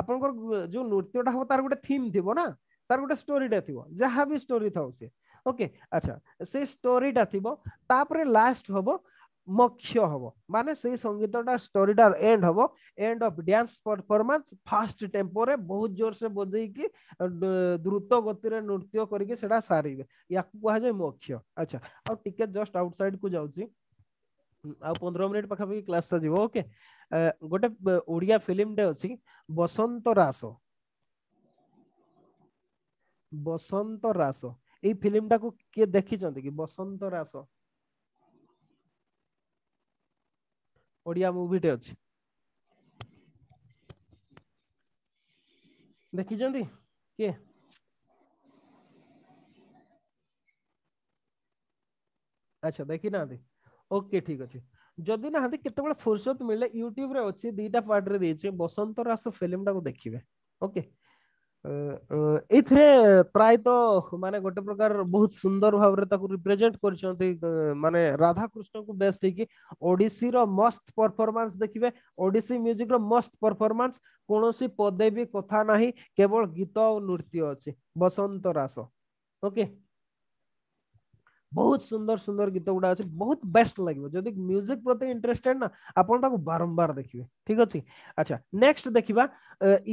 ଆପଣଙ୍କର ଯୋଉ ନୃତ୍ୟଟା ହବ ତାର ଗୋଟେ ଥିମ୍ ଥିବ ନା ତାର ଗୋଟେ ଷ୍ଟୋରିଟା ଥିବ ଯାହା ବି ଷ୍ଟୋରି ଥାଉ ସେ ଓକେ ଆଚ୍ଛା ସେ ଷ୍ଟୋରିଟା ଥିବ ତାପରେ ଲାଷ୍ଟ ହବ मुख्य हम मान से संगीत स्टोरी एंड हम end of dance performance fast tempo रे बहुत जोर से बजे कि द्रुत गति में नृत्य कर सारे या कहुए मुख्य अच्छा आउ टिकेट जस्ट आउटसाइड को जाऊँगी आ पंद्रह मिनिट पखापाखी क्लास टा जी ओके गोटे ओडिया फिल्म टे अच्छे बसंत रास बसंत रास ये फिल्म टा को किए देखी कि बसंत रास ओडिया मुविटे अच्छे देखी किए अच्छा देखी ना ओके ठीक अच्छे जदि ना केत फुर्सत मिले यूट्यूब अच्छे दिटा पार्ट्रे बसंत रास फिल्म टाक देखिए ओके okay. ଏଥିରେ ପ୍ରାୟତଃ ମାନେ ଗୋଟେ ପ୍ରକାର ବହୁତ ସୁନ୍ଦର ଭାବରେ ତାକୁ ରିପ୍ରେଜେଣ୍ଟ କରିଛନ୍ତି ମାନେ ରାଧାକୃଷ୍ଣଙ୍କୁ ବେଷ୍ଟ ହେଇକି ଓଡ଼ିଶୀର ମସ୍ତ ପରଫର୍ମାନ୍ସ ଦେଖିବେ ଓଡ଼ିଶୀ ମ୍ୟୁଜିକର ମସ୍ତ ପରଫର୍ମାନ୍ସ କୌଣସି ପଦେ ବି କଥା ନାହିଁ କେବଳ ଗୀତ ଆଉ ନୃତ୍ୟ ଅଛି ବସନ୍ତ ରାସ ଓକେ ବହୁତ ସୁନ୍ଦର ସୁନ୍ଦର ଗୀତ ଗୁଡା ଅଛି ବହୁତ ବେଷ୍ଟ ଲାଗିବ ଯଦି ମ୍ୟୁଜିକ ପ୍ରତି ଇଣ୍ଟରେଷ୍ଟେଡ୍ ନା ଆପଣ ତାକୁ ବାରମ୍ବାର ଦେଖିବେ ଠିକ ଅଛି ଆଚ୍ଛା ନେକ୍ସଟ ଦେଖିବା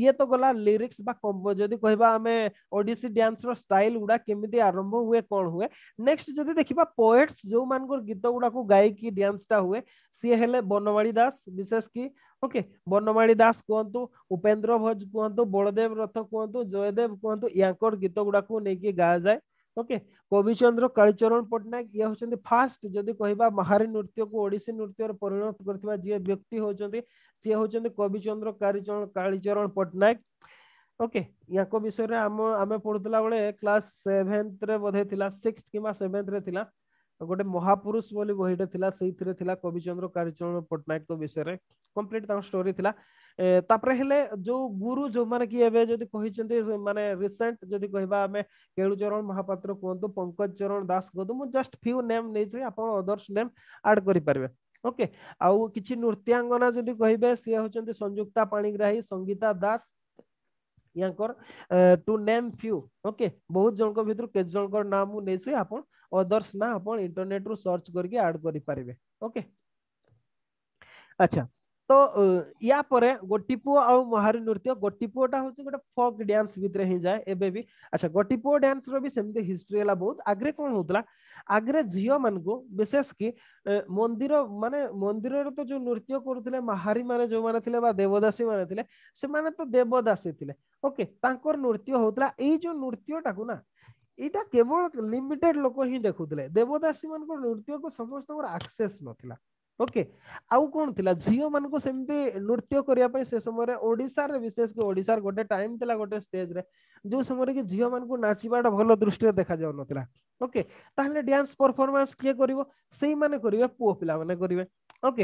ଇଏ ତ ଗଲା ଲିରିକ୍ସ ବା ଯଦି କହିବା ଆମେ ଓଡିଶୀ ଡ୍ୟାନ୍ସର ଷ୍ଟାଇଲ ଗୁଡା କେମିତି ଆରମ୍ଭ ହୁଏ କଣ ହୁଏ ନେକ୍ସଟ ଯଦି ଦେଖିବା ପୋଏଟ୍ସ ଯୋଉମାନଙ୍କର ଗୀତ ଗୁଡାକୁ ଗାଇକି ଡ୍ୟାନ୍ସଟା ହୁଏ ସିଏ ହେଲେ ବନମାଳି ଦାସ ବିଶେଷ କି ଓକେ ବନମାଳି ଦାସ କୁହନ୍ତୁ ଉପେନ୍ଦ୍ର ଭୋଜ କୁହନ୍ତୁ ବଳଦେବ ରଥ କୁହନ୍ତୁ ଜୟଦେବ କୁହନ୍ତୁ ୟାଙ୍କର ଗୀତ ଗୁଡାକୁ ନେଇକି ଗାଆଯାଏ ओके कविचंद्र कालीचरण पट्टनायक ये हमारे फास्ट जदि कह महारी नृत्य को ओडिशी नृत्य परिणत कर व्यक्ति होंगे सी हूँ कविचंद्र कालीचरण पट्टनायक ओके यहाँ विषय पढ़ुला बेले क्लास सेभेन्थ बोधे सिक्स कि सेभेन्थ गोटे महापुरुष बोली बहीटा थिला कविचंद्र कार्यचरण पट्टनायक विषय रे कंप्लीट स्टोरी थिला तापर हेले जो गुरु जो माने कि एबे जदि कहिचंद माने रिसेंट जदि कहबा हमें केळुचरण महापात्र कोंतु पंकज चरण दास गदु मु जस्ट फ्यू नेम नै छै आपन अदर्स नेम ऐड करि परबे ओके आउ किछि नृत्यांगना जदि कहबे से होचंद संयुक्ता पाणिग्राही संगीता दास यांकर टू नेम फ्यू ओके बहुत जनक भितर के जनक नाम नै छै आपन ଅଦର୍ସ ନା ଆପଣ ଇଣ୍ଟରନେଟରୁ ସର୍ଚ୍ଚ କରିକି ଆଡ୍ କରିପାରିବେ ଓକେ ଆଚ୍ଛା ତ ୟା ପରେ ଗୋଟିପୁଅ ଆଉ ମହାରୀ ନୃତ୍ୟ ଗୋଟିପୁଅଟା ହଉଛି ଗୋଟେ ଫକ୍ ଡ୍ୟାନ୍ସ ଭିତରେ ହେଇଯାଏ ଏବେ ବି ଆଚ୍ଛା ଗୋଟିପୁଅ ଡ୍ୟାନ୍ସର ବି ସେମିତି ହିଷ୍ଟ୍ରି ହେଲା ବହୁତ ଆଗରେ କଣ ହଉଥିଲା ଆଗରେ ଝିଅମାନଙ୍କୁ ବିଶେଷ କି ମନ୍ଦିର ମାନେ ମନ୍ଦିରରେ ତ ଯୋଉ ନୃତ୍ୟ କରୁଥିଲେ ମାହାରୀ ମାନେ ଯୋଉମାନେ ଥିଲେ ବା ଦେବଦାସୀ ମାନେ ଥିଲେ ସେମାନେ ତ ଦେବଦାସୀ ଥିଲେ ଓକେ ତାଙ୍କର ନୃତ୍ୟ ହଉଥିଲା ଏଇ ଯୋଉ ନୃତ୍ୟଟାକୁ ନା ଏଇଟା କେବଳ ଲିମିଟେଡ ଲୋକ ହିଁ ଦେଖୁଥିଲେ ଦେବଦାସୀ ମାନଙ୍କ ନୃତ୍ୟକୁ ସମସ୍ତଙ୍କର ଆକ୍ସେସ ନଥିଲା ଓକେ ଆଉ କଣ ଥିଲା ଝିଅମାନଙ୍କୁ ସେମିତି ନୃତ୍ୟ କରିବା ପାଇଁ ସେ ସମୟରେ ଓଡ଼ିଶାରେ ବିଶେଷ କରି ଓଡ଼ିଶାର ଗୋଟେ ଟାଇମ୍ ଥିଲା ଗୋଟେ ଷ୍ଟେଜରେ ଯୋଉ ସମୟରେ କି ଝିଅମାନଙ୍କୁ ନାଚିବାଟା ଭଲ ଦୃଷ୍ଟିରେ ଦେଖାଯାଉନଥିଲା ଓକେ ତାହେଲେ ଡ୍ୟାନ୍ସ ପରଫର୍ମାନ୍ସ କିଏ କରିବ ସେଇମାନେ କରିବେ ପୁଅ ପିଲାମାନେ କରିବେ ଓକେ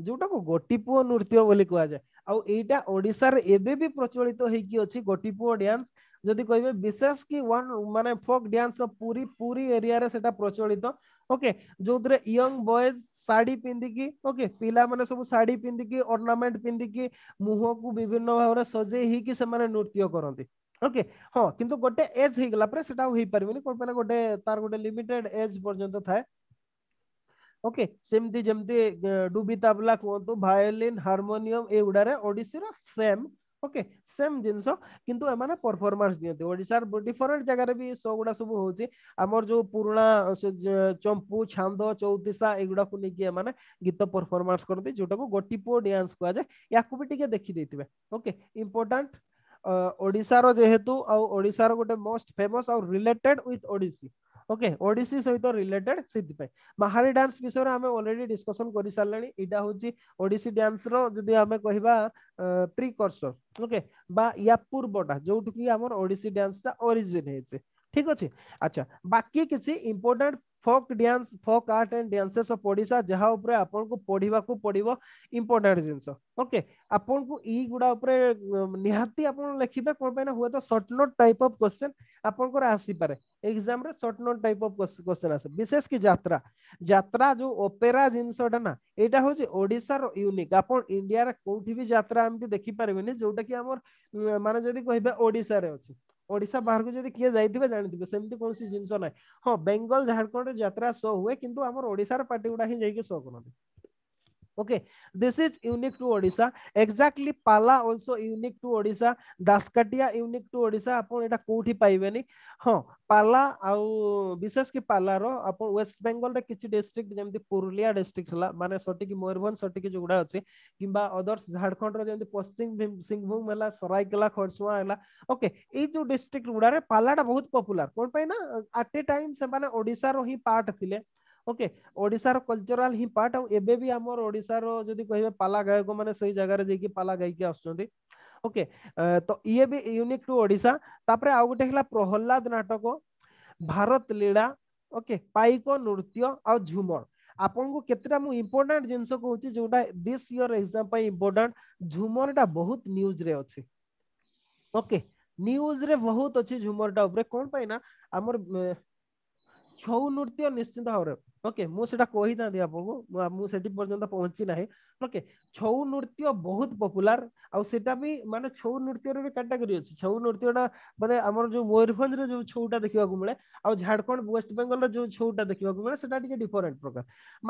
जोटा को गोटीपुअ नृत्य बोली कह जाए आईटा ओडार एवं भी प्रचलित तो होगी गोटीपुअ डांस जदि कह विशेष कि वन मान फोक डांस पूरी पूरी एरिया रे सेटा प्रचलित तो, ओके जो थे यंग बॉयज शाढ़ी पिंधिकी ओके पिला मैंने सब शाढ़ी पिंधिकी अर्णामेट पिंधिकी मुह को विभिन्न भाव में सजे से नृत्य करते ओके हाँ कितना गोटे एज होगा हो पारे कौन पहले गोटे तार गोटे लिमिटेड एज पर्यटन था ઓકે સેમથી જેમથી ડુબી તબલા କୁହନ୍ତୁ ଭାୟୋଲିନ୍ ହାରମୋନିୟମ ଏଗୁଡ଼ାରେ ଓଡ଼ିଶୀର ସେମ୍ ଓକେ ସେମ୍ ଜିନିଷ କିନ୍ତୁ ଏମାନେ ପରଫର୍ମାନ୍ସ ଦିଅନ୍ତି ଓଡ଼ିଶାର ଡିଫରେଣ୍ଟ ଜାଗାରେ ବି ସୋ ଗୁଡ଼ା ସବୁ ହଉଛି ଆମର ଯୋଉ ପୁରୁଣା ଚମ୍ପୁ ଛାନ୍ଦ ଚୌତିସା ଏଗୁଡ଼ାକୁ ନେଇକି ଏମାନେ ଗୀତ ପରଫର୍ମାନ୍ସ କରନ୍ତି ଯୋଉଟାକୁ ଗୋଟିପୁଅ ଡ୍ୟାନ୍ସ କୁହାଯାଏ ୟାକୁ ବି ଟିକେ ଦେଖିଦେଇଥିବେ ଓକେ ଇମ୍ପୋର୍ଟାଣ୍ଟ ଓଡ଼ିଶାର ଯେହେତୁ ଆଉ ଓଡ଼ିଶାର ଗୋଟେ ମୋଷ୍ଟ ଫେମସ୍ ଆଉ related with Odissi okay Odissi সহিত রিলেটেড সেইপাই মাহারি ডান্স বিষয়ে আমি অলরেডি ডিসকসন করে সারে এটা হচ্ছে ওড়িশী ডান্সর যদি আমি কহবা প্রিকর্সর ওকে বা ইয়া পূর্বটা যেটুকি আমার ওড়িশী ডান্সটা অরিজিন হয়েছে ঠিক আছে আচ্ছা বাকি কিছু important folk dance folk art and dances of Odisha যাহা উপরে আপনাকে পড়িবাকু পড়িব ইম্পর্টান্ট জিনিস ওকে আপনাকে এই গুড়া উপরে নিহাতি আপন লিখিবে কোন পাইনা হুয়ে তো short note type of question আপনার আসি পারে এক্সাম রে short note type of question আসে বিশেষ কি যাত্রা যাত্রা যে ওপেরা জিনিসটা না এটা হচ্ছে ওড়িশার ইউনিক আপন ইন্ডিয়ার কোউঠি বি যাত্রা এমতি দেখি পারবেনি যেটা কি আমার মানে যদি কইবে ওড়িশারে আছে ওড়িশা বাহারকু যদি কিয়ে যাইথিবে জানিথিবে সেমতি কোনসি জিনিস নাই হ্যাঁ বেঙ্গল ঝাড়খণ্ড যাত্রা শো হুয়ে কিন্তু আমার ওড়িশার পার্টি গুড়া হি যাইকি শো করতে Okay, this is unique to Odisha. Exactly Pala also unique to Odisha. Daskatia unique to Odisha. अपन एटा कोठी पाइबेनी हां पाला आ विशेष कि पाला रो अपन वेस्ट बंगाल रे किछि डिस्ट्रिक्ट जेमति पुरुलिया डिस्ट्रिक्ट हला माने सटिक मयूरभंज सटिक जोगुडा अछि किबा अदर्स झारखंड रो जेमति पश्चिम सिंहभूम हला सरायकेला खरसुआ हला ओके ए जो डिस्ट्रिक्ट गुडा रे पालाटा बहुत पॉपुलर कोन पई ना एट टाइम से माने ओडिसा रो ही पार्ट थिले ओके ओडार कलचराल हि पार्ट आबे भी आम ओडार जदि कहे पाला गायक मैंने से जगार जाकि पाला गायक आसुच्च ओके तो ये भी यूनिक टू ओडा तापर आउ गोटे प्रहल्लाद नाटक भारत लीला ओके पाइक नृत्य आ झुमर ଆପଣଙ୍କୁ କେତେଟା ମୁଁ ଇମ୍ପୋର୍ଟାଣ୍ଟ ଜିନିଷ କହୁଛି ଯୋଉଟା ଦିସ୍ ଇୟର ଏକ୍ଜାମ ପାଇଁ बहुत ଝୁମରଟା ବହୁତ ନ୍ୟୁଜରେ ଅଛି ଓକେ ନ୍ୟୁଜରେ ବହୁତ ଅଛି ଝୁମରଟା ଉପରେ କଣ ପାଇଁ ନା ଆମର ଛଉ ନୃତ୍ୟ ନିଶ୍ଚିନ୍ତ ଭାବରେ ଓକେ ମୁଁ ସେଟା କହିଥାନ୍ତି ଆପଣଙ୍କୁ ମୁଁ ସେଠି ପର୍ଯ୍ୟନ୍ତ ପହଞ୍ଚି ନାହିଁ ଓକେ ଛଉ ନୃତ୍ୟ ବହୁତ ପପୁଲାର ଆଉ ସେଟା ବି ମାନେ ଛଉ ନୃତ୍ୟର ବି କାଟାଗୋରୀ ଅଛି ଛଉ ନୃତ୍ୟଟା ମାନେ ଆମର ଯୋଉ ମୟୂରଭଞ୍ଜରେ ଯୋଉ ଛଉଟା ଦେଖିବାକୁ ମିଳେ ଆଉ ଝାଡ଼ଖଣ୍ଡ ୱେଷ୍ଟବେଙ୍ଗଲର ଯୋଉ ଛଉଟା ଦେଖିବାକୁ ମିଳେ ସେଟା ଟିକେ ଡିଫରେଣ୍ଟ ପ୍ରକାର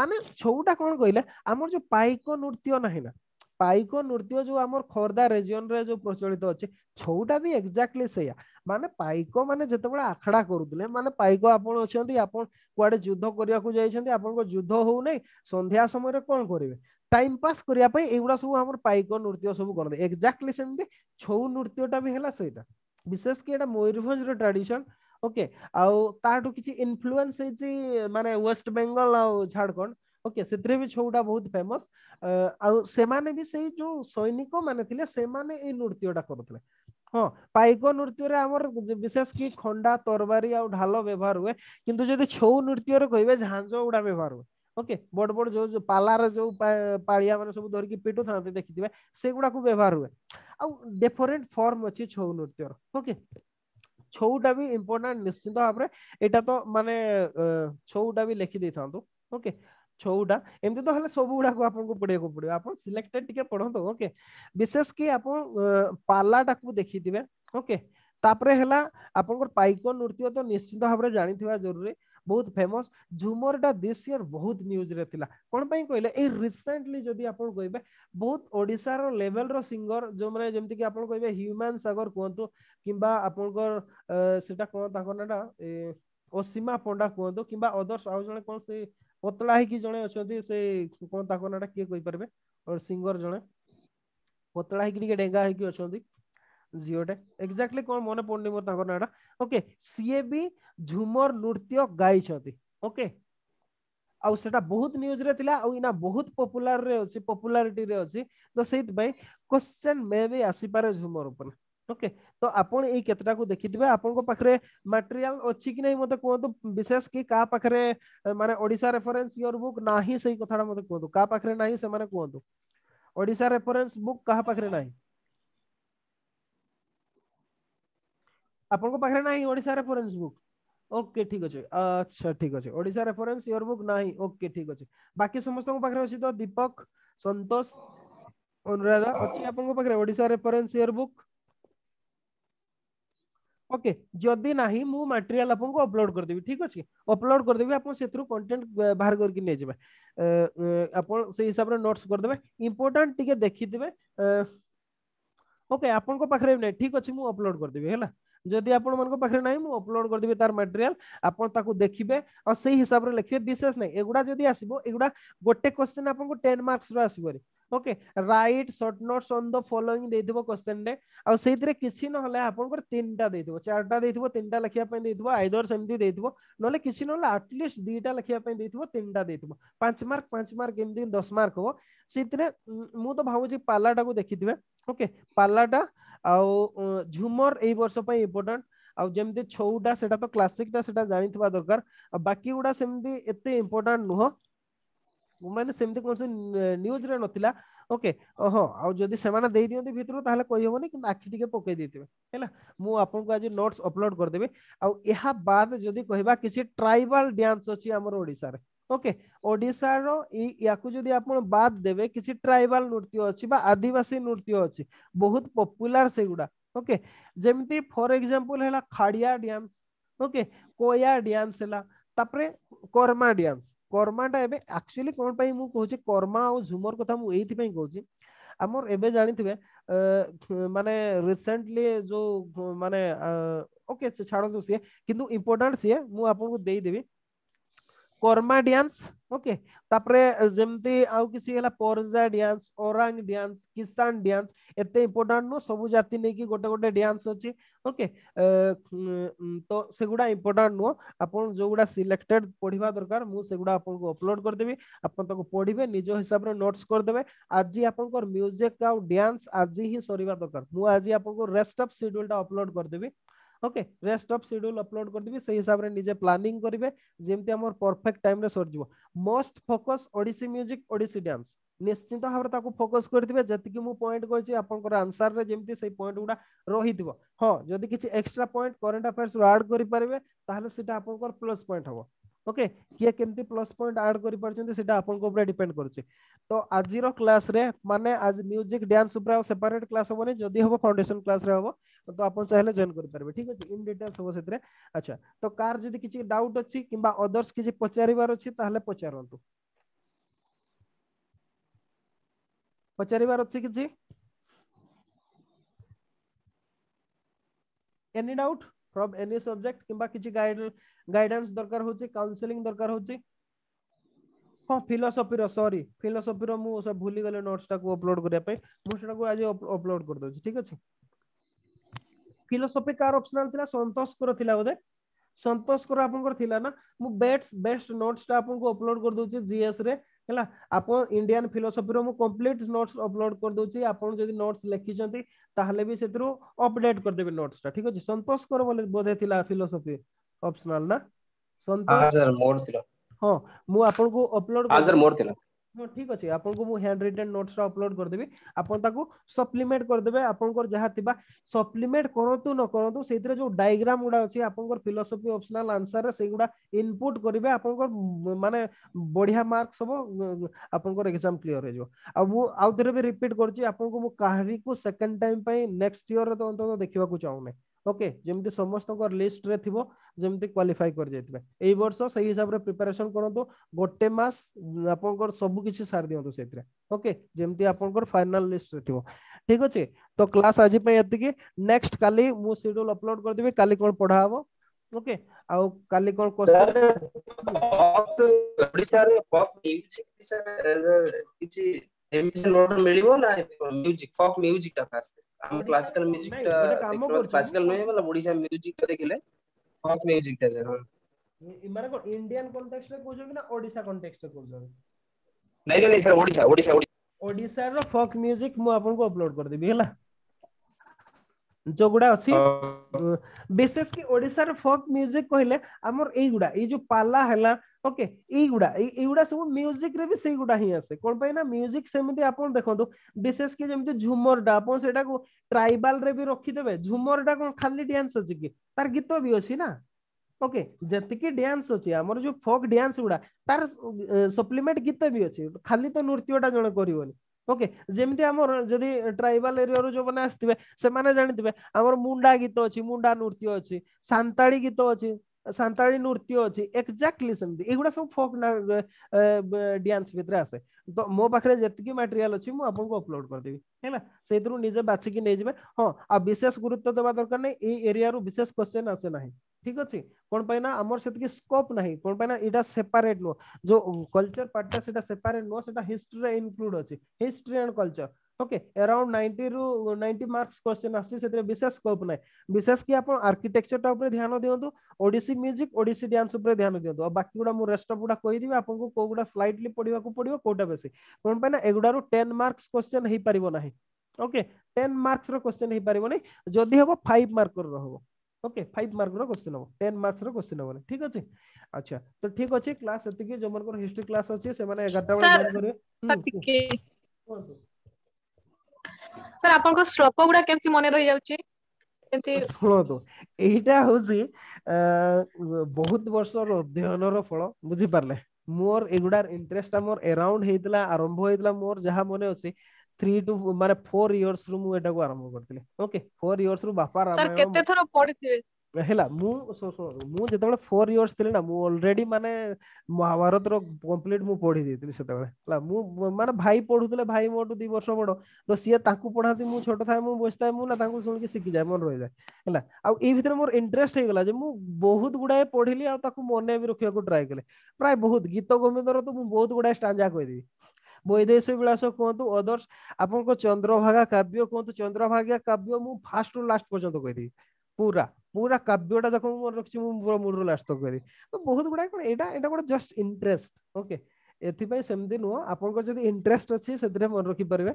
ମାନେ ଛଉଟା କଣ କହିଲେ ଆମର ଯୋଉ ପାଇକ ନୃତ୍ୟ ନାହିଁ ନା ପାଇକ ନୃତ୍ୟ ଯୋଉ ଆମର ଖୋର୍ଦ୍ଧା ରେ ଯୋଉ ପ୍ରଚଳିତ ଅଛି ଛଉଟା ବି ଏକ୍ଜାକ୍ଟଲି ସେଇଆ ମାନେ ପାଇକ ମାନେ ଯେତେବେଳେ ଆଖଡା କରୁଥିଲେ ମାନେ ପାଇକ ଆପଣ ଅଛନ୍ତି ଆପଣ କୁଆଡେ ଯୁଦ୍ଧ କରିବାକୁ ଯାଇଛନ୍ତି ଆପଣଙ୍କ ଯୁଦ୍ଧ ହଉନାହିଁ ସନ୍ଧ୍ୟା ସମୟରେ କଣ କରିବେ ଟାଇମ ପାସ୍ କରିବା ପାଇଁ ଏଇଗୁଡ଼ା ସବୁ ଆମର ପାଇକ ନୃତ୍ୟ ସବୁ କରନ୍ତି ଏକ୍ଜାକ୍ଟଲି ସେମିତି ଛଉ ନୃତ୍ୟଟା ବି ହେଲା ସେଇଟା ବିଶେଷ କି ଏଇଟା ମୟୂରଭଞ୍ଜର ଟ୍ରାଡିସନ ଓକେ ଆଉ ତାଠୁ କିଛି ଇନଫ୍ଲୁଏନ୍ସ ହେଇଛି ମାନେ ୱେଷ୍ଟ ବେଙ୍ଗଲ ଆଉ ଝାଡଖଣ୍ଡ ओके से छौटा बहुत फेमस से माने भी से जो सैनिक मानते नृत्य करते हाँ पाइक नृत्य विशेष कि खंडा तरबारी आल व्यवहार हुए कि छौ नृत्य रही झाँज गुड़ा व्यवहार हुए ओके बड़ बड़ जो जो पालार जो पाड़िया मैंने सब धरिकी पिटू था देखी थे से गुड़ाक व्यवहार हुए आफरेन्ट फर्म अच्छी छौ नृत्य ओके छौटा भी इम्पोर्टा निश्चिंत भाव में यहाँ तो मानने छौटा भी लिखिदे था ओके okay. ଛଉଟା ଏମିତି ତ ହେଲେ ସବୁ ଗୁଡାକୁ ଆପଣଙ୍କୁ ପଢିବାକୁ ପଡିବ ଆପଣ ସିଲେକ୍ଟେଡ ଟିକେ ପଢନ୍ତୁ ଓକେ ବିଶେଷ କି ଆପଣ ପାଲାଟାକୁ ଦେଖିଥିବେ ଓକେ ତାପରେ ହେଲା ଆପଣଙ୍କର ପାଇକ ନୃତ୍ୟ ତ ନିଶ୍ଚିନ୍ତ ଭାବରେ ଜାଣିଥିବା ଜରୁରୀ ବହୁତ ଫେମସ୍ ଝୁମରଟା ଦିସ୍ ଇୟର ବହୁତ ନ୍ୟୁଜ୍ରେ ଥିଲା କ'ଣ ପାଇଁ କହିଲେ ଏଇ ରିସେଣ୍ଟଲି ଯଦି ଆପଣ କହିବେ ବହୁତ ଓଡ଼ିଶାର ଲେଭେଲର ସିଙ୍ଗର ଯେଉଁମାନେ ଯେମିତିକି ଆପଣ କହିବେ ହ୍ୟୁମାନ ସାଗର କୁହନ୍ତୁ କିମ୍ବା ଆପଣଙ୍କର ସେଟା କ'ଣ ତାଙ୍କ ନାଁଟା ଅସୀମା ପଣ୍ଡା କୁହନ୍ତୁ କିମ୍ବା ଅଦର୍ସ ଆଉ ଜଣେ କ'ଣ ସେ पतला है कि जने अछि से कोन ताको नाटा के कोई परबे और सिंगर जने पतला है कि के है कि अछि जियोटे एग्जैक्टली कोन मने पोंडी मोर ताको नाटा ओके सीए भी झूमर नृत्य गाय ओके आउ बहुत न्यूज रे थिला बहुत पॉपुलर रे अछि पॉपुलैरिटी तो सेत क्वेश्चन मे भी आसी पारे झूमर ओके तो आपण ए को देखि दिबे आपण को पखरे मटेरियल अछि कि नै मते कोदो विशेष के का पखरे माने ओडिसा रेफरेंस योर बुक नाही सही कथाडा मते कोदो का पखरे नाही से माने कोदो ओडिसा रेफरेंस बुक का पखरे नाही आपण को पखरे नाही ओडिसा रेफरेंस बुक ओके ठीक अछि अच्छा ठीक अछि ओडिसा रेफरेंस योर बुक नाही ओके ठीक अछि बाकी समस्त को पखरे अछि तो दीपक संतोष अनुराधा अछि आपण को पखरे Odisha reference your book okay जदि ना मुझे मटेरियाल आपको अपलोड करदेवि ठीक अच्छे अपलोड करदेवि आप कंटेन्ट बाहर करके जाए आप हिसाब से नोट्स करदे इंपोर्टाट टे देखीदे ओके आपण ना ठीक अच्छे मुझे अपलोड करदेवि है जदि आपण मन पाखे ना मुझे अपलोड करदेवि तार मटेरियाल आपको देखिए और से हिसाब से लिखे विशेष ना एगुड़ा जब आसो एगुड़ा गोटे क्वेश्चन आपको टेन मार्क्स आसवे okay write short notes on the following दे दिबो क्वेश्चन रे आ सेतरे किछि न होले आपन को तीनटा दे दिबो चारटा दे दिबो तीनटा लिखिया पय दे दिबो आइदर सेमदी दे दिबो नले किछि होले एटलीस्ट दीटा लिखिया पय दे दिबो तीनटा दे दिबो 5 मार्क 5 मार्क दिन 10 मार्क हो सेतरे मु तो भाऊ जी पालाटा को देखि दिबे ओके पालाटा आ झूमर एई वर्ष पय इंपोर्टेंट ଆଉ ଯେମିତି ଛଉଟା ସେଟା ତ କ୍ଲାସିକଟା सेटा जानिथबा दरकार बाकी उडा सेमदी एते इंपोर्टेंट न हो ମାନେ ସେମିତି କୌଣସି ନ୍ୟୁଜରେ ନଥିଲା ଓକେ ଓହୋ ଆଉ ଯଦି ସେମାନେ ଦେଇ ଦିଅନ୍ତି ଭିତରୁ ତାହେଲେ କହିହେବନି କିନ୍ତୁ ଆଖି ଟିକେ ପକେଇ ଦେଇଥିବେ ହେଲା ମୁଁ ଆପଣଙ୍କୁ ଆଜି ନୋଟ୍ସ ଅପଲୋଡ କରିଦେବି ଆଉ ଏହା ବାଦ ଯଦି କହିବା କିଛି ଟ୍ରାଇବାଲ ଡ୍ୟାନ୍ସ ଅଛି ଆମର ଓଡ଼ିଶାରେ ଓକେ ଓଡ଼ିଶାର ୟାକୁ ଯଦି ଆପଣ ବାଦ୍ ଦେବେ କିଛି ଟ୍ରାଇବାଲ ନୃତ୍ୟ ଅଛି ବା ଆଦିବାସୀ ନୃତ୍ୟ ଅଛି ବହୁତ ପପୁଲାର ସେଗୁଡ଼ା ଓକେ ଯେମିତି ଫର ଏକ୍ଜାମ୍ପଲ ହେଲା Kharia dance okay Koya dance ହେଲା ତାପରେ କର୍ମା ଡ୍ୟାନ୍ସ कर्माटा एक्चुअली कौन मुझे कर्मा और झुमर कथा यही कहि आम एवं जानी माने रिसेंटली जो माने ओके छाड़ सी किंतु इम्पोर्टा सी मुझे देदेवी କର୍ମାଡିଆନ୍ସ ଓକେ ତାପରେ ଯେମିତି ଆଉ କିଛି ହେଲା Paraja dance Oraon dance Kisan dance ଏତେ ଇମ୍ପୋର୍ଟାଣ୍ଟ ନୁହଁ ସବୁ ଜାତି ନେଇକି ଗୋଟେ ଗୋଟେ ଡ୍ୟାନ୍ସ ଅଛି ଓକେ ତ ସେଗୁଡ଼ା ଇମ୍ପୋର୍ଟାଣ୍ଟ ନୁହଁ ଆପଣ ଯୋଉଗୁଡ଼ା ସିଲେକ୍ଟେଡ୍ ପଢ଼ିବା ଦରକାର ମୁଁ ସେଗୁଡ଼ା ଆପଣଙ୍କୁ ଅପଲୋଡ୍ କରିଦେବି ଆପଣ ତାକୁ ପଢ଼ିବେ ନିଜ ହିସାବରେ ନୋଟ୍ସ କରିଦେବେ ଆଜି ଆପଣଙ୍କର ମ୍ୟୁଜିକ୍ ଆଉ ଡ୍ୟାନ୍ସ ଆଜି ହିଁ ସରିବା ଦରକାର ମୁଁ ଆଜି ଆପଣଙ୍କୁ ରେଷ୍ଟ ଅଫ୍ ସିଡ୍ୟୁଲଟା ଅପଲୋଡ୍ କରିଦେବି okay rest of schedule upload करदेबी से हिसाब रे निजे प्लानिंग करिवे जेमति हमर परफेक्ट टाइम रे सर जिवो most focus Odissi music Odissi dance निश्चित भाव ताको फोकस करथिबे जतिकि मु पॉइंट करछि आपनकर आंसर रे जेमति सेई पॉइंट गुडा रही रहितबो हां जदि किछि एक्स्ट्रा पॉइंट करंट अफेयर्स रो ऐड करि परबे ताहले सेटा आपनकर प्लस पॉइंट हबो ओके किए केमती प्लस पॉइंट ऐड कर परछन सेटा आपन को ऊपर डिपेंड करछे तो आज रो क्लास रे माने आज म्यूजिक डांस ऊपर सेपरेट क्लास होबने जदी होबो फाउंडेशन क्लास रे होबो तो आपन चाहले जॉइन कर परबे ठीक अछि इन डिटेल्स होबो सेतरे अच्छा तो कार जदी किछि डाउट अछि किबा अदर्स किछि पचारिबार अछि ताहले पचारंतु पचारिबार अछि किछि any doubt from any subject কিংবা কিছু গাইডেন্স দরকার হচ্ছে কাউন্সেলিং দরকার হচ্ছে ହଁ ଫିଲୋସଫିର ସରି ଫିଲୋସଫିର ମୁଁ ଭୁଲିଗଲି ନୋଟ୍ସଟାକୁ ଅପଲୋଡ କରିବା ପାଇଁ ମୁଁ ସେଟାକୁ ଆଜି ଅପଲୋଡ କରିଦେଉଛି ଠିକ ଅଛି ଫିଲୋସଫି କାର ଅପସନାଲ ଥିଲା ସନ୍ତୋଷଙ୍କର ଥିଲା ବୋଧେ ସନ୍ତୋଷଙ୍କର ଆପଣଙ୍କର ଥିଲା ନା ମୁଁ ବେଷ୍ଟ ବେଷ୍ଟ ନୋଟ୍ସଟା ଆପଣଙ୍କୁ ଅପଲୋଡ କରିଦେଉଛି ଜିଏସ୍ ରେ ହେଲା ଆପଣ ଇଣ୍ଡିଆନ ଫିଲୋସଫିର ମୁଁ କମ୍ପ୍ଲିଟ ନୋଟ୍ସ ଅପଲୋଡ କରିଦେଉଛି ଆପଣ ଯଦି ନୋଟ୍ସ ଲେଖିଛନ୍ତି ତାହେଲେ ବି ସେଥିରୁ ଅପଡେଟ୍ କରିଦେବେ ନୋଟ୍ସଟା ଠିକ ଅଛି ସନ୍ତୋଷ କର ବୋଲି ବୋଧେ ଥିଲା ଫିଲୋସଫି ଅପସନାଲ ନା ସନ୍ତୋଷ ହଁ ମୁଁ ଆପଣଙ୍କୁ ଅପଲୋଡ ସାର୍ ମୋର ଥିଲା ହଁ ଠିକ ଅଛି ଆପଣଙ୍କୁ ମୁଁ ହ୍ୟାଣ୍ଡ ରିଟେନ୍ ନୋଟ୍ସଟା ଅପଲୋଡ୍ କରିଦେବି ଆପଣ ତାକୁ ସପ୍ଲିମେଣ୍ଟ କରିଦେବେ ଆପଣଙ୍କର ଯାହା ଥିବା ସପ୍ଲିମେଣ୍ଟ କରନ୍ତୁ ନ କରନ୍ତୁ ସେଇଥିରେ ଯୋଉ ଡାଇଗ୍ରାମ ଗୁଡ଼ା ଅଛି ଆପଣଙ୍କର ଫିଲୋସଫି ଅପସନାଲ ଆନ୍ସରରେ ସେଇଗୁଡ଼ା ଇନପୁଟ୍ କରିବେ ଆପଣଙ୍କର ମାନେ ବଢିଆ ମାର୍କସ ହବ ଆପଣଙ୍କର ଏକ୍ଜାମ କ୍ଲିୟର ହେଇଯିବ ଆଉ ମୁଁ ଆଉ ଥରେ ବି ରିପିଟ୍ କରୁଛି ଆପଣଙ୍କୁ ମୁଁ କାହାରିକୁ ସେକେଣ୍ଡ ଟାଇମ୍ ପାଇଁ ନେକ୍ସଟ ଇୟରରେ ତ ଅନ୍ତତଃ ଦେଖିବାକୁ ଚାହୁଁନି ওকে যেমি সমস্ত লিষ্টরে থাকবে যেমি ক্বালিফাই করে যাই এই বর্ষ সেই হিসাবে প্রিপারেসন করতো গোটে মাস আপনার সবুকিছি সারি দিও সে ওকে যেমি আপনার ফাইনাল লিষ্টরে থাকবে ঠিক আছে তো ক্লাস আজ এতকি নেক্সট কালি মু সিডুল অপলোড করে দেবি কালি কোন পড়া হবো ওকে ଆଉ କାଲି କଣ କୋଶ୍ଚିନ୍ ଓଡ଼ିଶାରେ ପପ୍ ନ୍ୟୁଜ୍ uh, କିଛି එමිෂන් වලට මෙලිවන මියුසික් ෆොක් මියුසික් ටකස් අම ක්ලාසිකල් මියුසික් ක්ලාසිකල් නෙවෙයි වල ඔඩිෂා මියුසික් ට දෙකල ෆොක් මියුසික් ට ජන ମାନେ କଣ ଇଣ୍ଡିଆନ କଣ୍ଟେକ୍ସଟ ରେ କହୁଛନ୍ତି ନା ଓଡିଶା କଣ୍ଟେକ୍ସଟ ରେ କହୁଛନ୍ତି ନାଇଁ ନାଇଁ ସାର୍ ଓଡିଶା ଓଡିଶା ଓଡିଶା ର ଫକ୍ ମ୍ୟୁଜିକ ମୁଁ ଆପଣଙ୍କୁ ଅପଲୋଡ କରିଦେବି ହେଲା ଯୋଉଗୁଡା ଅଛି ବିଶେଷ କି ଓଡିଶାର ଫକ୍ ମ୍ୟୁଜିକ କହିଲେ ଆମର ଏଇଗୁଡା ଏଇ ଯୋଉ ପାଲା ହେଲା ଓକେ ଏଇଗୁଡା ଏଇଗୁଡା ସବୁ ମ୍ୟୁଜିକ ରେ ବି ସେଇଗୁଡା ହିଁ ଆସେ କଣ ପାଇଁ ନା ମ୍ୟୁଜିକ ସେମିତି ଆପଣ ଦେଖନ୍ତୁ ବିଶେଷ କି ଯେମିତି ଝୁମରଟା ଆପଣ ସେଇଟାକୁ ଟ୍ରାଇବାଲ ରେ ବି ରଖିଦେବେ ଝୁମରଟା କଣ ଖାଲି ଡ୍ୟାନ୍ସ ଅଛି କି ତାର ଗୀତ ବି ଅଛି ନା ଓକେ ଯେତିକି ଡ୍ୟାନ୍ସ ଅଛି ଆମର ଯୋଉ ଫୋକ୍ ଡ୍ୟାନ୍ସ ଗୁଡା ତାର ସପ୍ଲିମେଣ୍ଟ ଗୀତ ବି ଅଛି ଖାଲି ତ ନୃତ୍ୟଟା ଜଣେ କରିବନି ଓକେ ଯେମିତି ଆମର ଯଦି ଟ୍ରାଇବାଲ ଏରିଆରୁ ଯୋଉମାନେ ଆସିଥିବେ ସେମାନେ ଜାଣିଥିବେ ଆମର ମୁଣ୍ଡା ଗୀତ ଅଛି ମୁଣ୍ଡା ନୃତ୍ୟ ଅଛି ସାନ୍ତାଳୀ ଗୀତ ଅଛି सांताली नृत्य अच्छे एक्जाक्टली सेमती एगुड़ा सब फोक ना डांस भितर आसे तो मो पाखे जी मटेरियाल अच्छी मुझे अपलोड करदेवि है निजे बाछिक नहीं जी हाँ आ विशेष गुरुत्व देवा दरकार नहीं एरिया विशेष क्वेश्चन आसे ना ठीक अच्छे कौन पाई ना आमर से स्कोप ना कौन पाई ना यहाँ सेपारेट नुह जो कलचर पार्टा सेपरेट नुह से हिस्ट्री इनक्लूड अच्छे history and culture okay around 90 रु 90 मार्क्स क्वेश्चन आसी विशेष स्कोप नै विशेष कि आपन आर्किटेक्चर टा ध्यान दियंतु ओडिसी म्यूजिक ओडिसी डांस ऊपर ध्यान दियंतु आ बाकी गुडा मु रेस्ट ऑफ गुडा कहि दिबे आपन गुडा स्लाइटली पढिबा को पडियो कोटा बेसी कोन पैना एगुडा रु मार्क्स क्वेश्चन हेई परिबो नै ओके टेन मार्क्स रो क्वेश्चन हेई परिबो नै जदी हबो मार्क रो ओके 5 मार्क रो क्वेश्चन हबो मार्क्स रो क्वेश्चन ठीक अछि अच्छा तो ठीक अच्छे क्लास एतिक हिस्ट्री क्लास अछि से ସାର୍ ଆପଣଙ୍କର ଶ୍ଳୋକ ଗୁଡା କେମିତି ମନେ ରହିଯାଉଛି ଶୁଣନ୍ତୁ ଏଇଟା ହଉଛି ବହୁତ ବର୍ଷର ଅଧ୍ୟୟନର ଫଳ ବୁଝିପାରିଲେ ମୋର ଏଗୁଡାର ଇଣ୍ଟରେଷ୍ଟଟା ମୋର ଏରାଉଣ୍ଡ ହେଇଥିଲା ଆରମ୍ଭ ହେଇଥିଲା ମୋର ଯାହା ମନେ ଅଛି ଥ୍ରୀ ଟୁ ମାନେ ଫୋର ଇୟର୍ସ ରୁ ମୁଁ ଏଟାକୁ ଆରମ୍ଭ କରିଥିଲି ଓକେ ଫୋର ଇୟର୍ସ ରୁ ବାପା ରାମାୟଣ କେତେ ଥର ପଢିଥିବେ ହେଲା ମୁଁ ମୁଁ ଯେତେବେଳେ ଫୋର୍ ଇୟର୍ସ ଥିଲି ନା ମୁଁ ଅଲରେଡି ମାନେ ମହାଭାରତର କମ୍ପ୍ଲିଟ ମୁଁ ପଢି ଦେଇଥିଲି ସେତେବେଳେ ହେଲା ମୁଁ ମାନେ ଭାଇ ପଢୁଥିଲେ ଭାଇ ମୋଠୁ ଦି ବର୍ଷ ବଡ ତ ସିଏ ତାଙ୍କୁ ପଢାନ୍ତି ମୁଁ ଛୋଟ ଥାଏ ମୁଁ ବସିଥାଏ ମୁଁ ନା ତାଙ୍କୁ ଶୁଣିକି ଶିଖିଯାଏ ମନେ ରହିଯାଏ ହେଲା ଆଉ ଏଇ ଭିତରେ ମୋର ଇଣ୍ଟରେଷ୍ଟ ହେଇଗଲା ଯେ ମୁଁ ବହୁତ ଗୁଡାଏ ପଢିଲି ଆଉ ତାକୁ ମନେ ବି ରଖିବାକୁ ଟ୍ରାଏ କଲି ପ୍ରାୟ ବହୁତ ଗୀତ ଗୋବିନ୍ଦର ତ ମୁଁ ବହୁତ ଗୁଡାଏ ଷ୍ଟାଞ୍ଜା କହିଦେବି ବୈଦେଶ ବିଳାସ କୁହନ୍ତୁ ଅଦର୍ସ ଆପଣଙ୍କ ଚନ୍ଦ୍ରଭାଗା କାବ୍ୟ କୁହନ୍ତୁ ଚନ୍ଦ୍ରଭାଗା କାବ୍ୟ ମୁଁ ଫାର୍ଷ୍ଟରୁ ଲାଷ୍ଟ ପର୍ଯ୍ୟନ୍ତ କହିଦେବି ପୁରା ପୁରା କାବ୍ୟଟା ଯାକ ମୁଁ ମୋର ରଖିଛି ମୁଁ ପୁରା ମୁଣ୍ଡରୁ ଲାଷ୍ଟ ତକ କରି ତ ବହୁତ ଗୁଡାଏ କଣ ଏଇଟା ଏଇଟା ଗୋଟେ ଜଷ୍ଟ ଇଣ୍ଟରେଷ୍ଟ ଓକେ ଏଥିପାଇଁ ସେମିତି ନୁହଁ ଆପଣଙ୍କର ଯଦି ଇଣ୍ଟରେଷ୍ଟ ଅଛି ସେଥିରେ ମନେ ରଖିପାରିବେ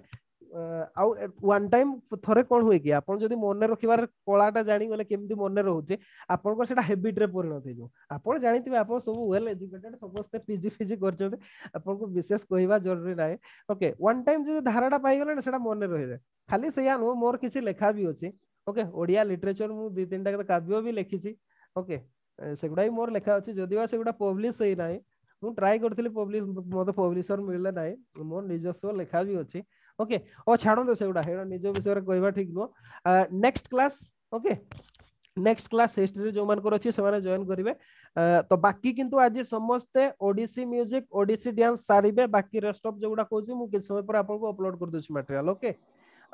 ଆଉ ୱାନ୍ ଟାଇମ୍ ଥରେ କଣ ହୁଏ କି ଆପଣ ଯଦି ମନେ ରଖିବାର କଳାଟା ଜାଣିଗଲେ କେମିତି ମନେ ରହୁଛି ଆପଣଙ୍କର ସେଇଟା ହେବିଟ୍ରେ ପରିଣତ ହେଇଯିବ ଆପଣ ଜାଣିଥିବେ ଆପଣ ସବୁ ୱେଲ୍ ଏଜୁକେଟେଡ୍ ସମସ୍ତେ ପିଜି ଫିଜି କରିଛନ୍ତି ଆପଣଙ୍କୁ ବିଶେଷ କହିବା ଜରୁରୀ ନାହିଁ ଓକେ ୱାନ୍ ଟାଇମ୍ ଯଦି ଧାରାଟା ପାଇଗଲେ ସେଇଟା ମନେ ରହିଯାଏ ଖାଲି ସେଇଆ ନୁହଁ ମୋର କିଛି ଲେଖା ବି ଅଛି ওকে ଓଡ଼ିଆ ଲିଟରେଚର ମୁଁ ଦୁଇ ତିନିଟା କାବ୍ୟ ବି ଲେଖିଛି ଓକେ ସେଗୁଡ଼ା ବି ମୋର ଲେଖା ଅଛି ଯଦିଓ ସେଗୁଡ଼ା ପବ୍ଲିଶ ହେଇନାହିଁ ମୁଁ ଟ୍ରାଏ କରିଥିଲି ପବ୍ଲିଶ ମୋତେ ପବ୍ଲିଶର ମିଳିଲା ନାହିଁ ମୋର ନିଜସ୍ୱ ଲେଖା ବି ଅଛି ଓକେ ଓ ଛାଡ଼ନ୍ତୁ ସେଗୁଡ଼ା ସେଇଟା ନିଜ ବିଷୟରେ କହିବା ଠିକ ନୁହଁ next class okay next class ହିଷ୍ଟ୍ରିରେ ଯେଉଁମାନଙ୍କର ଅଛି ସେମାନେ ଜଏନ୍ କରିବେ ତ ବାକି କିନ୍ତୁ ଆଜି ସମସ୍ତେ ଓଡ଼ିଶୀ ମ୍ୟୁଜିକ ଓଡ଼ିଶୀ ଡ୍ୟାନ୍ସ ସାରିବେ ବାକି ରେଷ୍ଟ ଅଫ୍ ଯେଉଁଗୁଡ଼ା କହୁଛି ମୁଁ କିଛି ସମୟ ପରେ ଆପଣଙ୍କୁ ଅପଲୋଡ କରିଦେଉଛି ମାଟେରିଆଲ ଓକେ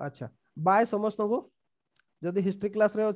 ଆଚ୍ଛା ବାଏ ସମସ୍ତଙ୍କୁ ଯଦି ହିଷ୍ଟ୍ରି କ୍ଲାସ୍ରେ